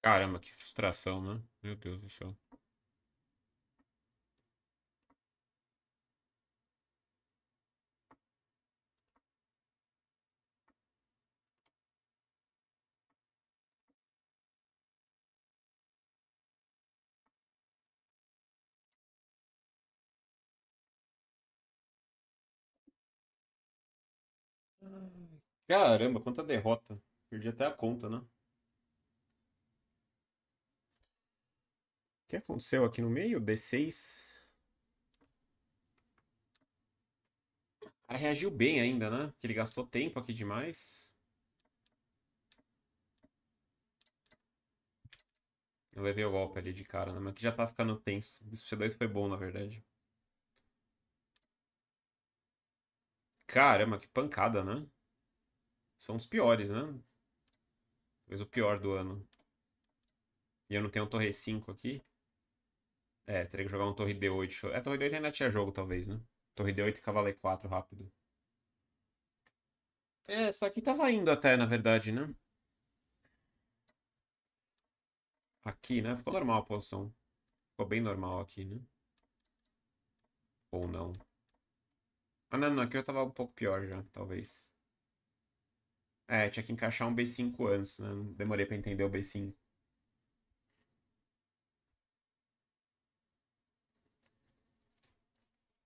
Caramba, que frustração, né? Meu Deus do céu. Caramba, quanta derrota. Perdi até a conta, né? que aconteceu aqui no meio? D6. O cara reagiu bem ainda, né? Porque ele gastou tempo aqui demais. Eu levei o golpe ali de cara, né? Mas aqui já tá ficando tenso. Isso C2 foi bom, na verdade. Caramba, que pancada, né? São os piores, né? Talvez o pior do ano. E eu não tenho torre 5 aqui. É, teria que jogar um Torre D8. É, Torre D8 ainda tinha jogo, talvez, né? Torre D8 e Cavaleiro 4 rápido. É, essa tá aqui tava indo até, na verdade, né? Aqui, né? Ficou normal a posição. Ficou bem normal aqui, né? Ou não. Ah, não, não. Aqui eu tava um pouco pior já, talvez. É, tinha que encaixar um B5 antes, né? Demorei pra entender o B5.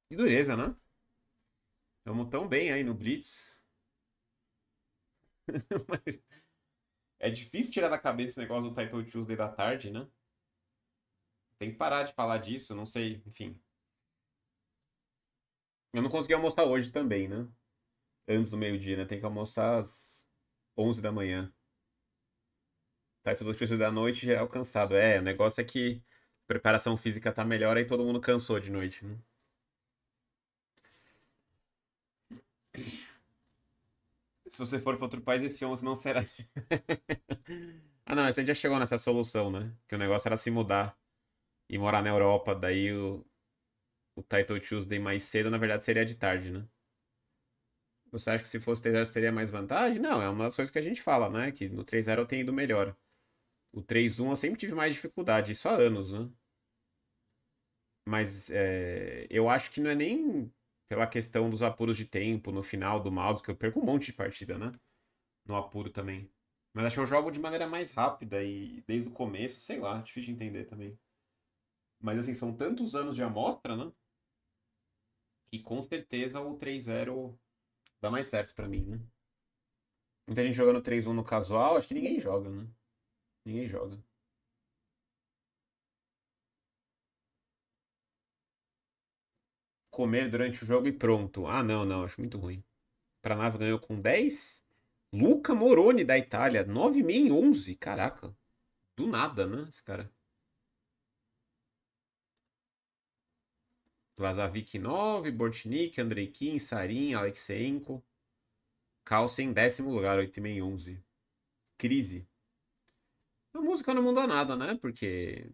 Que dureza, né? Estamos tão bem aí no Blitz. Mas é difícil tirar da cabeça esse negócio do Title Tuesday da tarde, né? Tem que parar de falar disso, não sei, enfim. Eu não consegui almoçar hoje também, né? Antes do meio-dia, né? Tem que almoçar às 11 da manhã. Title Tuesday da noite já é alcançado. É, o negócio é que a preparação física tá melhor e todo mundo cansou de noite, né? se você for para outro país, esse 11 não será. ah, não, mas a gente já chegou nessa solução, né? Que o negócio era se mudar e morar na Europa. Daí o, o Title Tuesday mais cedo, na verdade, seria de tarde, né? Você acha que se fosse 3-0 teria mais vantagem? Não, é uma das coisas que a gente fala, né? Que no 3-0 eu tenho ido melhor. O 3-1 eu sempre tive mais dificuldade, isso há anos, né? Mas é, eu acho que não é nem pela questão dos apuros de tempo no final do mouse, que eu perco um monte de partida, né? No apuro também. Mas acho que eu jogo de maneira mais rápida e desde o começo, sei lá, difícil de entender também. Mas assim, são tantos anos de amostra, né? Que com certeza o 3-0 dá mais certo para mim, né? Muita gente jogando 3-1 no casual, acho que ninguém joga, né? Ninguém joga. comer durante o jogo e pronto. Ah, não, não, acho muito ruim. nave ganhou com 10. Luca Moroni da Itália, 9,5 em 11. Caraca. Do nada, né, esse cara? Lazavic 9, Bortnik, Kim Sarin, Alexenko. Calça em décimo lugar, 8,5 em 11. Crise. A música não mudou nada, né? Porque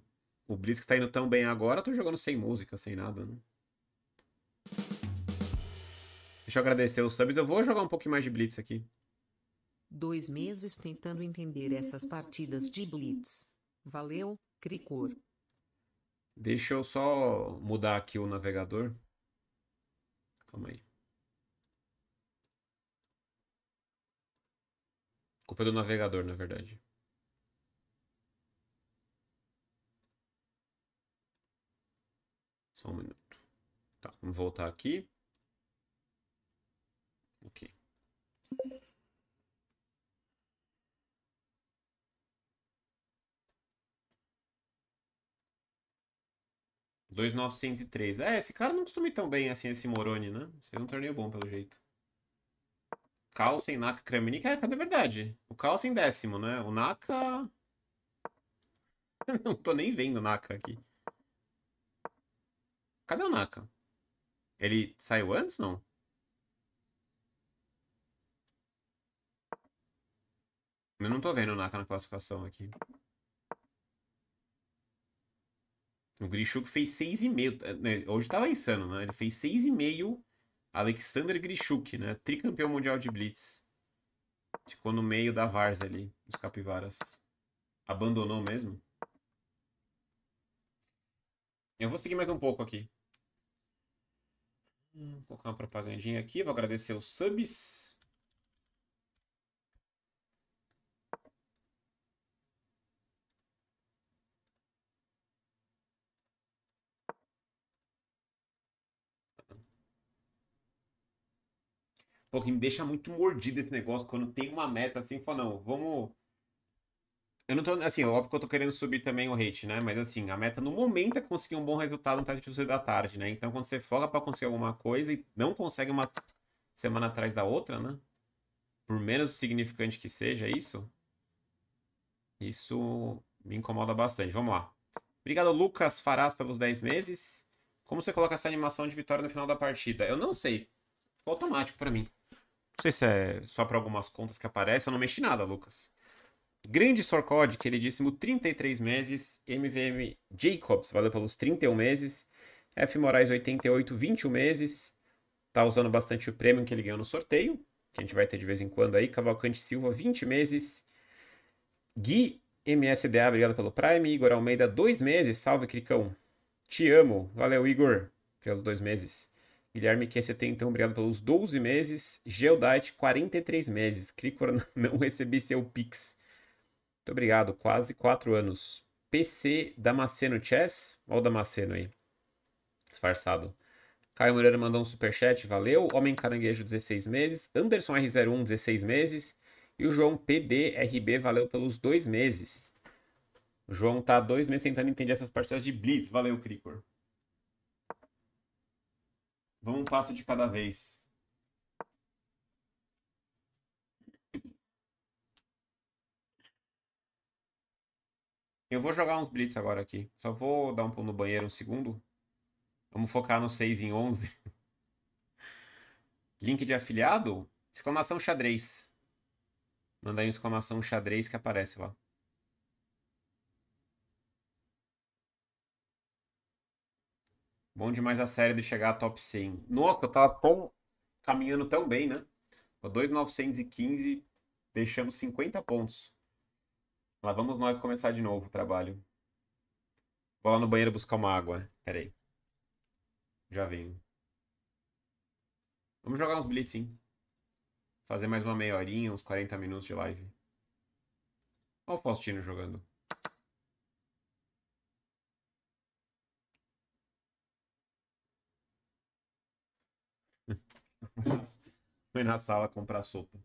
o Blitz que tá indo tão bem agora, tô jogando sem música, sem nada, né? Deixa eu agradecer os subs. Eu vou jogar um pouquinho mais de Blitz aqui. Dois meses tentando entender essas partidas de Blitz. Valeu, Cricor. Deixa eu só mudar aqui o navegador. Calma aí. Culpa é do navegador, na verdade. Só um minuto. Tá, vamos voltar aqui. Ok. Dois novecentos e três. É, esse cara não costuma ir tão bem assim, esse Moroni, né? Isso é um torneio bom, pelo jeito. Carlsen, Naka, Kremnik. É, cadê a verdade? O Carlsen décimo, né? O Naka... não tô nem vendo o Naka aqui. Cadê o Naka? Ele saiu antes, não? Eu não tô vendo o Naka na classificação aqui. O Grishuk fez 6,5. É, né? Hoje tava insano, né? Ele fez 6,5. Alexander Grishuk, né? Tricampeão mundial de Blitz. Ficou no meio da Vars ali, os capivaras. Abandonou mesmo? Eu vou seguir mais um pouco aqui. Vou colocar uma propagandinha aqui, vou agradecer os subs. Pô, que me deixa muito mordido esse negócio quando tem uma meta assim, fala, não, vamos eu não tô. Assim, é óbvio que eu tô querendo subir também o rate, né? Mas assim, a meta no momento é conseguir um bom resultado no teste de da tarde, né? Então quando você foca pra conseguir alguma coisa e não consegue uma semana atrás da outra, né? Por menos significante que seja isso. Isso me incomoda bastante. Vamos lá. Obrigado, Lucas Farás, pelos 10 meses. Como você coloca essa animação de vitória no final da partida? Eu não sei. Ficou automático para mim. Não sei se é só para algumas contas que aparecem. Eu não mexi nada, Lucas. Grande Sorcode, queridíssimo, 33 meses. MVM Jacobs, valeu pelos 31 meses. F. Moraes, 88, 21 meses. Tá usando bastante o prêmio que ele ganhou no sorteio, que a gente vai ter de vez em quando aí. Cavalcante Silva, 20 meses. Gui MSDA, obrigado pelo Prime. Igor Almeida, 2 meses. Salve, Cricão. Te amo. Valeu, Igor, pelos 2 meses. Guilherme QCT, então, obrigado pelos 12 meses. Geodite, 43 meses. Cricor, não recebi seu Pix. Muito obrigado, quase quatro anos. PC Damasceno Chess. Olha o Damasceno aí. Disfarçado. Caio Moreira mandou um superchat, valeu. Homem Caranguejo, 16 meses. Anderson R01, 16 meses. E o João PDRB, valeu pelos dois meses. O João tá dois meses tentando entender essas partidas de Blitz. Valeu, Cricor. Vamos um passo de cada vez. Eu vou jogar uns blitz agora aqui. Só vou dar um pulo no banheiro um segundo. Vamos focar no 6 em 11. Link de afiliado? Exclamação xadrez. Manda aí exclamação xadrez que aparece lá. Bom demais a série de chegar a top 100. Nossa, eu tá tava tão... caminhando tão bem, né? 2,915, deixamos 50 pontos. Lá vamos nós começar de novo o trabalho. Vou lá no banheiro buscar uma água. Pera aí. Já venho. Vamos jogar uns bilhetes, sim. Fazer mais uma meia horinha, uns 40 minutos de live. Olha o Faustino jogando. Foi na sala comprar sopa.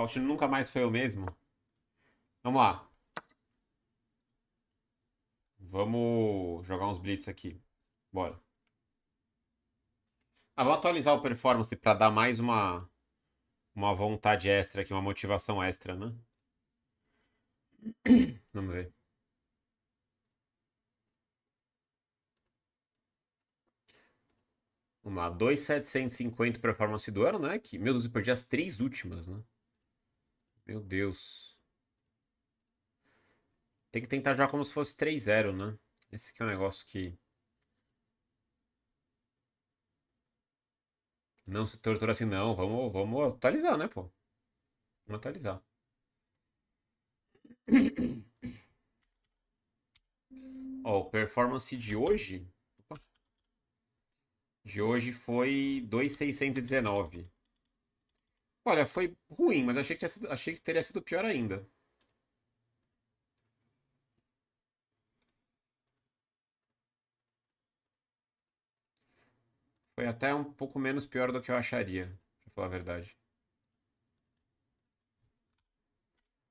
Faustino nunca mais foi o mesmo. Vamos lá. Vamos jogar uns blitz aqui. Bora. Ah, vou atualizar o performance para dar mais uma uma vontade extra aqui, uma motivação extra, né? Vamos ver. Vamos lá, 2,750 performance do ano, né? Que, meu Deus, eu perdi as três últimas, né? Meu Deus. Tem que tentar já como se fosse 3-0, né? Esse aqui é um negócio que... Não se tortura assim, não. Vamos, vamos atualizar, né, pô? Vamos atualizar. Ó, oh, performance de hoje... Opa. De hoje foi 2,619. Olha, foi ruim, mas achei que, sido, achei que teria sido pior ainda. Foi até um pouco menos pior do que eu acharia, pra falar a verdade.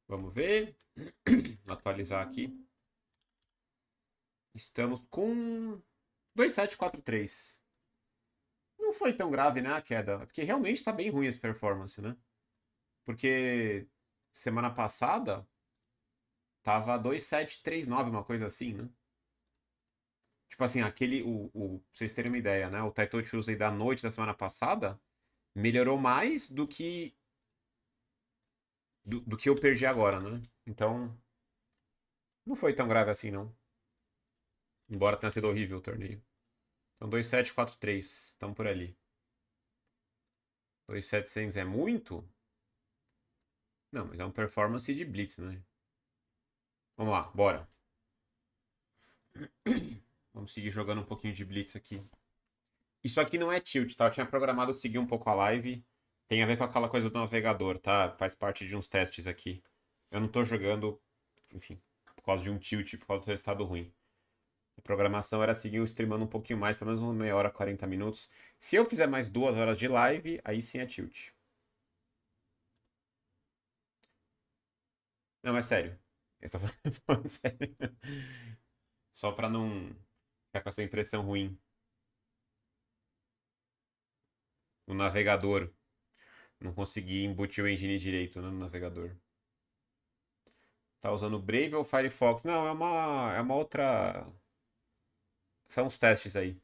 Vamos ver. Atualizar aqui. Estamos com 2743 não foi tão grave, né, a queda. Porque realmente tá bem ruim essa performance, né? Porque semana passada tava 2739, uma coisa assim, né? Tipo assim, aquele. O, o, pra vocês terem uma ideia, né? O Taito Tuesday da noite da semana passada melhorou mais do que. Do, do que eu perdi agora, né? Então. Não foi tão grave assim, não. Embora tenha sido horrível o torneio. Então 2743, estamos por ali. 2700 é muito? Não, mas é um performance de blitz, né? Vamos lá, bora. Vamos seguir jogando um pouquinho de blitz aqui. Isso aqui não é tilt, tá? Eu tinha programado seguir um pouco a live. Tem a ver com aquela coisa do navegador, tá? Faz parte de uns testes aqui. Eu não tô jogando, enfim, por causa de um tilt, por causa do resultado ruim. A programação era seguir streamando um pouquinho mais, pelo menos uma meia hora, 40 minutos. Se eu fizer mais duas horas de live, aí sim é tilt. Não, é sério. Eu tô falando sério. Só pra não ficar com essa impressão ruim. O navegador. Não consegui embutir o engine direito né, no navegador. Tá usando Brave ou Firefox? Não, é uma, é uma outra são uns testes aí.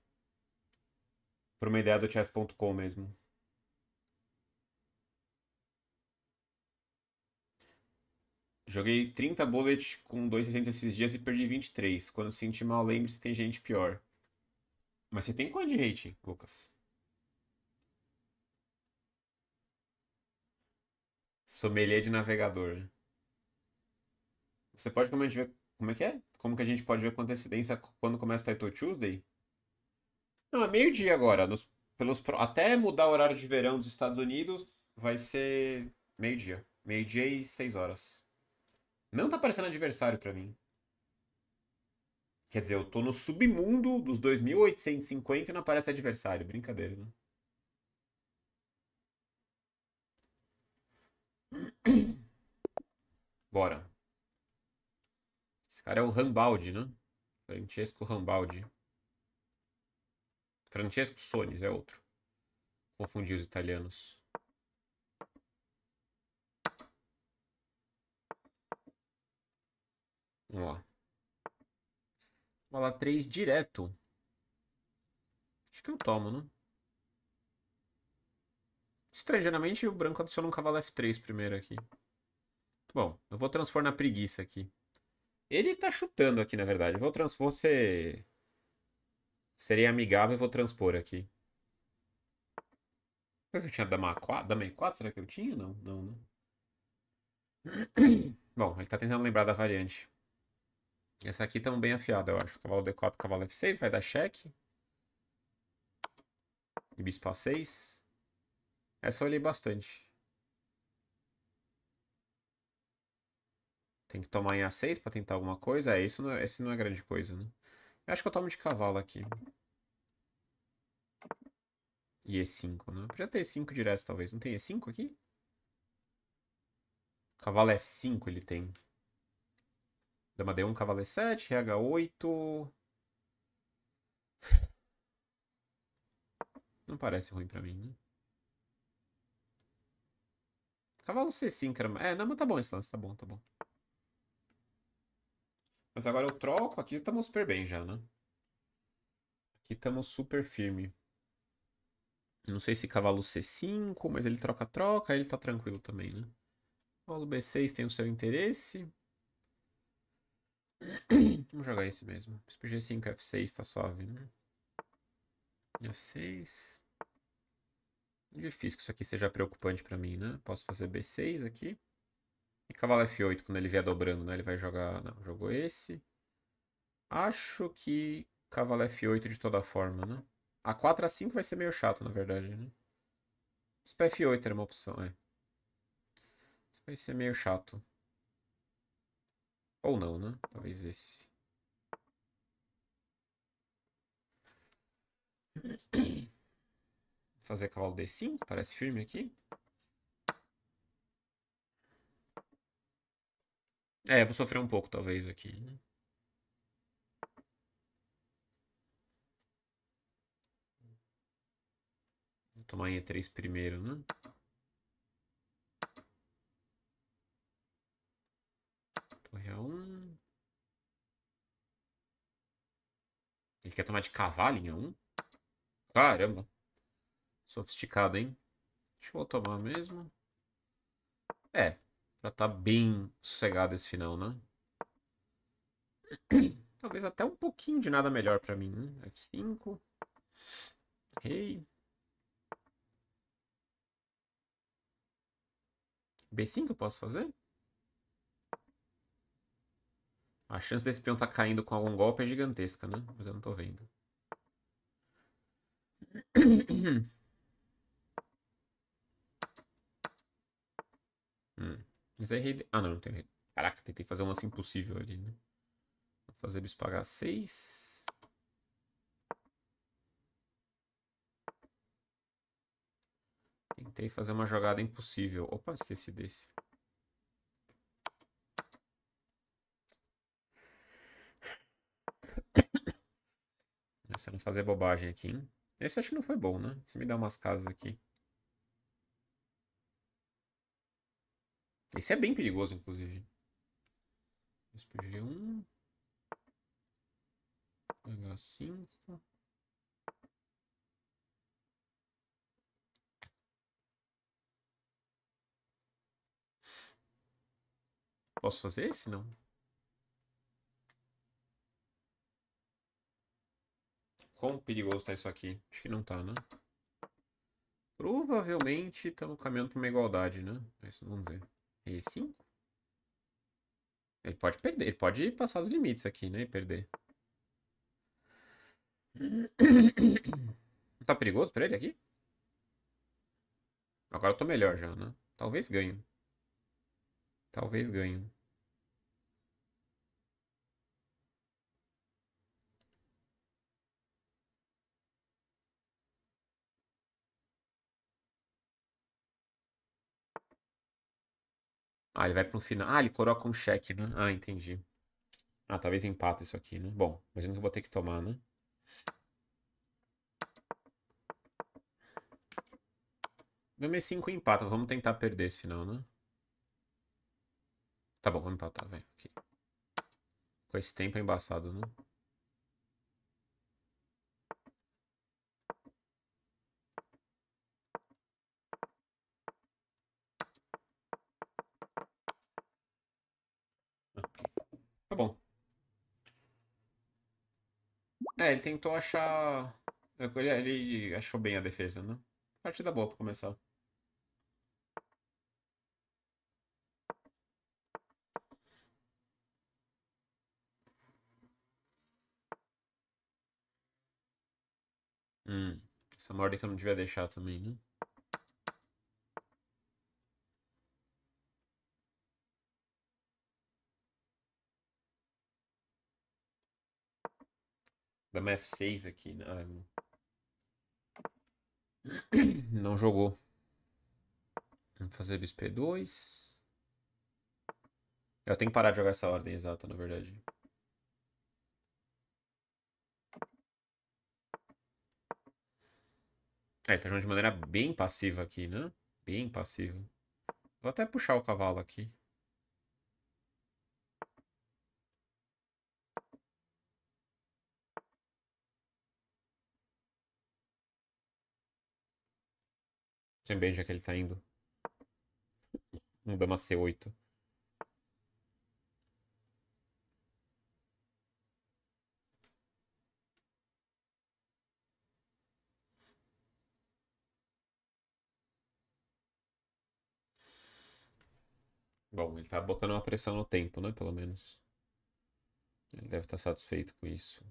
Por uma ideia do chess.com mesmo. Joguei 30 bullet com 2,60 esses dias e perdi 23. Quando se sentir mal, lembre-se tem gente pior. Mas você tem quanto de hate, Lucas? Sommelier de navegador. Você pode comentar como é que é? Como que a gente pode ver com antecedência quando começa o Taito Tuesday? Não, é meio-dia agora. Nos, pelos, até mudar o horário de verão dos Estados Unidos, vai ser meio-dia. Meio-dia e seis horas. Não tá parecendo adversário para mim. Quer dizer, eu tô no submundo dos 2.850 e não aparece adversário. Brincadeira, né? Bora cara é o Rambaldi, né? Francesco Rambaldi. Francesco Sonis é outro. Confundi os italianos. Vamos lá. Bola 3 direto. Acho que eu tomo, né? Estranhamente o branco adiciona um cavalo F3 primeiro aqui. Bom, eu vou transformar na preguiça aqui. Ele tá chutando aqui, na verdade. Eu vou transpor ser... Seria amigável, vou transpor aqui. Mas eu tinha Dama 4? Dama 4, será que eu tinha? Não, não, não. Né? Bom, ele tá tentando lembrar da variante. Essa aqui tá bem afiada, eu acho. Cavalo D4, cavalo F6, vai dar cheque. E bispo A6. Essa eu olhei bastante. Tem que tomar em A6 pra tentar alguma coisa. É, isso não, é, esse não é grande coisa, né? Eu acho que eu tomo de cavalo aqui. E E5, né? Podia ter E5 direto, talvez. Não tem E5 aqui? Cavalo F5 ele tem. Dama D1, cavalo E7, RH8. Não parece ruim pra mim, né? Cavalo C5 era... É, não, mas tá bom esse lance, tá bom, tá bom. Mas agora eu troco, aqui estamos super bem já, né? Aqui estamos super firme. Não sei se cavalo C5, mas ele troca-troca, ele tá tranquilo também, né? Cavalo B6 tem o seu interesse. Vamos jogar esse mesmo. Bispo G5, F6 tá suave, né? F6. Difícil que isso aqui seja preocupante pra mim, né? Posso fazer B6 aqui. E cavalo F8, quando ele vier dobrando, né? Ele vai jogar... Não, jogou esse. Acho que cavalo F8 de toda forma, né? A4, A5 vai ser meio chato, na verdade, né? Bispo F8 era uma opção, é. Isso vai ser meio chato. Ou não, né? Talvez esse. Vou fazer cavalo D5, parece firme aqui. É, vou sofrer um pouco, talvez, aqui. Vou tomar em E3 primeiro, né? Torre A1. Ele quer tomar de cavalo em A1? Caramba. Sofisticado, hein? Deixa eu tomar mesmo. É, Pra tá bem sossegado esse final, né? Talvez até um pouquinho de nada melhor pra mim. Né? F5. Rei. B5 eu posso fazer? A chance desse peão tá caindo com algum golpe é gigantesca, né? Mas eu não tô vendo. hum. Mas é rei. Ah, não, não tem rei. Caraca, tentei fazer um lance assim impossível ali, né? Vou fazer bispo H6. Tentei fazer uma jogada impossível. Opa, esqueci desse. Se não fazer bobagem aqui, hein? Esse acho que não foi bom, né? Se me dá umas casas aqui. Esse é bem perigoso, inclusive. spg um, Pegar cinco. Posso fazer esse? Não. Quão perigoso tá isso aqui? Acho que não tá, né? Provavelmente estamos tá caminhando para uma igualdade, né? Mas vamos ver. Esse. Ele pode perder. Ele pode passar os limites aqui, né? E perder. Tá perigoso pra ele aqui? Agora eu tô melhor já, né? Talvez ganho. Talvez ganho. Ah, ele vai para um final. Ah, ele coroa um cheque, né? Ah, entendi. Ah, talvez empata isso aqui, né? Bom, imagino que eu vou ter que tomar, né? Dame 5 empata. Vamos tentar perder esse final, né? Tá bom, vamos empatar, velho. Com esse tempo é embaçado, né? É, ele tentou achar. Ele, ele achou bem a defesa, né? Partida boa pra começar. Hum, essa morda que eu não devia deixar também, né? Dama F6 aqui. Né, Não jogou. Vamos fazer bispo E2. Eu tenho que parar de jogar essa ordem exata, na verdade. É, ele tá jogando de maneira bem passiva aqui, né? Bem passiva. Vou até puxar o cavalo aqui. Tinha bem já que ele tá indo. Um dama C8. Bom, ele tá botando uma pressão no tempo, né? Pelo menos. Ele deve estar tá satisfeito com isso.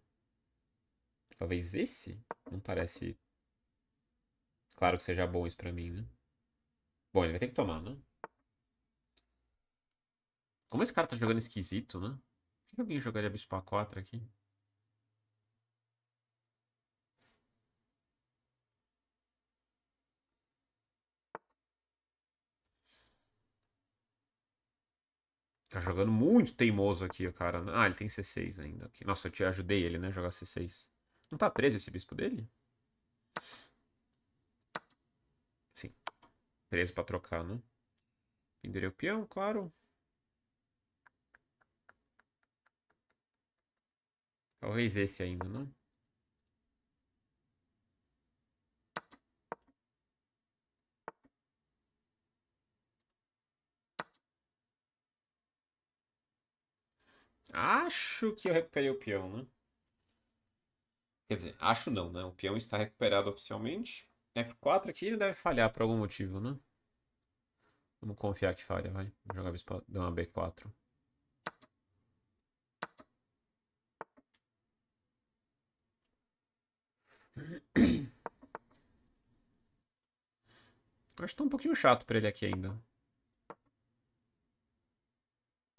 Talvez esse não parece Claro que seja bom isso pra mim, né? Bom, ele vai ter que tomar, né? Como esse cara tá jogando esquisito, né? Por que alguém jogaria Bispo A4 aqui? Tá jogando muito teimoso aqui, o cara. Né? Ah, ele tem C6 ainda. Nossa, eu te ajudei ele, né? Jogar C6. Não tá preso esse bispo dele? 13 para trocar, né? Pendurei o peão, claro. Talvez esse ainda, né? Acho que eu recuperei o peão, né? Quer dizer, acho não, né? O peão está recuperado oficialmente. F4 aqui ele deve falhar por algum motivo, né? Vamos confiar que falha, vai. Vou jogar bispo dar uma B4. acho que tá um pouquinho chato pra ele aqui ainda.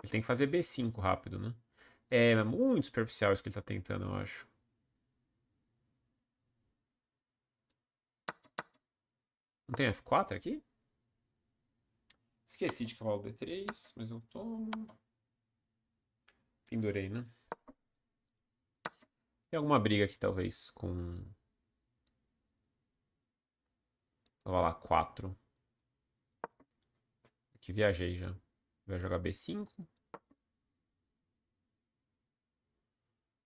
Ele tem que fazer B5 rápido, né? É, muito superficial isso que ele tá tentando, eu acho. Não tem F4 aqui? Esqueci de cavalo D3, mas eu tomo. Pendurei, né? Tem alguma briga aqui, talvez, com... Vamos lá, 4. Aqui viajei já. Vai jogar B5.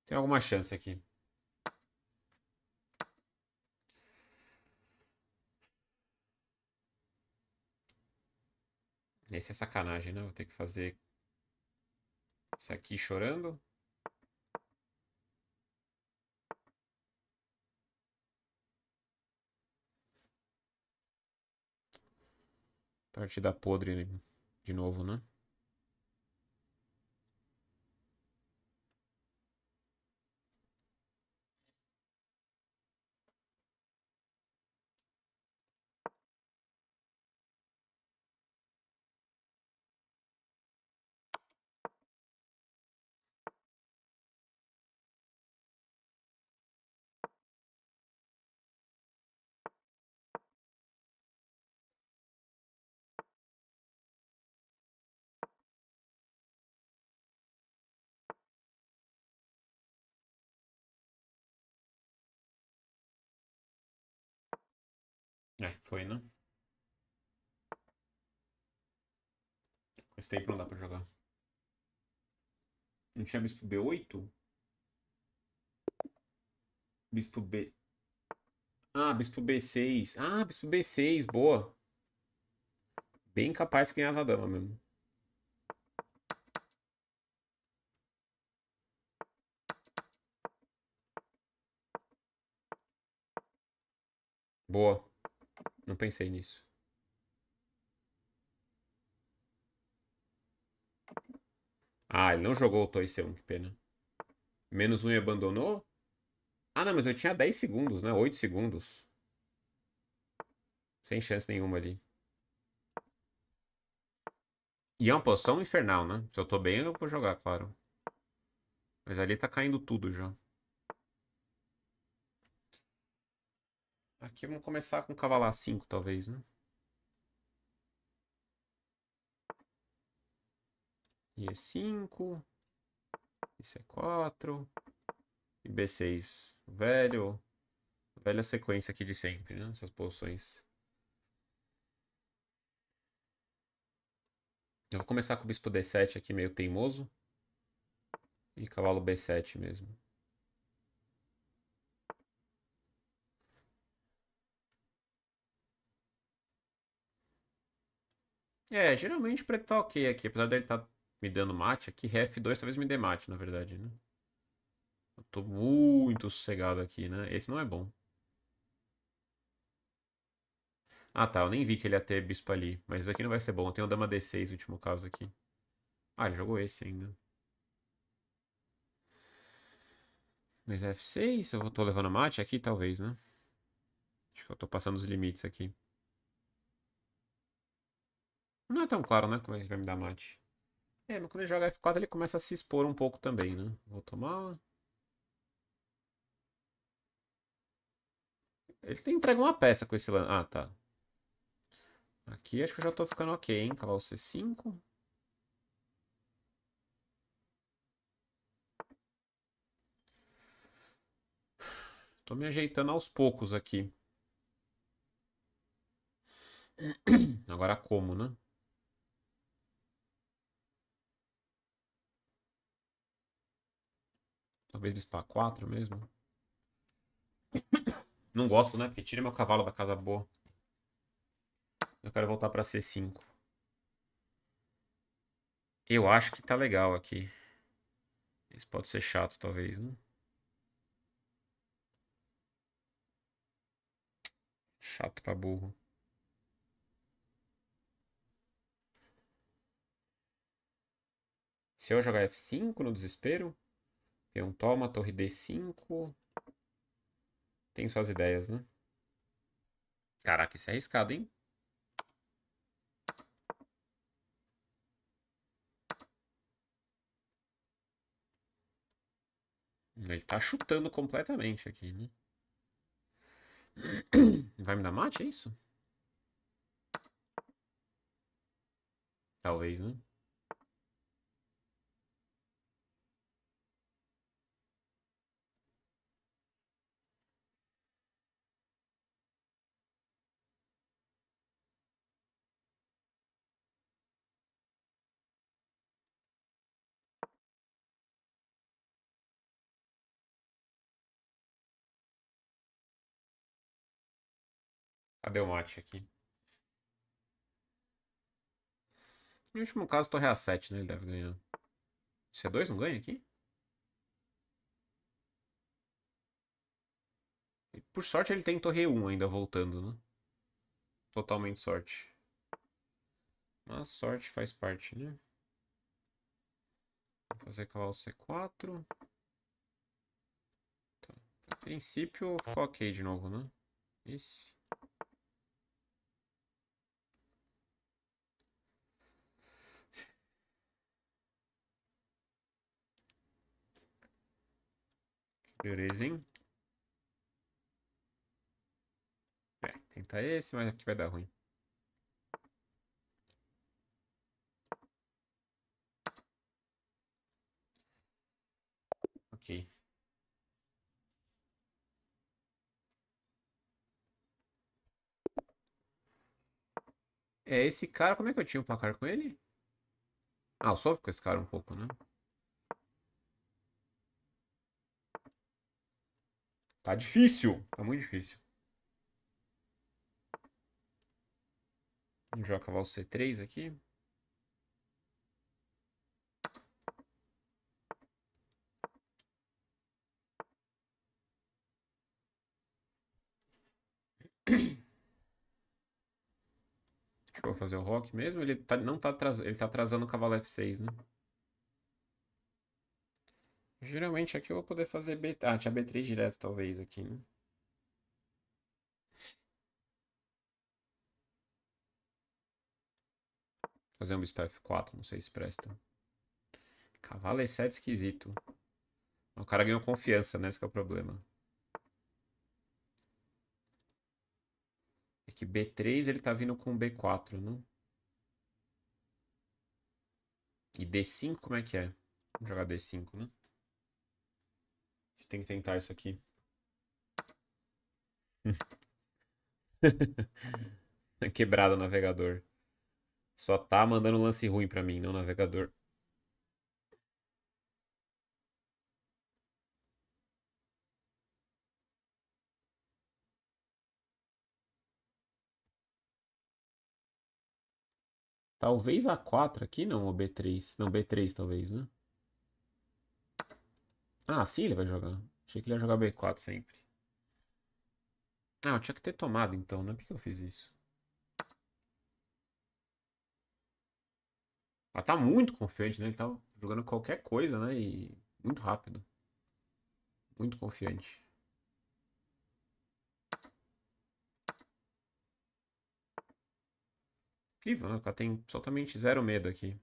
Tem alguma chance aqui. Esse é sacanagem, né? Vou ter que fazer isso aqui chorando. Partida podre né? de novo, né? É, foi, né? Com esse tempo não dá pra jogar. Não tinha bispo B8? Bispo B... Ah, bispo B6. Ah, bispo B6, boa. Bem capaz que ganhava a dama mesmo. Boa. Não pensei nisso. Ah, ele não jogou o Toy C1, que pena. Menos um e abandonou? Ah, não, mas eu tinha 10 segundos, né? 8 segundos. Sem chance nenhuma ali. E é uma posição infernal, né? Se eu tô bem, eu vou jogar, claro. Mas ali tá caindo tudo já. Aqui vamos começar com cavalo a 5, talvez, né? E é E 5. Isso é 4. E B6. Velho. Velha sequência aqui de sempre, né? Essas posições. Eu vou começar com o bispo D7 aqui, meio teimoso. E cavalo B7 mesmo. É, geralmente o preto tá ok aqui. Apesar dele tá me dando mate aqui, ref 2 talvez me dê mate, na verdade, né? Eu tô muito sossegado aqui, né? Esse não é bom. Ah, tá. Eu nem vi que ele ia ter bispo ali. Mas esse aqui não vai ser bom. Eu tenho dama D6, último caso aqui. Ah, ele jogou esse ainda. Mas F6, eu tô levando mate aqui, talvez, né? Acho que eu tô passando os limites aqui. Não é tão claro, né? Como é que vai me dar mate. É, mas quando ele joga F4 ele começa a se expor um pouco também, né? Vou tomar... Ele tem entrega uma peça com esse lance. Ah, tá. Aqui acho que eu já tô ficando ok, hein? Cavalo C5. Tô me ajeitando aos poucos aqui. Agora como, né? Talvez Bispa 4 mesmo. Não gosto, né? Porque tira meu cavalo da casa boa. Eu quero voltar pra C5. Eu acho que tá legal aqui. Isso pode ser chato, talvez, né? Chato pra burro. Se eu jogar F5 no desespero, Peão toma, torre D5. Tem suas ideias, né? Caraca, isso é arriscado, hein? Ele tá chutando completamente aqui, né? Vai me dar mate, é isso? Talvez, né? Cadê o mate aqui? No último caso, torre A7, né? Ele deve ganhar. C2 não ganha aqui? por sorte, ele tem torre 1 ainda voltando, né? Totalmente sorte. Mas sorte faz parte, né? Vou fazer cavalo C4. Tá. Então, princípio, foquei de novo, né? Esse. Beleza, hein? É, tentar esse, mas aqui vai dar ruim. Ok. É, esse cara, como é que eu tinha um placar com ele? Ah, eu soube com esse cara um pouco, né? Tá difícil. Tá muito difícil. Vamos jogar cavalo C3 aqui. Acho que eu vou fazer o rock mesmo. Ele tá, não tá, ele tá atrasando o cavalo F6, né? Geralmente aqui eu vou poder fazer B... Ah, tinha B3 direto, talvez, aqui, né? Fazer um bispo F4, não sei se presta. Cavalo é E7 esquisito. O cara ganhou confiança, né? Esse é o problema. É que B3 ele tá vindo com B4, né? E D5 como é que é? Vamos jogar D5, né? tem que tentar isso aqui. Quebrado o navegador. Só tá mandando lance ruim pra mim, não navegador. Talvez A4 aqui, não, ou B3. Não, B3 talvez, né? Ah, sim, ele vai jogar. Achei que ele ia jogar B4 sempre. Ah, eu tinha que ter tomado então, né? Por que eu fiz isso? Ela tá muito confiante, né? Ele tá jogando qualquer coisa, né? E muito rápido. Muito confiante. Incrível, né? O cara tem absolutamente zero medo aqui.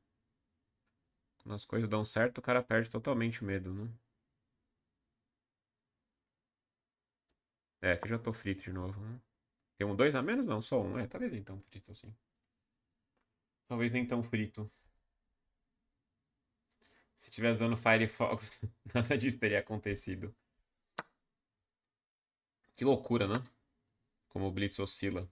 Quando as coisas dão certo, o cara perde totalmente o medo, né? É, que eu já tô frito de novo. Né? Tem um dois a menos? Não, só um. É, talvez nem tão frito assim. Talvez nem tão frito. Se tivesse usando Firefox, nada disso teria acontecido. Que loucura, né? Como o Blitz oscila.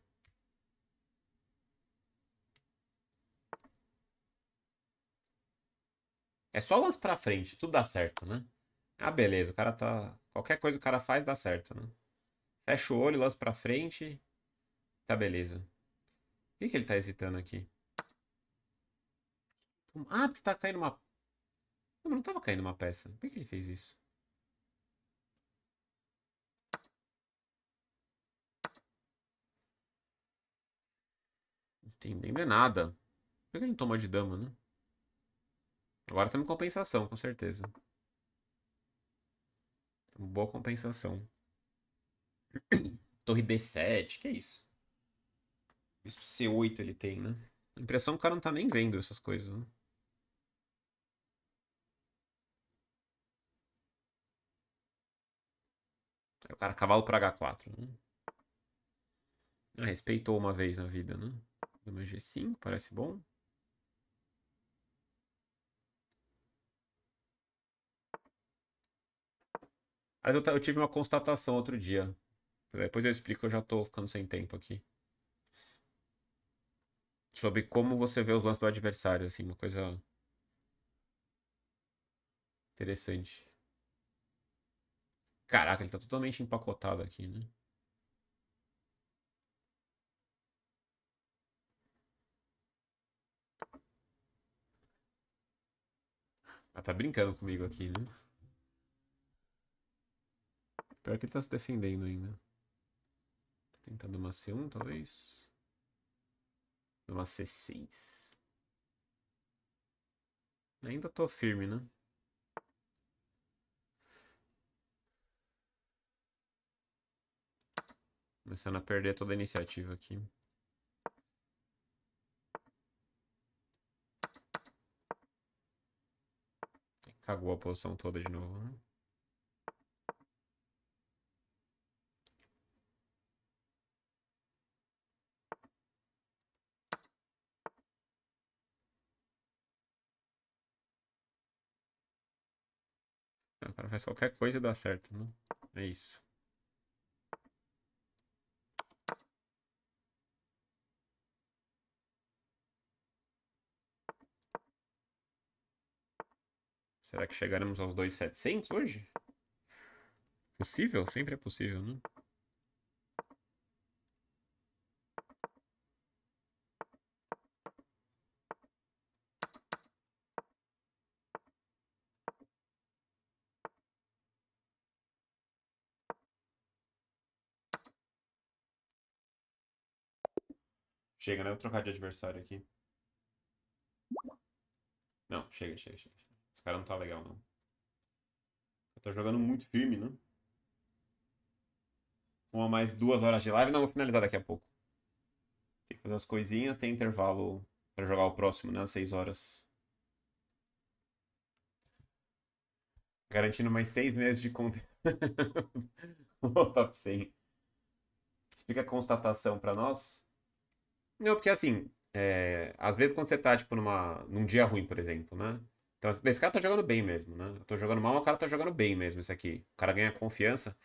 É só lance pra frente, tudo dá certo, né? Ah, beleza, o cara tá. Qualquer coisa o cara faz dá certo, né? Fecha o olho, lança pra frente. Tá, beleza. Por que, que ele tá hesitando aqui? Ah, porque tá caindo uma... Não, não tava caindo uma peça. Por que, que ele fez isso? Não nem nada. Por que ele não toma de dama, né? Agora tá em compensação, com certeza. boa compensação. Torre D7, que é isso? Bispo C8 ele tem, né? A impressão é que o cara não tá nem vendo essas coisas, né? É o cara cavalo para H4, né? Ah, respeitou uma vez na vida, né? Dama G5, parece bom. Mas eu, eu tive uma constatação outro dia. Depois eu explico, eu já tô ficando sem tempo aqui. Sobre como você vê os lances do adversário, assim, uma coisa interessante. Caraca, ele tá totalmente empacotado aqui, né? Ah, tá brincando comigo aqui, né? Pior que ele tá se defendendo ainda. Tentar dar uma C1, talvez. Dar uma C6. Ainda tô firme, né? Começando a perder toda a iniciativa aqui. Cagou a posição toda de novo, né? O cara faz qualquer coisa e dá certo, né? É isso. Será que chegaremos aos 2.700 hoje? Possível? Sempre é possível, né? Chega, né? Vou trocar de adversário aqui. Não, chega, chega, chega. Esse cara não tá legal, não. tô tá jogando muito firme, né? Uma mais duas horas de live. Não, vou finalizar daqui a pouco. Tem que fazer as coisinhas. Tem intervalo pra jogar o próximo, né? Às seis horas. Garantindo mais seis meses de conta. top 100. Explica a constatação pra nós. Não, porque assim, é, às vezes quando você tá, tipo, numa, num dia ruim, por exemplo, né? Então, esse cara tá jogando bem mesmo, né? Eu tô jogando mal, o cara tá jogando bem mesmo, isso aqui. O cara ganha confiança.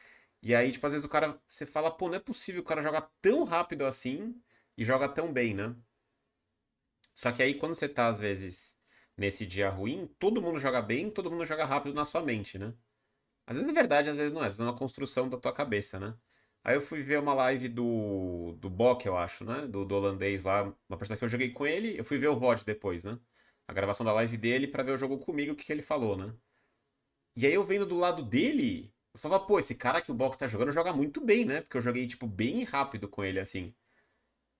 E aí, tipo, às vezes o cara, você fala, pô, não é possível, o cara jogar tão rápido assim e joga tão bem, né? Só que aí, quando você tá, às vezes, nesse dia ruim, todo mundo joga bem, todo mundo joga rápido na sua mente, né? Às vezes, na verdade, às vezes não é. Às vezes é uma construção da tua cabeça, né? Aí eu fui ver uma live do, do Bock, eu acho, né? Do, do holandês lá, uma pessoa que eu joguei com ele. Eu fui ver o VOD depois, né? A gravação da live dele para ver o jogo comigo, o que, que ele falou, né? E aí eu vendo do lado dele, eu falava, pô, esse cara que o Bock tá jogando joga muito bem, né? Porque eu joguei, tipo, bem rápido com ele, assim.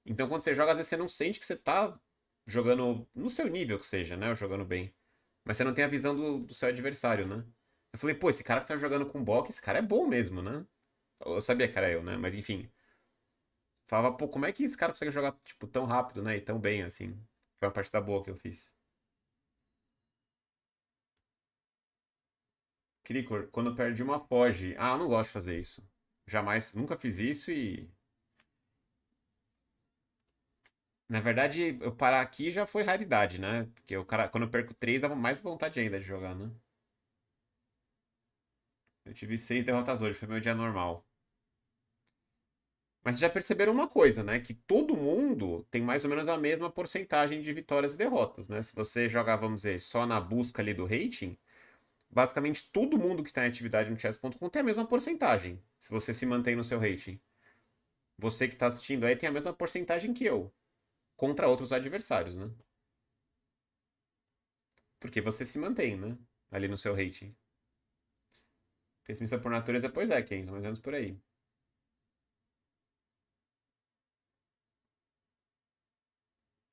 Então quando você joga, às vezes você não sente que você tá jogando no seu nível que seja, né? Ou jogando bem. Mas você não tem a visão do, do seu adversário, né? Eu falei, pô, esse cara que tá jogando com o Bock, esse cara é bom mesmo, né? Eu sabia que era eu, né? Mas enfim. Falava, pô, como é que esse cara consegue jogar, tipo, tão rápido, né? E tão bem, assim. Foi uma partida boa que eu fiz. Cricor, quando perde uma, foge. Ah, eu não gosto de fazer isso. Jamais, nunca fiz isso e... Na verdade, eu parar aqui já foi raridade, né? Porque o cara, quando eu perco três, dava mais vontade ainda de jogar, né? Eu tive seis derrotas hoje, foi meu dia normal. Mas vocês já perceberam uma coisa, né? Que todo mundo tem mais ou menos a mesma porcentagem de vitórias e derrotas, né? Se você jogar, vamos dizer, só na busca ali do rating, basicamente todo mundo que está em atividade no chess.com tem a mesma porcentagem, se você se mantém no seu rating. Você que está assistindo aí tem a mesma porcentagem que eu, contra outros adversários, né? Porque você se mantém, né? Ali no seu rating. Pessimista por natureza, pois é, Kenzo, mais ou menos por aí.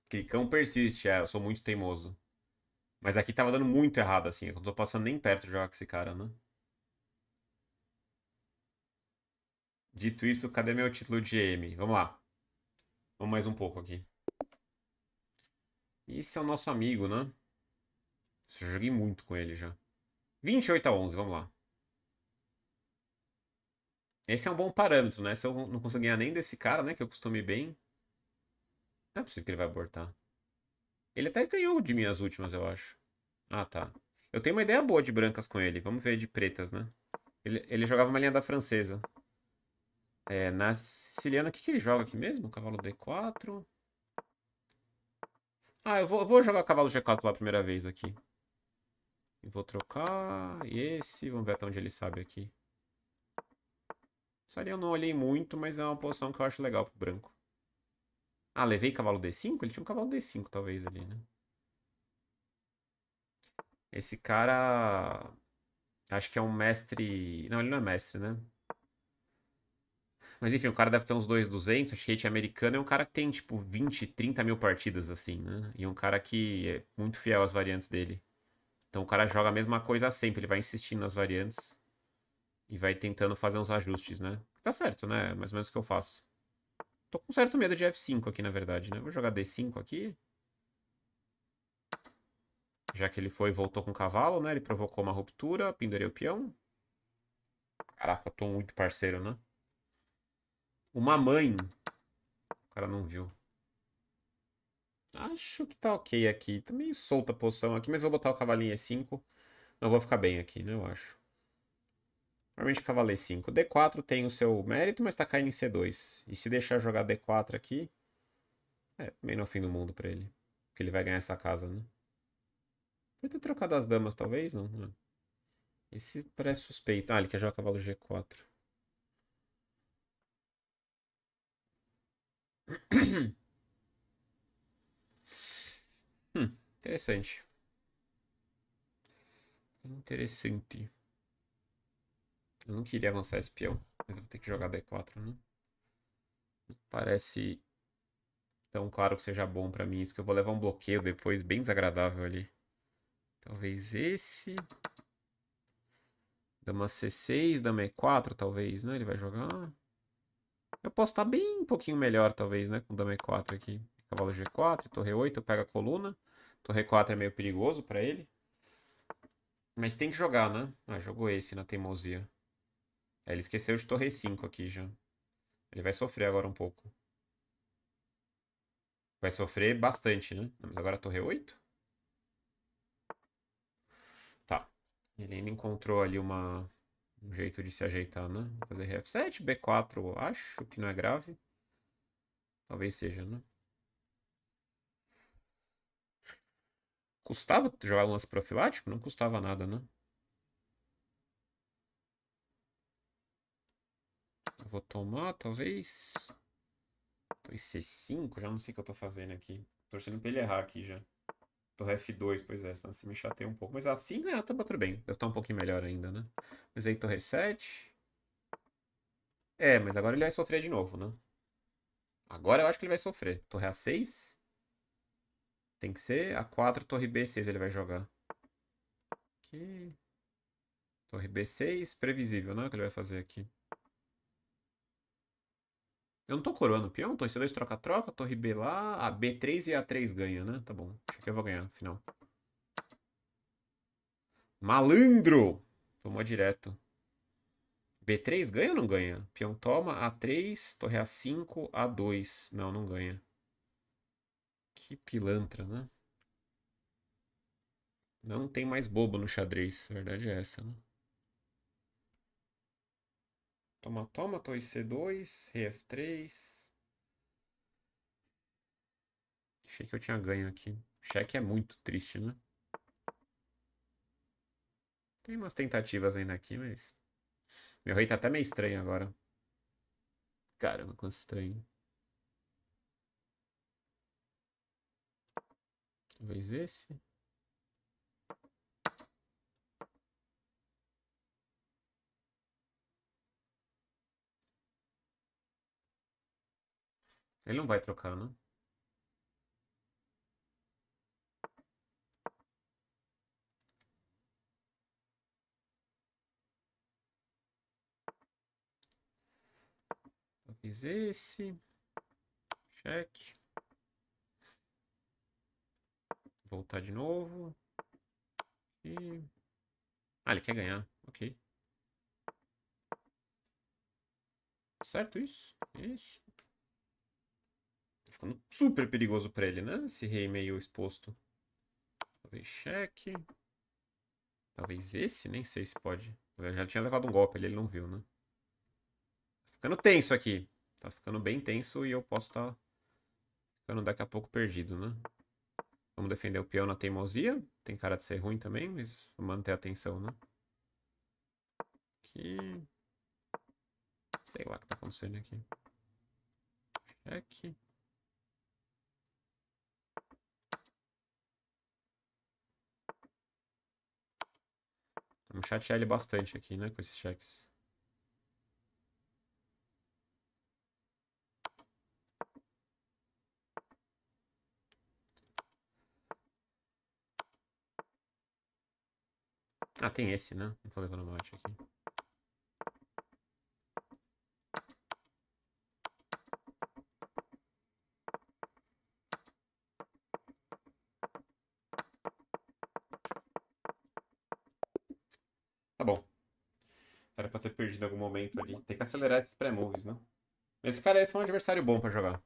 Clicão persiste, é, eu sou muito teimoso. Mas aqui tava dando muito errado, assim. Eu não tô passando nem perto de jogar com esse cara, né? Dito isso, cadê meu título de M? Vamos lá. Vamos mais um pouco aqui. Esse é o nosso amigo, né? Eu joguei muito com ele já. 28 a 11, vamos lá. Esse é um bom parâmetro, né? Se eu não conseguir ganhar nem desse cara, né? Que eu costumei bem. Não é possível que ele vai abortar. Ele até ganhou de minhas últimas, eu acho. Ah, tá. Eu tenho uma ideia boa de brancas com ele. Vamos ver de pretas, né? Ele, ele jogava uma linha da francesa. É, na siciliana, o que, que ele joga aqui mesmo? Cavalo D4. Ah, eu vou, eu vou jogar cavalo G4 pela primeira vez aqui. Eu vou trocar esse. Vamos ver até onde ele sabe aqui. ali eu não olhei muito, mas é uma posição que eu acho legal pro branco. Ah, levei cavalo D5? Ele tinha um cavalo D5, talvez, ali, né? Esse cara... Acho que é um mestre... Não, ele não é mestre, né? Mas enfim, o cara deve ter uns 2,200. Acho que hate americano é um cara que tem, tipo, 20, 30 mil partidas, assim, né? E é um cara que é muito fiel às variantes dele. Então o cara joga a mesma coisa sempre. Ele vai insistindo nas variantes. E vai tentando fazer uns ajustes, né? Tá certo, né? É mais ou menos o que eu faço. Tô com certo medo de F5 aqui, na verdade, né? Vou jogar D5 aqui. Já que ele foi e voltou com o cavalo, né? Ele provocou uma ruptura, pendurei o peão. Caraca, eu tô muito parceiro, né? Uma mãe. O cara não viu. Acho que tá ok aqui. Também tá solta a poção aqui, mas vou botar o cavalinho E5. Não vou ficar bem aqui, né? Eu acho. Normalmente cavaleiro 5. É D4 tem o seu mérito, mas tá caindo em C2. E se deixar jogar D4 aqui, é meio no fim do mundo pra ele. Porque ele vai ganhar essa casa, né? Podia ter trocado as damas, talvez, não. Né? Esse parece é suspeito. Ah, ele quer jogar cavalo G4. hum, interessante. Interessante. Eu não queria avançar esse peão, mas eu vou ter que jogar D4, né? Parece tão claro que seja bom pra mim isso, que eu vou levar um bloqueio depois bem desagradável ali. Talvez esse... Dama C6, dama E4, talvez, né? Ele vai jogar... Eu posso estar tá bem um pouquinho melhor, talvez, né? Com dama E4 aqui. Cavalo G4, torre 8, pega a coluna. Torre 4 é meio perigoso pra ele. Mas tem que jogar, né? Ah, jogou esse na teimosia. É, ele esqueceu de torre 5 aqui já. Ele vai sofrer agora um pouco. Vai sofrer bastante, né? Mas agora torre 8? É tá. Ele ainda encontrou ali uma, um jeito de se ajeitar, né? Vou fazer RF7, B4, acho que não é grave. Talvez seja, né? Custava jogar um lance profilático? Não custava nada, né? eu vou tomar, talvez. 2C5? Já não sei o que eu tô fazendo aqui. Torcendo pra ele errar aqui já. Torre F2, pois é, senão você me chateia um pouco. Mas assim né? tá tudo bem. Deve estar um pouquinho melhor ainda, né? Mas aí torre 7. É, mas agora ele vai sofrer de novo, né? Agora eu acho que ele vai sofrer. Torre A6. Tem que ser A4, torre B6 ele vai jogar. Aqui. Torre B6, previsível, né? O que ele vai fazer aqui. Eu não tô coroando o peão, tô em C2, troca-troca, torre B lá, a B3 e A3 ganha, né? Tá bom, acho que eu vou ganhar no final. Malandro! Tomou direto. B3 ganha ou não ganha? Peão toma, A3, torre A5, A2. Não, não ganha. Que pilantra, né? Não tem mais bobo no xadrez, a verdade é essa, né? Toma, toma, 2C2, rf F3. Achei que eu tinha ganho aqui. Cheque é muito triste, né? Tem umas tentativas ainda aqui, mas... Meu rei tá até meio estranho agora. Caramba, quanto estranho. Talvez esse. Ele não vai trocar, né? Talvez esse. Cheque. Voltar de novo. E... Ah, ele quer ganhar. Ok. Certo isso? Isso ficando super perigoso pra ele, né? Esse rei meio exposto. Talvez cheque. Talvez esse, nem sei se pode. Eu já tinha levado um golpe ali, ele não viu, né? Tá ficando tenso aqui. Tá ficando bem tenso e eu posso estar tá ficando daqui a pouco perdido, né? Vamos defender o peão na teimosia. Tem cara de ser ruim também, mas manter a atenção, né? Aqui. Sei lá o que tá acontecendo aqui. Cheque. Vamos chatear ele bastante aqui, né? Com esses cheques. Ah, tem esse, né? Vou colocar no bot aqui. pra ter perdido algum momento ali. Tem que acelerar esses pré-moves, não? Esse cara esse é um adversário bom pra jogar.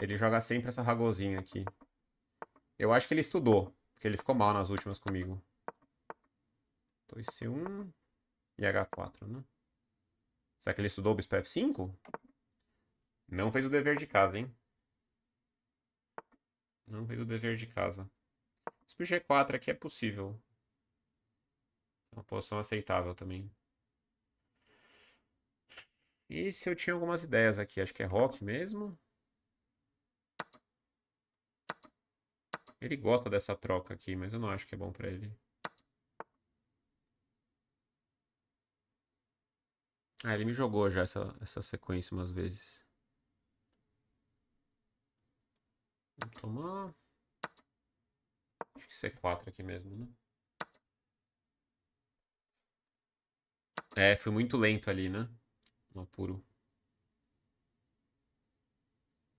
Ele joga sempre essa Ragozinha aqui. Eu acho que ele estudou, porque ele ficou mal nas últimas comigo. 2C1 e H4, né? Será que ele estudou o bispo F5? Não fez o dever de casa, hein? Não fez o dever de casa. Bispo G4 aqui é possível. É uma posição aceitável também. E se eu tinha algumas ideias aqui, acho que é rock mesmo. Ele gosta dessa troca aqui, mas eu não acho que é bom para ele. Ah, ele me jogou já essa, essa sequência umas vezes. Vamos tomar... Acho que C4 aqui mesmo, né? É, fui muito lento ali, né? no apuro.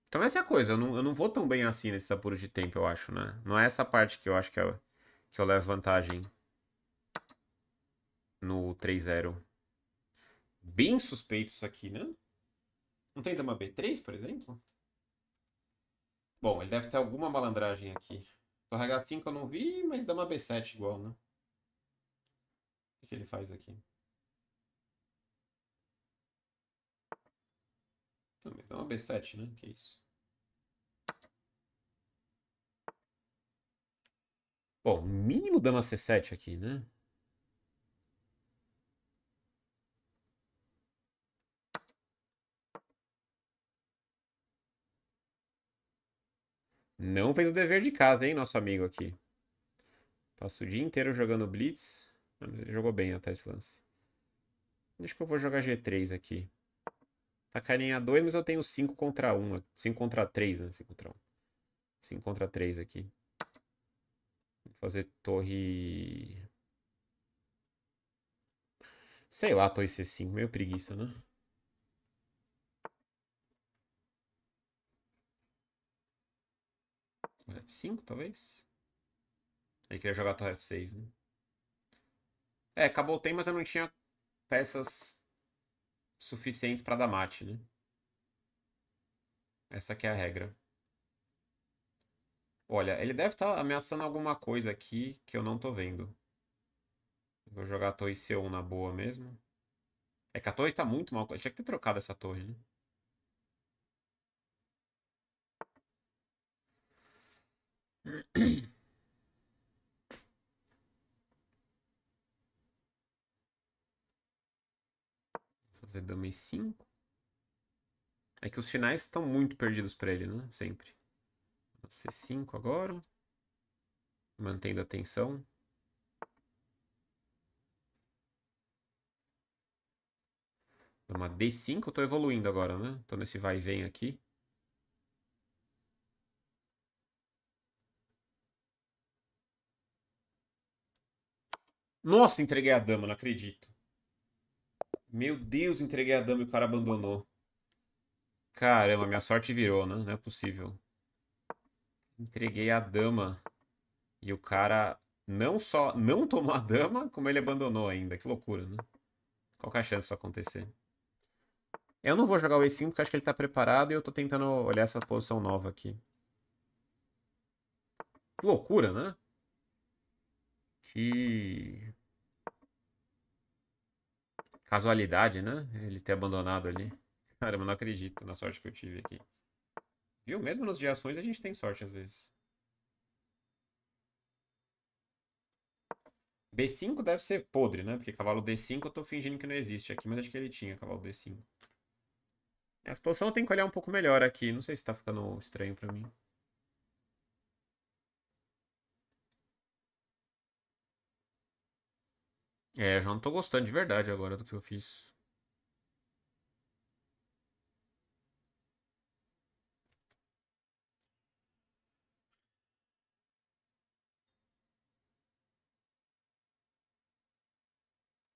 Então essa é a coisa, eu não, eu não vou tão bem assim nesses apuros de tempo, eu acho, né? Não é essa parte que eu acho que, eu é, que eu levo vantagem no 3-0. Bem suspeito isso aqui, né? Não tem dama B3, por exemplo? Bom, ele deve ter alguma malandragem aqui. Torre H5 eu não vi, mas dama B7 igual, né? O que ele faz aqui? Não, mas dá uma B7, né? Que isso. Bom, mínimo dama C7 aqui, né? Não fez o dever de casa, hein, nosso amigo aqui. Passa o dia inteiro jogando Blitz. mas ele jogou bem até esse lance. Acho que eu vou jogar G3 aqui. Tá a 2, mas eu tenho 5 contra 1. Um, 5 contra 3, né? 5 contra 1. Um. 5 contra 3 aqui. Vou fazer torre... Sei lá, torre C5. Meio preguiça, né? F5, talvez? Ele queria jogar torre F6, né? É, acabou o tempo, mas eu não tinha peças suficientes para dar mate, né? Essa é a regra. Olha, ele deve estar tá ameaçando alguma coisa aqui que eu não tô vendo. Vou jogar a torre C1 na boa mesmo. É que a torre tá muito mal. Eu tinha que ter trocado essa torre, né? Zé dama e5. É que os finais estão muito perdidos para ele, né? Sempre. C5 agora. Mantendo a tensão. Dama D5, eu tô evoluindo agora, né? Tô nesse vai e vem aqui. Nossa, entreguei a dama, não acredito. Meu Deus, entreguei a dama e o cara abandonou. Caramba, minha sorte virou, né? Não é possível. Entreguei a dama. E o cara não só não tomou a dama, como ele abandonou ainda. Que loucura, né? Qual é a chance disso acontecer? Eu não vou jogar o E5 porque acho que ele tá preparado e eu tô tentando olhar essa posição nova aqui. Que loucura, né? Que Casualidade, né? Ele ter abandonado ali. Caramba, não acredito na sorte que eu tive aqui. Viu? Mesmo de ações a gente tem sorte às vezes. B5 deve ser podre, né? Porque cavalo D5 eu tô fingindo que não existe aqui, mas acho que ele tinha cavalo D5. A exposição eu tenho que olhar um pouco melhor aqui. Não sei se tá ficando estranho pra mim. É, eu já não tô gostando de verdade agora do que eu fiz.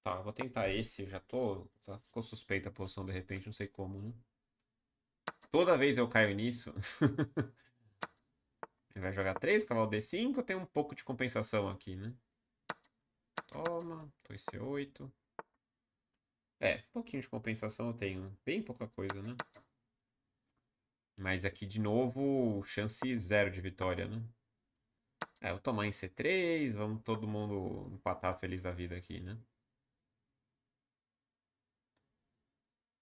Tá, vou tentar esse. Eu já tô. Já ficou suspeita a posição de repente, não sei como, né? Toda vez eu caio nisso. Ele vai jogar 3, cavalo D5, tem um pouco de compensação aqui, né? Toma, 2C8. É, um pouquinho de compensação eu tenho. Bem pouca coisa, né? Mas aqui, de novo, chance zero de vitória, né? É, eu tomar em C3, vamos todo mundo empatar feliz da vida aqui, né?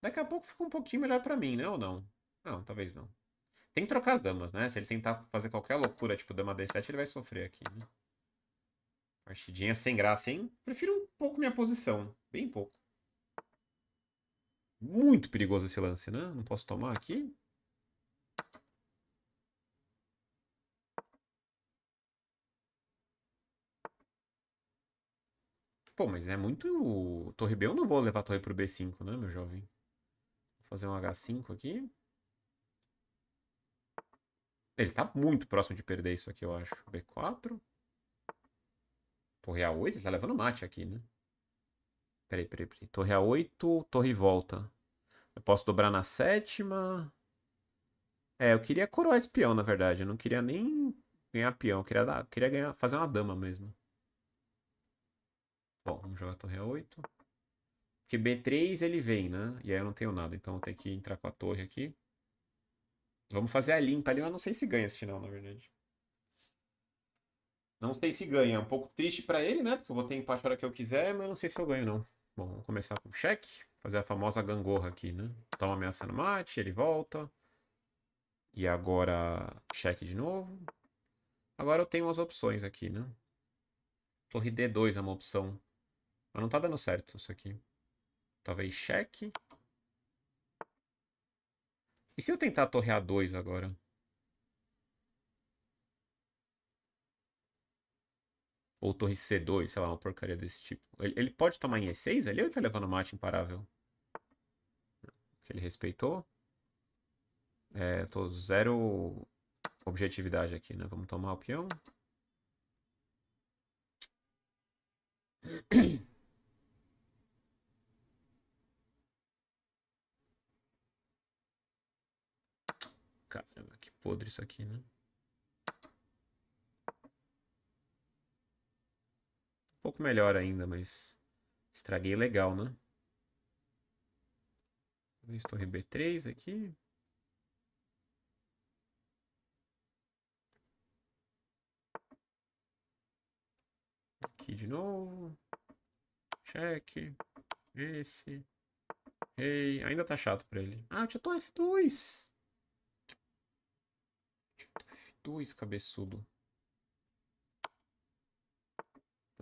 Daqui a pouco fica um pouquinho melhor pra mim, né? Ou não? Não, talvez não. Tem que trocar as damas, né? Se ele tentar fazer qualquer loucura, tipo dama D7, ele vai sofrer aqui, né? Partidinha sem graça, hein? Prefiro um pouco minha posição. Bem pouco. Muito perigoso esse lance, né? Não posso tomar aqui. Pô, mas é muito... Torre B eu não vou levar a torre pro B5, né, meu jovem? Vou fazer um H5 aqui. Ele tá muito próximo de perder isso aqui, eu acho. B4. Torre A8? Tá levando mate aqui, né? Peraí, peraí, peraí. Torre A8, torre volta. Eu posso dobrar na sétima. É, eu queria coroar esse peão, na verdade. Eu não queria nem ganhar peão. Eu queria, dar, eu queria ganhar, fazer uma dama mesmo. Bom, vamos jogar torre A8. Porque B3 ele vem, né? E aí eu não tenho nada. Então eu tenho que entrar com a torre aqui. Vamos fazer a limpa ali, mas não sei se ganha esse final, na verdade. Não sei se ganha. É um pouco triste para ele, né? Porque eu vou ter empate a hora que eu quiser, mas não sei se eu ganho, não. Bom, vamos começar com o cheque. Fazer a famosa gangorra aqui, né? Toma ameaça no mate, ele volta. E agora cheque de novo. Agora eu tenho as opções aqui, né? Torre D2 é uma opção. Mas não tá dando certo isso aqui. Talvez cheque. E se eu tentar torre A2 agora? Ou torre C2, sei lá, uma porcaria desse tipo. Ele, ele pode tomar em E6 ali ou ele tá levando mate imparável? Que ele respeitou. É, tô zero objetividade aqui, né? Vamos tomar o peão. Caramba, que podre isso aqui, né? pouco melhor ainda, mas estraguei legal, né? Torre B3 aqui. Aqui de novo. Cheque. Esse. Ei, Ainda tá chato pra ele. Ah, eu tinha torre F2. Tinha torre F2, cabeçudo.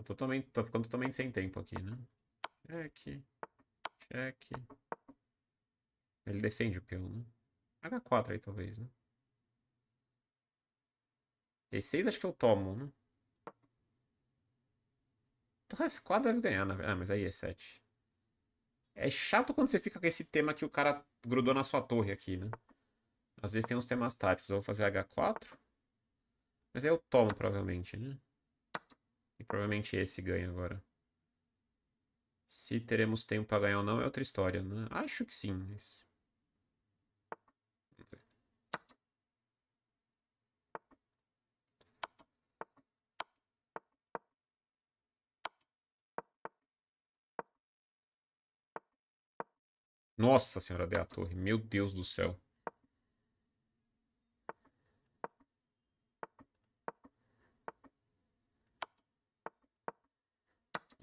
tô, totalmente, tô ficando totalmente sem tempo aqui, né? Check. Check. Ele defende o peão, né? H4 aí, talvez, né? E6 acho que eu tomo, né? Torre então, F4 deve ganhar, na verdade. Ah, mas aí é 7. É chato quando você fica com esse tema que o cara grudou na sua torre aqui, né? Às vezes tem uns temas táticos. Eu vou fazer H4. Mas aí eu tomo, provavelmente, né? E provavelmente esse ganha agora. Se teremos tempo para ganhar ou não é outra história, né? Acho que sim. Mas... Nossa senhora, dei a torre. Meu Deus do céu.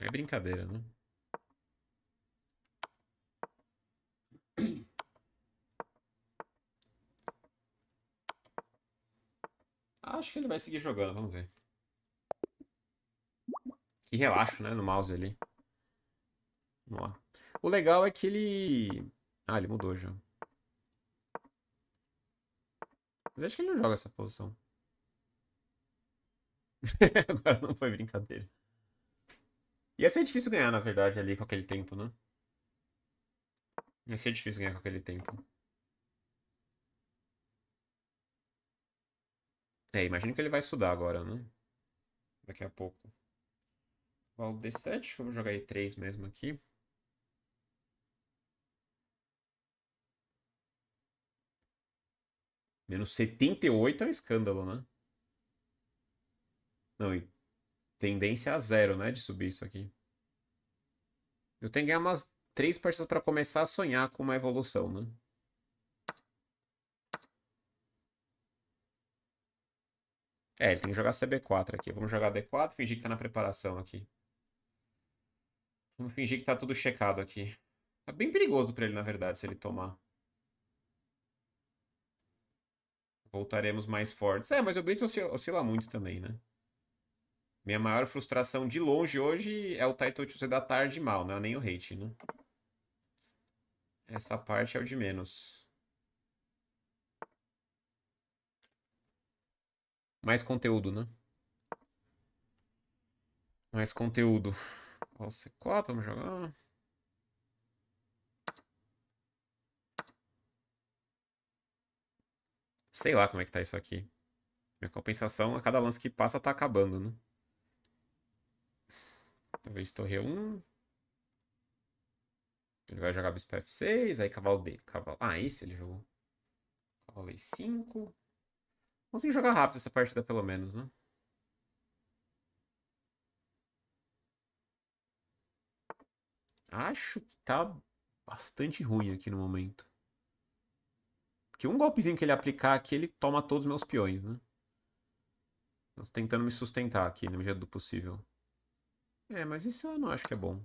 É brincadeira, né? Ah, acho que ele vai seguir jogando, vamos ver. Que relaxo, né, no mouse ali. Vamos lá. O legal é que ele... Ah, ele mudou já. Mas acho que ele não joga essa posição. Agora não foi brincadeira. Ia ser difícil ganhar, na verdade, ali com aquele tempo, né? Ia ser difícil ganhar com aquele tempo. É, imagino que ele vai estudar agora, né? Daqui a pouco. Valdo D7, vamos vou jogar E3 mesmo aqui. Menos 78 é um escândalo, né? Não, e Tendência a zero, né? De subir isso aqui. Eu tenho que ganhar umas três partidas para começar a sonhar com uma evolução, né? É, ele tem que jogar CB4 aqui. Vamos jogar D4 fingir que tá na preparação aqui. Vamos fingir que tá tudo checado aqui. Tá bem perigoso para ele, na verdade, se ele tomar. Voltaremos mais fortes. É, mas o Blitz oscila muito também, né? Minha maior frustração de longe hoje é o Taito Tuesday da tarde mal, não é nem o hate, né? Essa parte é o de menos. Mais conteúdo, né? Mais conteúdo. Ó, C4, vamos jogar. Sei lá como é que tá isso aqui. Minha compensação a cada lance que passa tá acabando, né? Talvez torre 1. Ele vai jogar bispo F6, aí cavalo D. Cavalo... Ah, esse ele jogou. Cavalo E5. Consegui jogar rápido essa partida, pelo menos, né? Acho que tá bastante ruim aqui no momento. Porque um golpezinho que ele aplicar aqui, ele toma todos os meus peões, né? Eu tô tentando me sustentar aqui na medida do possível. É, mas isso eu não acho que é bom.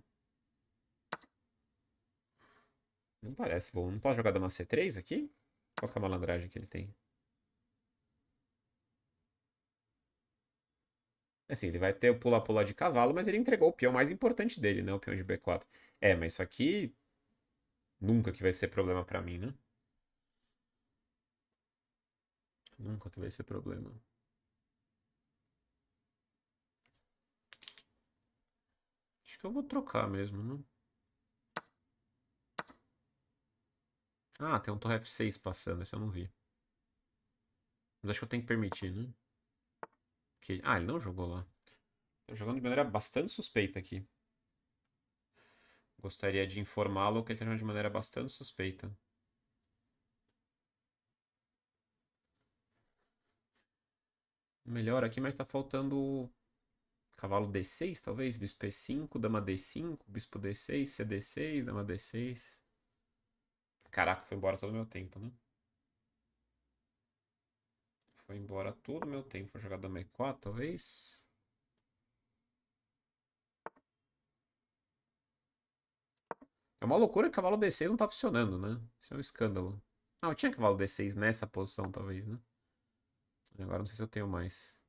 Não parece bom. Não posso jogar dama C3 aqui? Qual é a malandragem que ele tem? Assim, ele vai ter o pula-pula de cavalo, mas ele entregou o peão mais importante dele, né? O peão de B4. É, mas isso aqui nunca que vai ser problema para mim, né? Nunca que vai ser problema. que eu vou trocar mesmo, né? Ah, tem um torre F6 passando, esse eu não vi. Mas acho que eu tenho que permitir, né? Que... Ah, ele não jogou lá. Estou jogando de maneira bastante suspeita aqui. Gostaria de informá-lo que ele está jogando de maneira bastante suspeita. Melhor aqui, mas está faltando Cavalo D6, talvez? Bispo E5, dama D5, bispo D6, CD6, dama D6. Caraca, foi embora todo o meu tempo, né? Foi embora todo o meu tempo. Vou jogar dama E4, talvez. É uma loucura que cavalo D6 não tá funcionando, né? Isso é um escândalo. Ah, eu tinha cavalo D6 nessa posição, talvez, né? Agora não sei se eu tenho mais.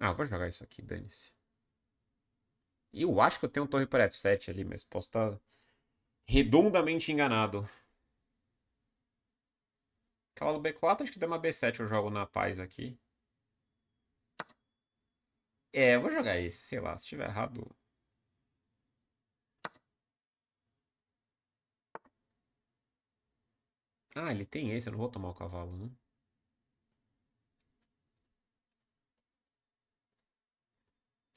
Ah, vou jogar isso aqui, dane-se. E eu acho que eu tenho um torre para F7 ali, mas posso estar tá redondamente enganado. Cavalo B4, acho que deu uma B7 eu jogo na paz aqui. É, vou jogar esse, sei lá, se tiver errado. Ah, ele tem esse, eu não vou tomar o cavalo, né?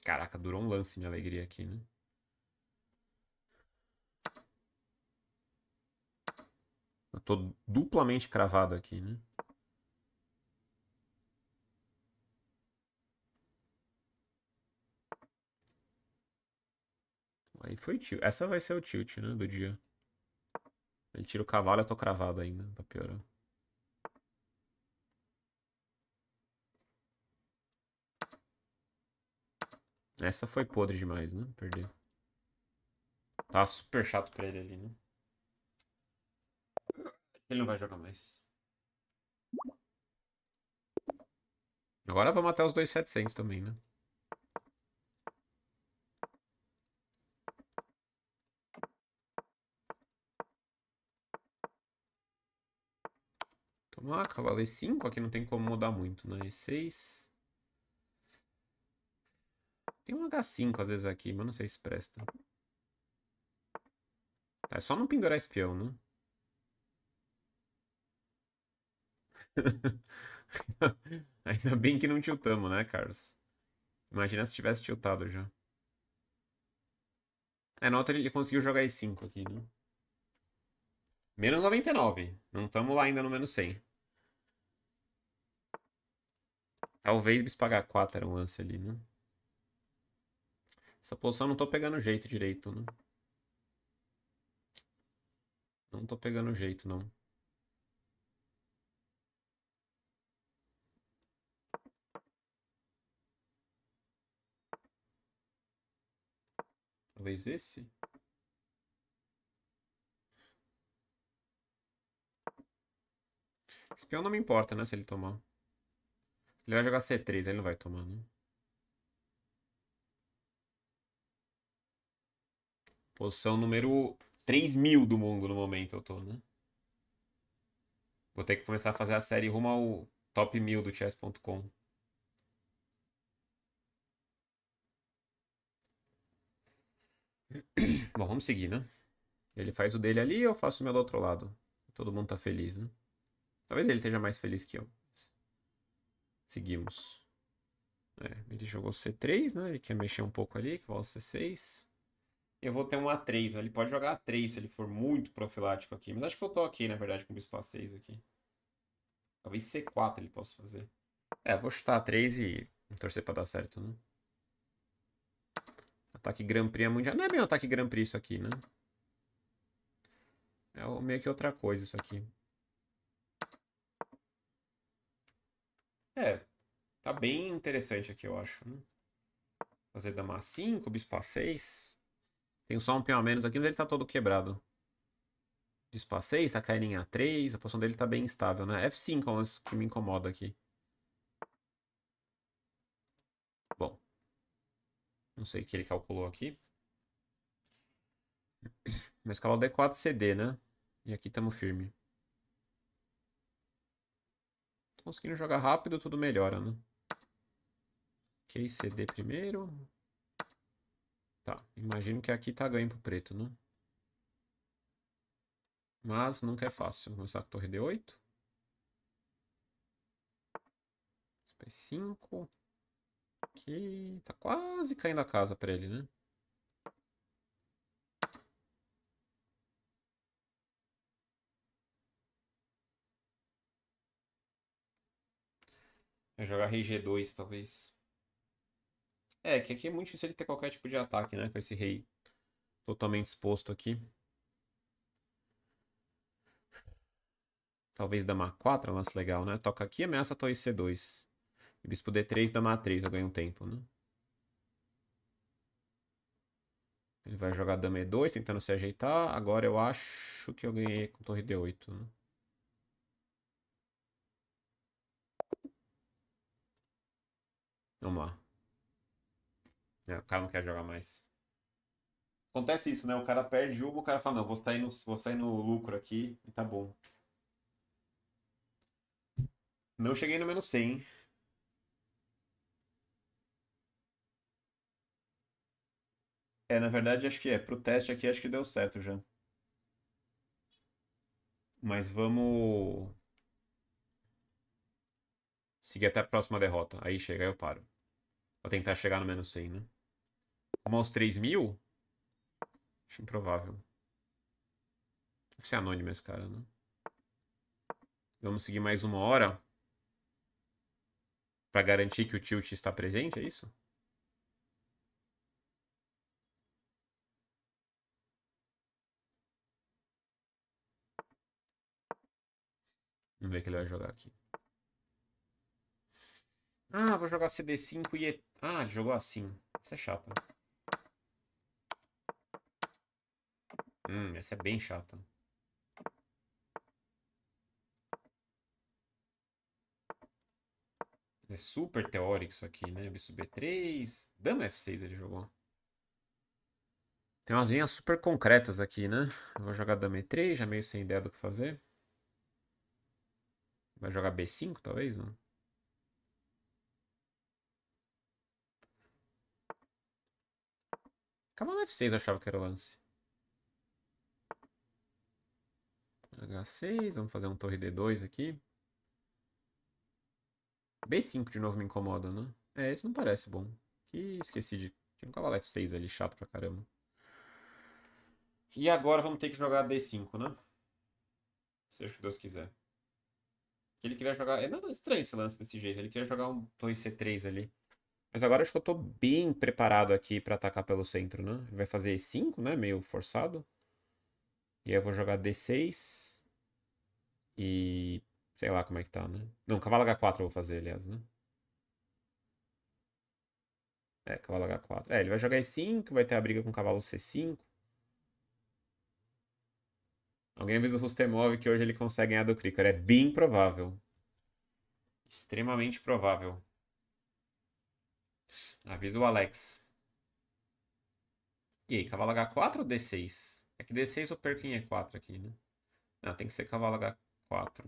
Caraca, durou um lance minha alegria aqui, né? Eu tô duplamente cravado aqui, né? Aí foi tilt. Essa vai ser o tilt, né, do dia. Ele tira o cavalo e eu tô cravado ainda, pra piorar. Essa foi podre demais, né? Perdeu. Tá super chato pra ele ali, né? Ele não vai jogar mais. Agora vamos até os 2.700 também, né? Toma, e 5. Aqui não tem como mudar muito, né? E 6... Tem um H5 às vezes aqui, mas não sei se presta. Tá, é só não pendurar esse peão, né? Ainda bem que não tiltamos, né, Carlos? Imagina se tivesse tiltado já. É, nota ele conseguiu jogar E5 aqui, né? Menos 99. Não estamos lá ainda no menos 100. Talvez bispo H4 era um lance ali, né? Essa posição eu não tô pegando jeito direito, né? Não tô pegando jeito, não. Talvez esse? esse peão não me importa, né? Se ele tomar. Ele vai jogar C3, ele não vai tomar, né? Posição número 3 mil do mundo no momento eu tô, né? Vou ter que começar a fazer a série rumo ao top 1000 do chess.com. Bom, vamos seguir, né? Ele faz o dele ali e eu faço o meu do outro lado. Todo mundo tá feliz, né? Talvez ele esteja mais feliz que eu. Seguimos. É, ele jogou C3, né? Ele quer mexer um pouco ali, que vai é o C6 eu vou ter um A3, né? Ele pode jogar A3 se ele for muito profilático aqui. Mas acho que eu tô ok, na verdade, com o bispo A6 aqui. Talvez C4 ele possa fazer. É, vou chutar A3 e torcer pra dar certo, né? Ataque Grand Prix é mundial. Não é bem ataque Grand Prix isso aqui, né? É meio que outra coisa isso aqui. É, tá bem interessante aqui, eu acho. Né? Fazer dama A5, bispo A6... Tenho só um peão a menos aqui, mas ele tá todo quebrado. Bispo A6, tá caindo em A3, a posição dele tá bem instável, né? F5 é o que me incomoda aqui. Bom. Não sei o que ele calculou aqui. Mas cavalo D4 CD, né? E aqui estamos firme. Conseguindo jogar rápido, tudo melhora, né? Ok, CD primeiro. Tá, imagino que aqui tá ganho pro preto, né? Mas nunca é fácil. Vou começar com a torre D8. P5. Aqui. Tá quase caindo a casa pra ele, né? Eu é jogar RG2, talvez. É, que aqui é muito difícil ele ter qualquer tipo de ataque, né? Com esse rei totalmente exposto aqui. Talvez dama 4 é um lance legal, né? Toca aqui ameaça torre C2. E bispo D3, dama A3, eu ganho um tempo, né? Ele vai jogar dama E2, tentando se ajeitar. Agora eu acho que eu ganhei com torre D8, né? Vamos lá. É, o cara não quer jogar mais. Acontece isso, né? O cara perde uma, o cara fala, não, vou sair no, vou sair no lucro aqui e tá bom. Não cheguei no menos 100, É, na verdade, acho que é. Pro teste aqui, acho que deu certo já. Mas vamos... Seguir até a próxima derrota. Aí chega, aí eu paro. Vou tentar chegar no menos 100, né? Arrumar os 3 mil? Acho improvável. Deve ser anônimo esse cara, né? Vamos seguir mais uma hora. Pra garantir que o tilt está presente, é isso? Vamos ver o que ele vai jogar aqui. Ah, vou jogar CD5 e... Ah, jogou assim. Isso é chato. Né? Hum, essa é bem chata. É super teórico isso aqui, né? Bicho B3, dama F6 ele jogou. Tem umas linhas super concretas aqui, né? Eu vou jogar dama E3, já meio sem ideia do que fazer. Vai jogar B5, talvez, não? Cavalo F6 eu achava que era o lance. H6, vamos fazer um torre D2 aqui. B5 de novo me incomoda, né? É, isso não parece bom. Que esqueci de... Tinha um cavalo F6 ali, chato pra caramba. E agora vamos ter que jogar D5, né? Seja o que Deus quiser. Ele queria jogar... É nada estranho esse lance desse jeito. Ele queria jogar um torre C3 ali. Mas agora acho que eu tô bem preparado aqui pra atacar pelo centro, né? Ele vai fazer E5, né? Meio forçado. E aí eu vou jogar D6. E. Sei lá como é que tá, né? Não, cavalo H4 eu vou fazer, aliás, né? É, cavalo H4. É, ele vai jogar E5, vai ter a briga com o cavalo C5. Alguém avisa o Rustemov que hoje ele consegue ganhar do Krikor. É bem provável. Extremamente provável. Avisa o Alex. E aí, cavalo H4 ou D6? É que D6 eu perco em E4 aqui, né? Não, ah, tem que ser cavalo H4.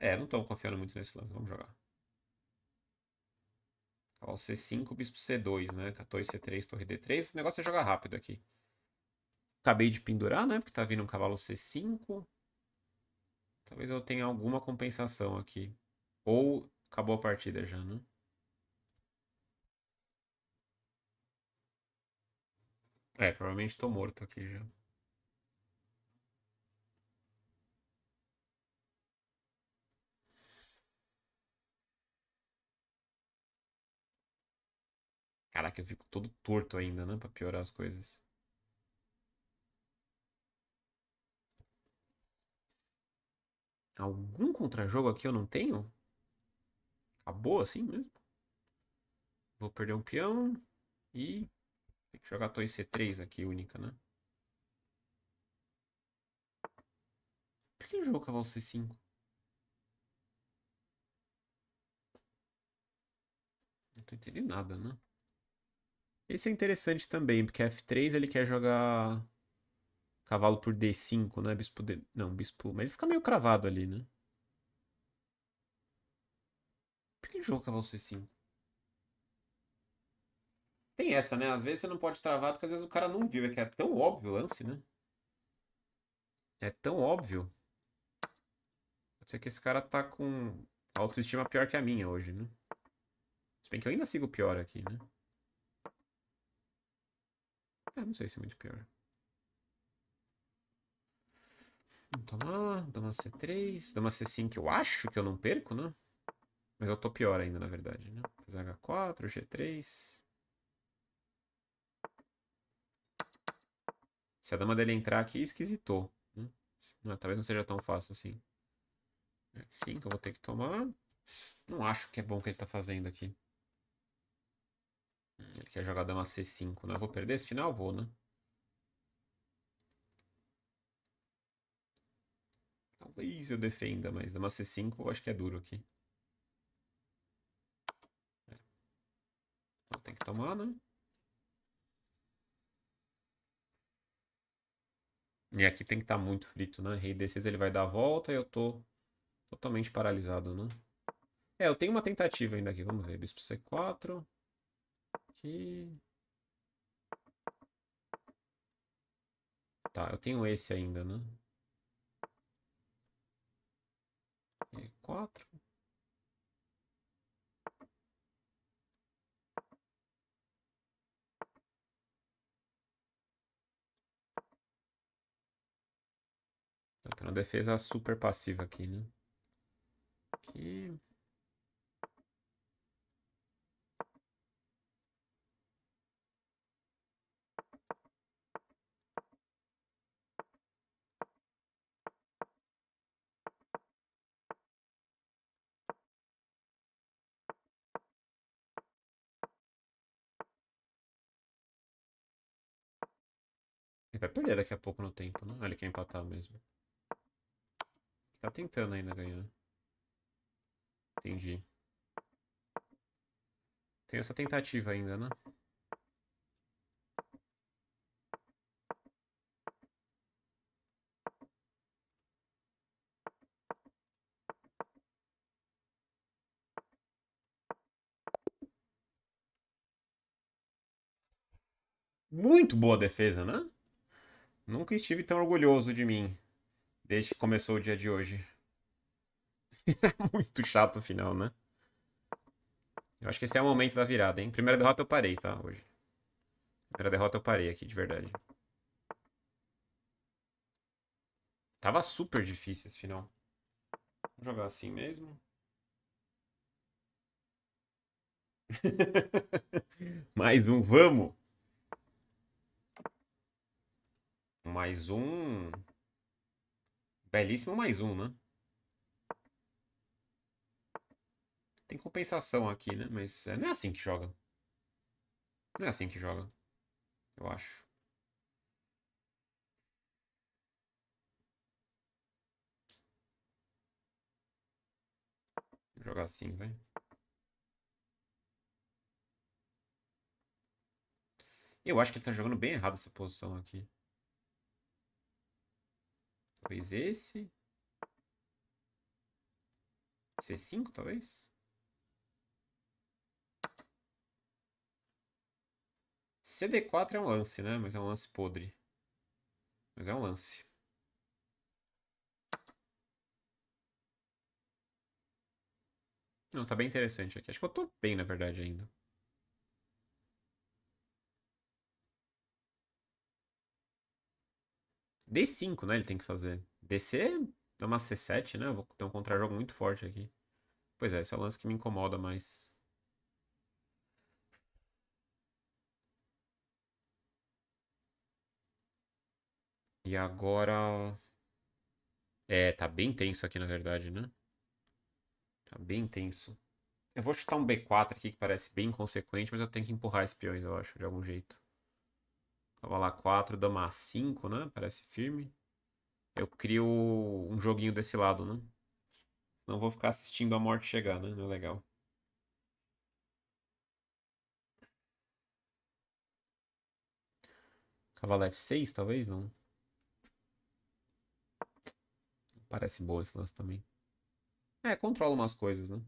É, não tô confiando muito nesse lance. Vamos jogar. Cavalo C5, bispo C2, né? 14, C3, torre D3. Esse negócio é jogar rápido aqui. Acabei de pendurar, né? Porque tá vindo um cavalo C5. Talvez eu tenha alguma compensação aqui. Ou acabou a partida já, né? É, provavelmente tô morto aqui já. Caraca, eu fico todo torto ainda, né? Pra piorar as coisas. Algum contra-jogo aqui eu não tenho? Acabou assim mesmo? Vou perder um peão. E. Tem que jogar torre C3 aqui, única, né? Por que jogou jogo cavalo C5? Não tô entendendo nada, né? Esse é interessante também, porque F3 ele quer jogar cavalo por D5, né? Bispo D... Não, bispo... Mas ele fica meio cravado ali, né? Por que ele jogou cavalo C5? Tem essa, né? Às vezes você não pode travar, porque às vezes o cara não viu. É que é tão óbvio o lance, né? É tão óbvio. Pode ser que esse cara tá com autoestima pior que a minha hoje, né? Se bem que eu ainda sigo pior aqui, né? Eu é, não sei se é muito pior. Dama dama C3, dama C5 eu acho que eu não perco, né? Mas eu tô pior ainda, na verdade, né? Fiz H4, G3. Se a dama dele entrar aqui, esquisitou. Né? talvez não seja tão fácil assim. F5 eu vou ter que tomar. Não acho que é bom o que ele tá fazendo aqui. Hum, ele quer jogar dama C5, né? Eu vou perder esse final? Vou, né? Talvez eu defenda, mas dama C5 eu acho que é duro aqui. É. Então tem que tomar, né? E aqui tem que estar tá muito frito, né? Rei D6 ele vai dar a volta e eu tô totalmente paralisado, né? É, eu tenho uma tentativa ainda aqui. Vamos ver. Bispo C4 aqui. Tá, eu tenho esse ainda, né? E é, quatro. Eu tá, tenho tá uma defesa super passiva aqui, né? Aqui. Ele vai perder daqui a pouco no tempo, né? Ele quer empatar mesmo. Tá tentando ainda ganhar. Entendi. Tem essa tentativa ainda, né? Muito boa defesa, né? Nunca estive tão orgulhoso de mim desde que começou o dia de hoje. Era é muito chato o final, né? Eu acho que esse é o momento da virada, hein? Primeira derrota eu parei, tá? Hoje. Primeira derrota eu parei aqui, de verdade. Tava super difícil esse final. Vou jogar assim mesmo. Mais um, vamos! Mais um. Belíssimo mais um, né? Tem compensação aqui, né? Mas é, não é assim que joga. Não é assim que joga. Eu acho. Vou jogar assim, velho. Eu acho que ele tá jogando bem errado essa posição aqui. Talvez esse. C5, talvez? CD4 é um lance, né? Mas é um lance podre. Mas é um lance. Não, tá bem interessante aqui. Acho que eu tô bem, na verdade, ainda. D5, né? Ele tem que fazer. DC dá é uma C7, né? Eu vou ter um contra-jogo muito forte aqui. Pois é, esse é o lance que me incomoda mais. E agora. É, tá bem tenso aqui na verdade, né? Tá bem tenso. Eu vou chutar um B4 aqui que parece bem inconsequente, mas eu tenho que empurrar esse peões, eu acho, de algum jeito. Cavalo 4, dama 5, né? Parece firme. Eu crio um joguinho desse lado, né? Não vou ficar assistindo a morte chegar, né? Não é legal. Cavalo F6, talvez, não? Parece boa esse lance também. É, controla umas coisas, né?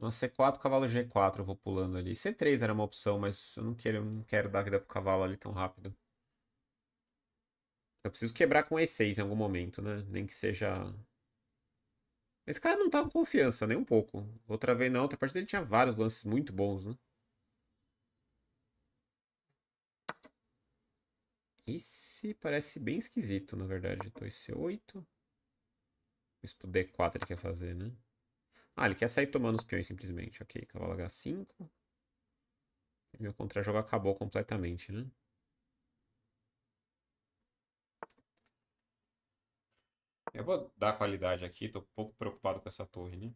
Uma C4, cavalo G4 eu vou pulando ali. C3 era uma opção, mas eu não quero, não quero dar vida pro cavalo ali tão rápido. Eu preciso quebrar com E6 em algum momento, né? Nem que seja... Esse cara não tá com confiança, nem um pouco. Outra vez, não outra parte dele tinha vários lances muito bons, né? Esse parece bem esquisito, na verdade. Então c 8 Isso pro D4 ele quer fazer, né? Ah, ele quer sair tomando os peões simplesmente. Ok, cavalo H5. Meu contra-jogo acabou completamente, né? Eu vou dar qualidade aqui, tô um pouco preocupado com essa torre, né?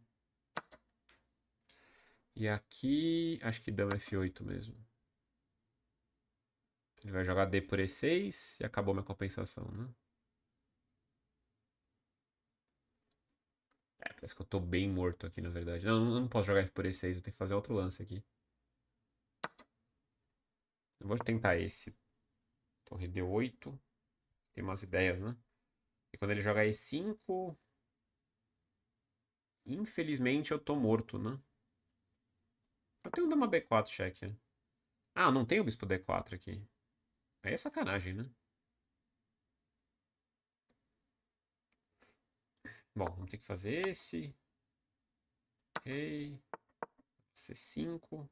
E aqui, acho que dama F8 mesmo. Ele vai jogar D por E6 e acabou minha compensação, né? É, parece que eu tô bem morto aqui, na verdade. Não, eu não posso jogar por E6, eu tenho que fazer outro lance aqui. Eu vou tentar esse. Torre D8. Tem umas ideias, né? E quando ele joga E5... Infelizmente eu tô morto, né? Eu tenho que dar uma B4 cheque. Né? Ah, não tem o bispo D4 aqui. Aí é sacanagem, né? Bom, vamos ter que fazer esse. Rei. C5.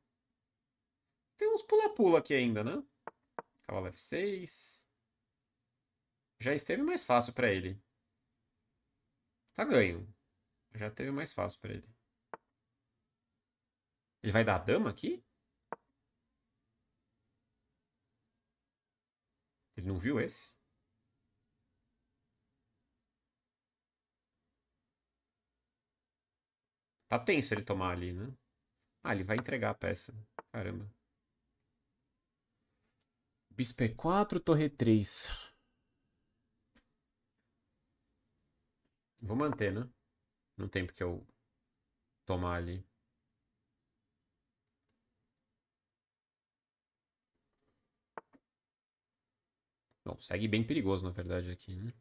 Tem uns pula-pula aqui ainda, né? Cavalo F6. Já esteve mais fácil para ele. Tá ganho. Já teve mais fácil para ele. Ele vai dar a dama aqui? Ele não viu esse? Tá tenso ele tomar ali, né? Ah, ele vai entregar a peça. Caramba. Bispo E4, torre 3. Vou manter, né? Não tem porque eu tomar ali. Bom, segue bem perigoso, na verdade, aqui, né?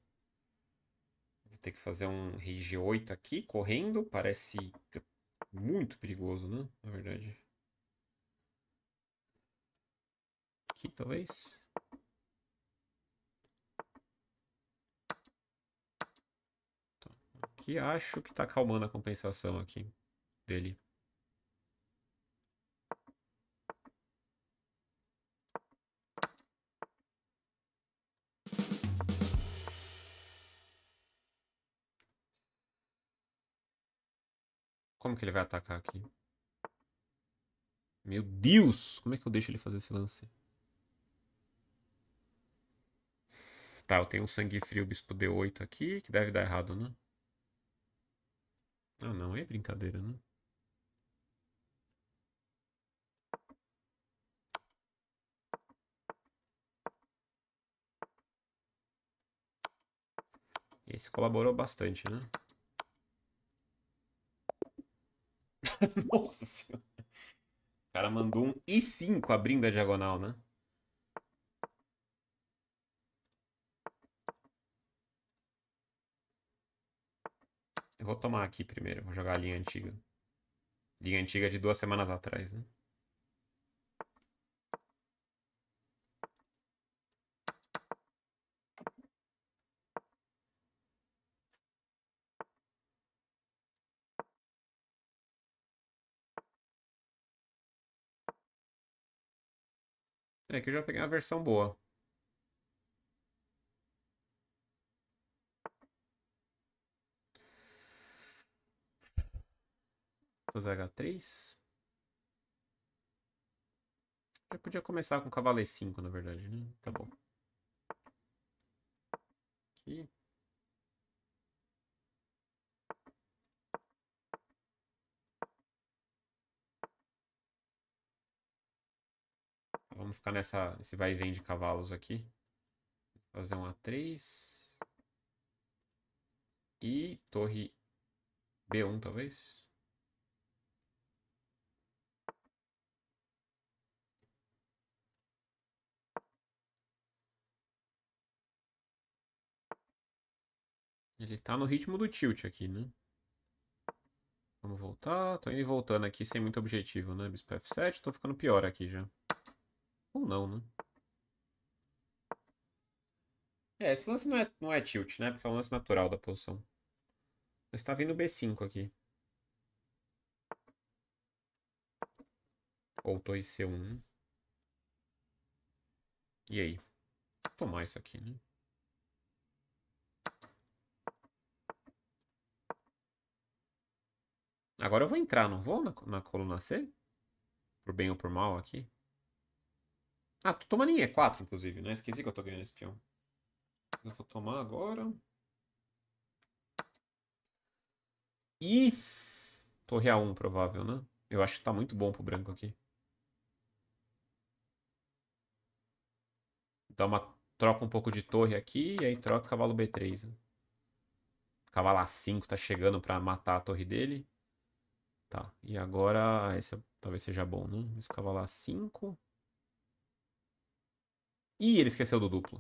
ter que fazer um rei g8 aqui, correndo. Parece muito perigoso, né? Na verdade. Aqui, talvez. Tá, aqui acho que tá calmando a compensação aqui dele. Como que ele vai atacar aqui? Meu Deus! Como é que eu deixo ele fazer esse lance? Tá, eu tenho um sangue frio bispo D8 aqui, que deve dar errado, né? Ah, não, é brincadeira, né? Esse colaborou bastante, né? Nossa senhora. O cara mandou um I5 abrindo a diagonal, né? Eu vou tomar aqui primeiro. Vou jogar a linha antiga. Linha antiga de duas semanas atrás, né? É que eu já peguei a versão boa. Fazer H3. Eu podia começar com cavaleiro 5, na verdade, né? Tá bom. Aqui. vamos ficar nessa, nesse vai e vem de cavalos aqui. fazer um A3. E torre B1, talvez. Ele tá no ritmo do tilt aqui, né? Vamos voltar. Tô indo e voltando aqui sem muito objetivo, né? Bispo F7. Tô ficando pior aqui já. Ou não, né? É, esse lance não é, não é tilt, né? Porque é um lance natural da posição. Mas tá vindo B5 aqui. Ou 2C1. E aí? Vou tomar isso aqui, né? Agora eu vou entrar, não vou? Na, na coluna C? Por bem ou por mal aqui? Ah, tô tomando em E4, inclusive, né? Esqueci que eu tô ganhando esse peão. Eu vou tomar agora. E... Torre A1, provável, né? Eu acho que tá muito bom pro branco aqui. Dá uma... Troca um pouco de torre aqui e aí troca o cavalo B3. Né? Cavalo A5 tá chegando pra matar a torre dele. Tá, e agora... Esse é, talvez seja bom, né? Esse cavalo A5... Ih, ele esqueceu do duplo.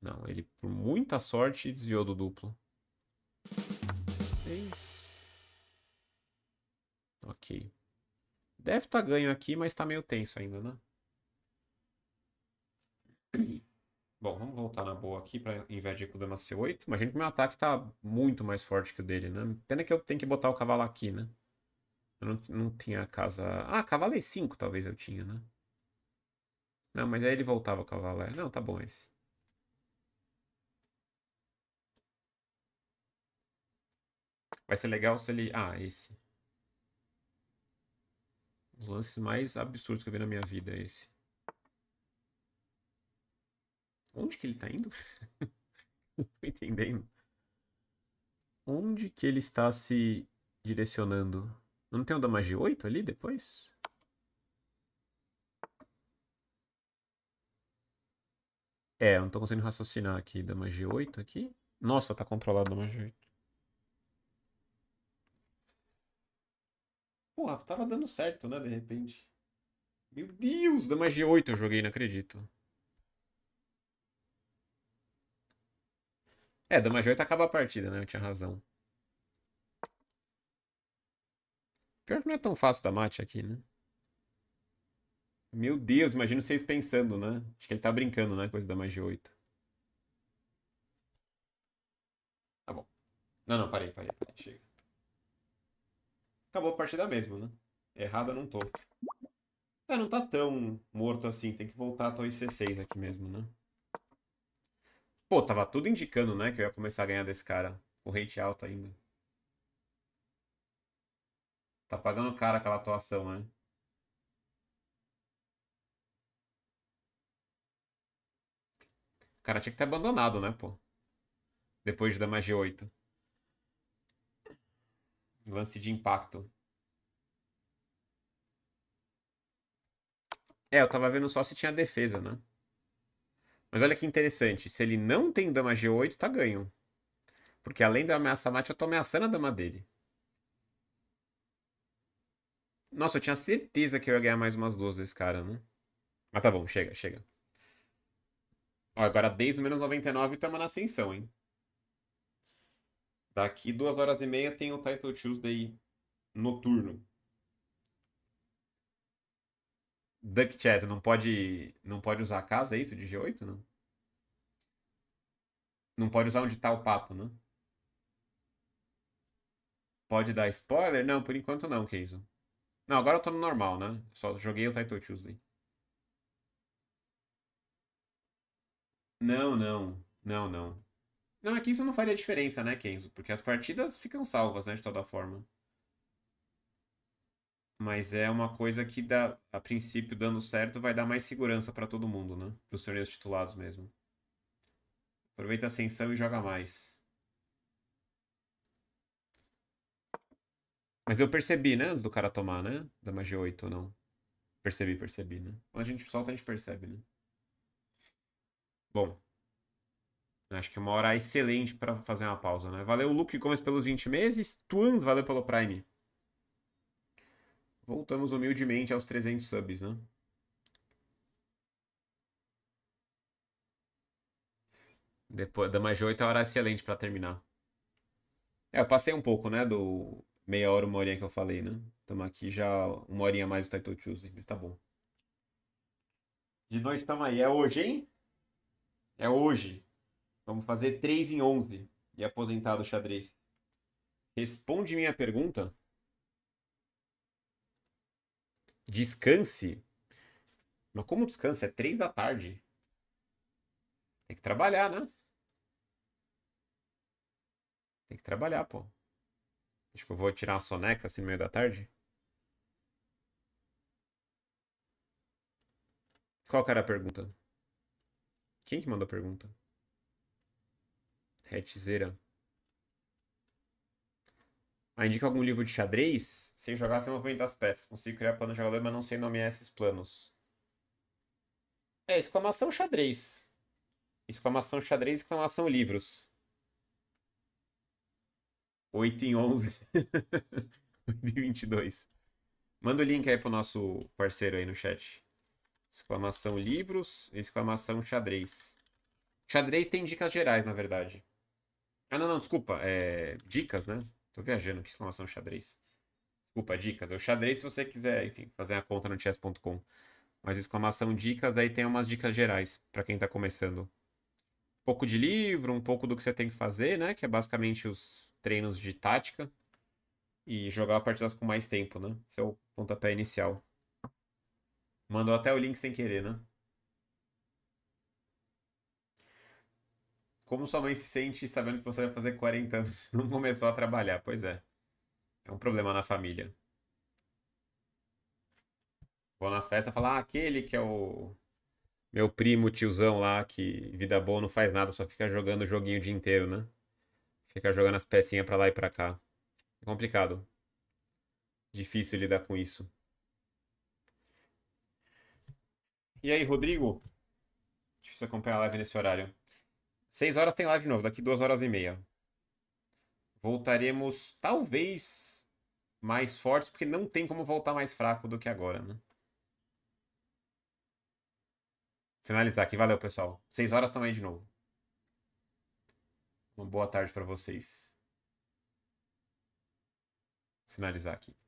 Não, ele por muita sorte desviou do duplo. 6. Ok. Deve estar tá ganho aqui, mas está meio tenso ainda, né? Bom, vamos voltar na boa aqui para invadir com o dama C8. Imagina que meu ataque está muito mais forte que o dele, né? Pena que eu tenho que botar o cavalo aqui, né? Eu não, não tinha casa... Ah, cavalo E5 talvez eu tinha, né? Não, mas aí ele voltava o cavalo. É. Não, tá bom esse. Vai ser legal se ele... Ah, esse. Um Os lances mais absurdos que eu vi na minha vida é esse. Onde que ele tá indo? Não tô entendendo. Onde que ele está se direcionando? Não tem o Damage 8 ali depois? É, eu não tô conseguindo raciocinar aqui. Dama G8 aqui. Nossa, tá controlado dama G8. Porra, tava dando certo, né? De repente. Meu Deus, dama G8 eu joguei, não acredito. É, dama G8 acaba a partida, né? Eu tinha razão. Pior que não é tão fácil da mate aqui, né? Meu Deus, imagino vocês pensando, né? Acho que ele tá brincando, né? Coisa da magia 8. Tá bom. Não, não, parei, parei, parei. Chega. Acabou a partida mesmo, né? Errado eu não tô. É, não tá tão morto assim. Tem que voltar a tua IC6 aqui mesmo, né? Pô, tava tudo indicando, né? Que eu ia começar a ganhar desse cara. Com rate alto ainda. Tá pagando cara aquela atuação, né? cara tinha que ter abandonado, né, pô? Depois da magia 8. Lance de impacto. É, eu tava vendo só se tinha defesa, né? Mas olha que interessante. Se ele não tem dama G8, tá ganho. Porque além da ameaça mate, eu tô ameaçando a dama dele. Nossa, eu tinha certeza que eu ia ganhar mais umas duas desse cara, né? Ah, tá bom. Chega, chega. Agora, desde o menos 99, estamos na ascensão, hein? Daqui duas horas e meia tem o Title Tuesday noturno. Duck Chess, não pode, não pode usar a casa, é isso? De G8, não? Não pode usar onde está o pato, né? Pode dar spoiler? Não, por enquanto não, Keizo. Não, agora eu tô no normal, né? Só joguei o Title Tuesday. Não, não. Não, não. Não, é que isso não faria diferença, né, Kenzo? Porque as partidas ficam salvas, né, de toda forma. Mas é uma coisa que, dá, a princípio, dando certo, vai dar mais segurança para todo mundo, né? Para os torneios titulados mesmo. Aproveita a ascensão e joga mais. Mas eu percebi, né? Antes do cara tomar, né? Dama G8 ou não. Percebi, percebi, né? Quando a gente solta, a gente percebe, né? Bom, acho que é uma hora excelente para fazer uma pausa, né? Valeu, Luke Gomes, pelos 20 meses. Twans, valeu pelo Prime. Voltamos humildemente aos 300 subs, né? Depois da mais de 8 é hora excelente para terminar. É, eu passei um pouco, né? Do meia hora, uma horinha que eu falei, né? Estamos aqui já uma horinha mais do Title Tuesday, mas tá bom. De noite tamo aí. É hoje, hein? É hoje. Vamos fazer 3 em 11 e aposentar do xadrez. Responde minha pergunta. Descanse. Mas como descansa? É 3 da tarde. Tem que trabalhar, né? Tem que trabalhar, pô. Acho que eu vou tirar uma soneca assim no meio da tarde. Qual que era a pergunta? Quem que mandou a pergunta? Retzeira. Ah, indica algum livro de xadrez? Sem jogar, sem movimentar as peças. Consigo criar plano de jogador, mas não sei nomear esses planos. É, exclamação xadrez. Exclamação xadrez, exclamação livros. 8 em 11. 8 em 22. Manda o link aí pro nosso parceiro aí no chat. Exclamação livros, exclamação xadrez. Xadrez tem dicas gerais, na verdade. Ah, não, não, desculpa. É... Dicas, né? Tô viajando, que exclamação xadrez. Desculpa, dicas. É o xadrez se você quiser, enfim, fazer a conta no chess.com. Mas exclamação dicas, aí tem umas dicas gerais para quem tá começando. Um pouco de livro, um pouco do que você tem que fazer, né? Que é basicamente os treinos de tática. E jogar partidas com mais tempo, né? Esse é o pontapé inicial. Mandou até o link sem querer, né? Como sua mãe se sente sabendo que você vai fazer 40 anos e não começou a trabalhar? Pois é. É um problema na família. Vou na festa falar, ah, aquele que é o meu primo tiozão lá, que vida boa não faz nada, só fica jogando o joguinho o dia inteiro, né? Fica jogando as pecinhas pra lá e pra cá. É complicado. Difícil lidar com isso. E aí, Rodrigo? Difícil acompanhar a live nesse horário. Seis horas tem live de novo, daqui duas horas e meia. Voltaremos, talvez, mais fortes, porque não tem como voltar mais fraco do que agora, né? Finalizar aqui. Valeu, pessoal. Seis horas também de novo. Uma boa tarde para vocês. Finalizar aqui.